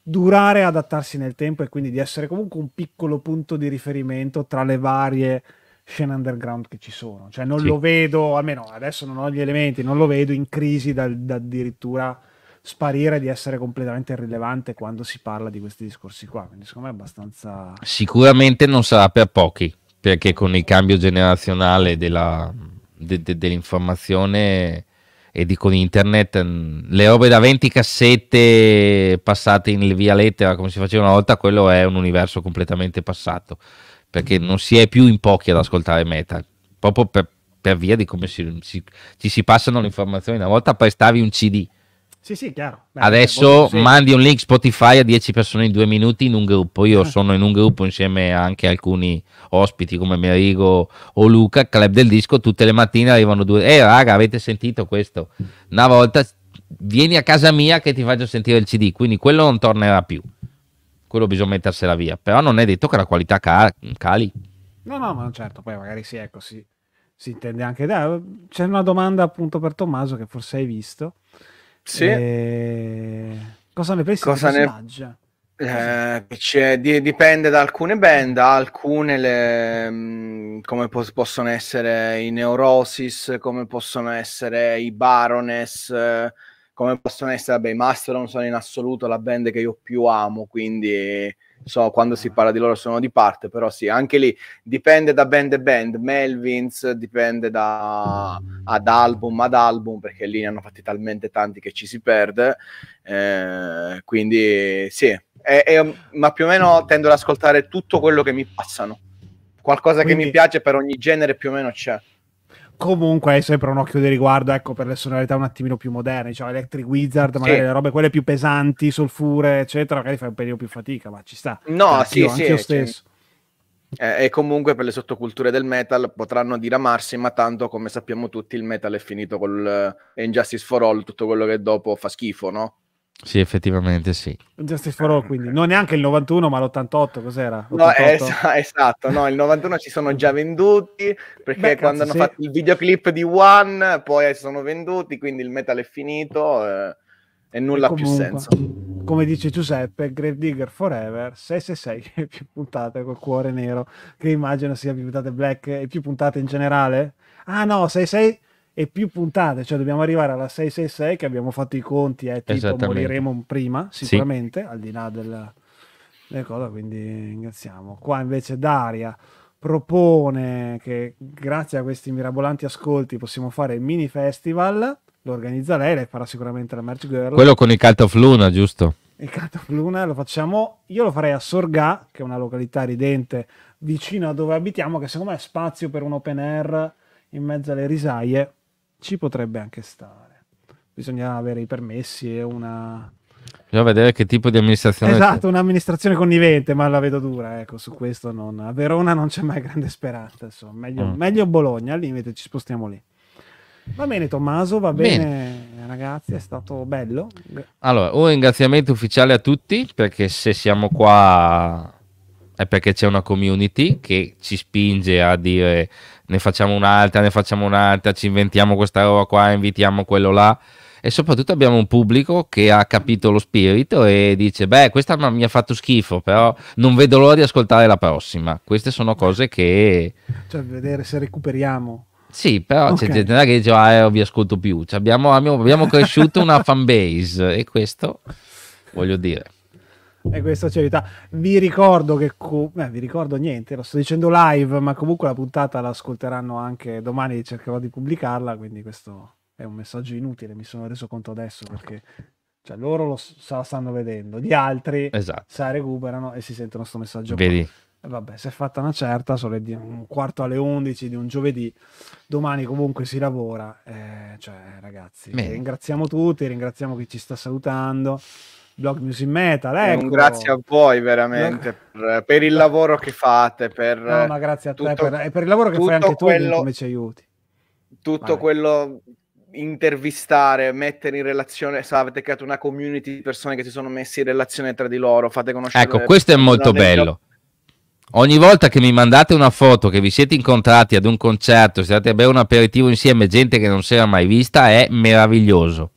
durare, e adattarsi nel tempo e quindi di essere comunque un piccolo punto di riferimento tra le varie scene underground che ci sono. Cioè non sì. lo vedo, almeno adesso non ho gli elementi, non lo vedo in crisi da, da addirittura sparire di essere completamente irrilevante quando si parla di questi discorsi qua. Quindi secondo me è abbastanza... Sicuramente non sarà per pochi, perché con il cambio generazionale della, de, de, dell'informazione e di con internet, le robe da 20 cassette passate in via lettera come si faceva una volta, quello è un universo completamente passato, perché non si è più in pochi ad ascoltare metal, proprio per, per via di come si, si, ci si passano le informazioni. Una volta prestavi un CD, sì, sì, chiaro. Beh, Adesso sì. mandi un link Spotify a 10 persone in due minuti in un gruppo. Io ah. sono in un gruppo insieme anche a alcuni ospiti come Merigo o Luca, Club del Disco. Tutte le mattine arrivano due. Eh, raga, avete sentito questo? Una volta vieni a casa mia che ti faccio sentire il CD. Quindi quello non tornerà più. Quello bisogna mettersela via. Però non è detto che la qualità cali. No, no, ma certo. Poi magari sì, ecco, si, si intende anche. Da... C'è una domanda appunto per Tommaso che forse hai visto sì. E... Cosa ne pensi Cosa ne... Eh, cioè, di, dipende da alcune band, alcune le, mm, come pos- possono essere i Neurosis, come possono essere i Baroness, come possono essere, vabbè, i Mastodon sono in assoluto la band che io più amo, quindi so quando si ah. parla di loro sono di parte, però sì, anche lì dipende da band e band, Melvins dipende da, ad album ad album, perché lì ne hanno fatti talmente tanti che ci si perde, eh, quindi sì, è, è, ma più o meno tendo ad ascoltare tutto quello che mi passano, qualcosa quindi, che mi piace per ogni genere più o meno c'è comunque hai sempre un occhio di riguardo ecco, per le sonorità un attimino più moderne, diciamo Electric Wizard, magari sì. le robe quelle più pesanti, solfure, eccetera, magari fai un periodo più fatica, ma ci sta. No, eh, sì, sì, anch'io sì, stesso. Eh, e comunque per le sottoculture del metal potranno diramarsi, ma tanto come sappiamo tutti il metal è finito con eh, Injustice for All, tutto quello che dopo fa schifo, no? Sì, effettivamente sì. Justice for All, quindi non neanche il 91, ma l'88 cos'era? 88? No, eh, es- esatto, no, il 91 ci sono già venduti perché Beh, quando cazzo, hanno sì. fatto il videoclip di One poi sono venduti, quindi il metal è finito eh, e nulla e comunque, più senso. Come dice Giuseppe, Grave Digger Forever 666 più puntate col cuore nero, che immagino sia più puntate black e più puntate in generale. Ah no, 666 e più puntate, cioè dobbiamo arrivare alla 666 che abbiamo fatto i conti, è eh, tipo moriremo prima sicuramente, sì. al di là del, del cosa, quindi ringraziamo. Qua invece Daria propone che grazie a questi mirabolanti ascolti possiamo fare il mini festival, lo organizza lei, lei farà sicuramente la Merch Girl. Quello con il Cult of Luna, giusto? Il Cult of Luna lo facciamo, io lo farei a Sorgà, che è una località ridente vicino a dove abitiamo, che secondo me è spazio per un open air in mezzo alle risaie ci potrebbe anche stare. Bisogna avere i permessi e una... Bisogna vedere che tipo di amministrazione... Esatto, un'amministrazione connivente, ma la vedo dura, ecco, su questo non... A Verona non c'è mai grande speranza, insomma. Meglio, mm. meglio Bologna, al limite ci spostiamo lì. Va bene Tommaso, va bene. bene ragazzi, è stato bello. Allora, un ringraziamento ufficiale a tutti perché se siamo qua è perché c'è una community che ci spinge a dire ne facciamo un'altra, ne facciamo un'altra, ci inventiamo questa roba qua, invitiamo quello là e soprattutto abbiamo un pubblico che ha capito lo spirito e dice beh questa mi ha fatto schifo però non vedo l'ora di ascoltare la prossima queste sono cose che cioè vedere se recuperiamo sì, però okay. c'è gente che dice ah, non vi ascolto più. Cioè, abbiamo, abbiamo cresciuto una fan base e questo voglio dire. E questo ci aiuta. Vi ricordo che... Cu- eh, vi ricordo niente, lo sto dicendo live, ma comunque la puntata la ascolteranno anche domani, cercherò di pubblicarla, quindi questo è un messaggio inutile, mi sono reso conto adesso perché cioè, loro lo s- stanno vedendo, gli altri esatto. se recuperano e si sentono questo messaggio. Vedi. Vabbè, si è fatta una certa, sono le un quarto alle 11 di un giovedì, domani comunque si lavora, eh, cioè ragazzi, Bene. ringraziamo tutti, ringraziamo chi ci sta salutando. Blog Music Metal. Ecco. Un grazie a voi veramente per, per, il lavoro che fate. Per no, ma grazie a tutto, te per, per, il lavoro che fai anche quello, tu come ci aiuti. Tutto Vai. quello intervistare, mettere in relazione, so, avete creato una community di persone che si sono messi in relazione tra di loro, fate conoscere. Ecco, questo è molto bello. Ogni volta che mi mandate una foto, che vi siete incontrati ad un concerto, siete andati a bere un aperitivo insieme, gente che non si era mai vista, è meraviglioso.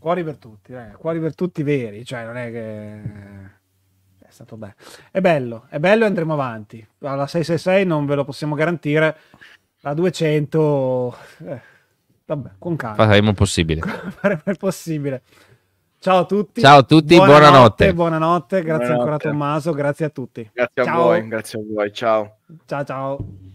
Cuori per tutti, eh. cuori per tutti veri, cioè non è che... È stato bello. È bello, è bello e andremo avanti. La 666 non ve lo possiamo garantire, la 200... Eh, vabbè, con calma. Faremo possibile. Faremo il possibile. Ciao a tutti. Ciao a tutti, buonanotte. Buonanotte, grazie buonanotte. ancora Tommaso, grazie a tutti. Grazie ciao. a voi, grazie a voi, ciao. Ciao ciao.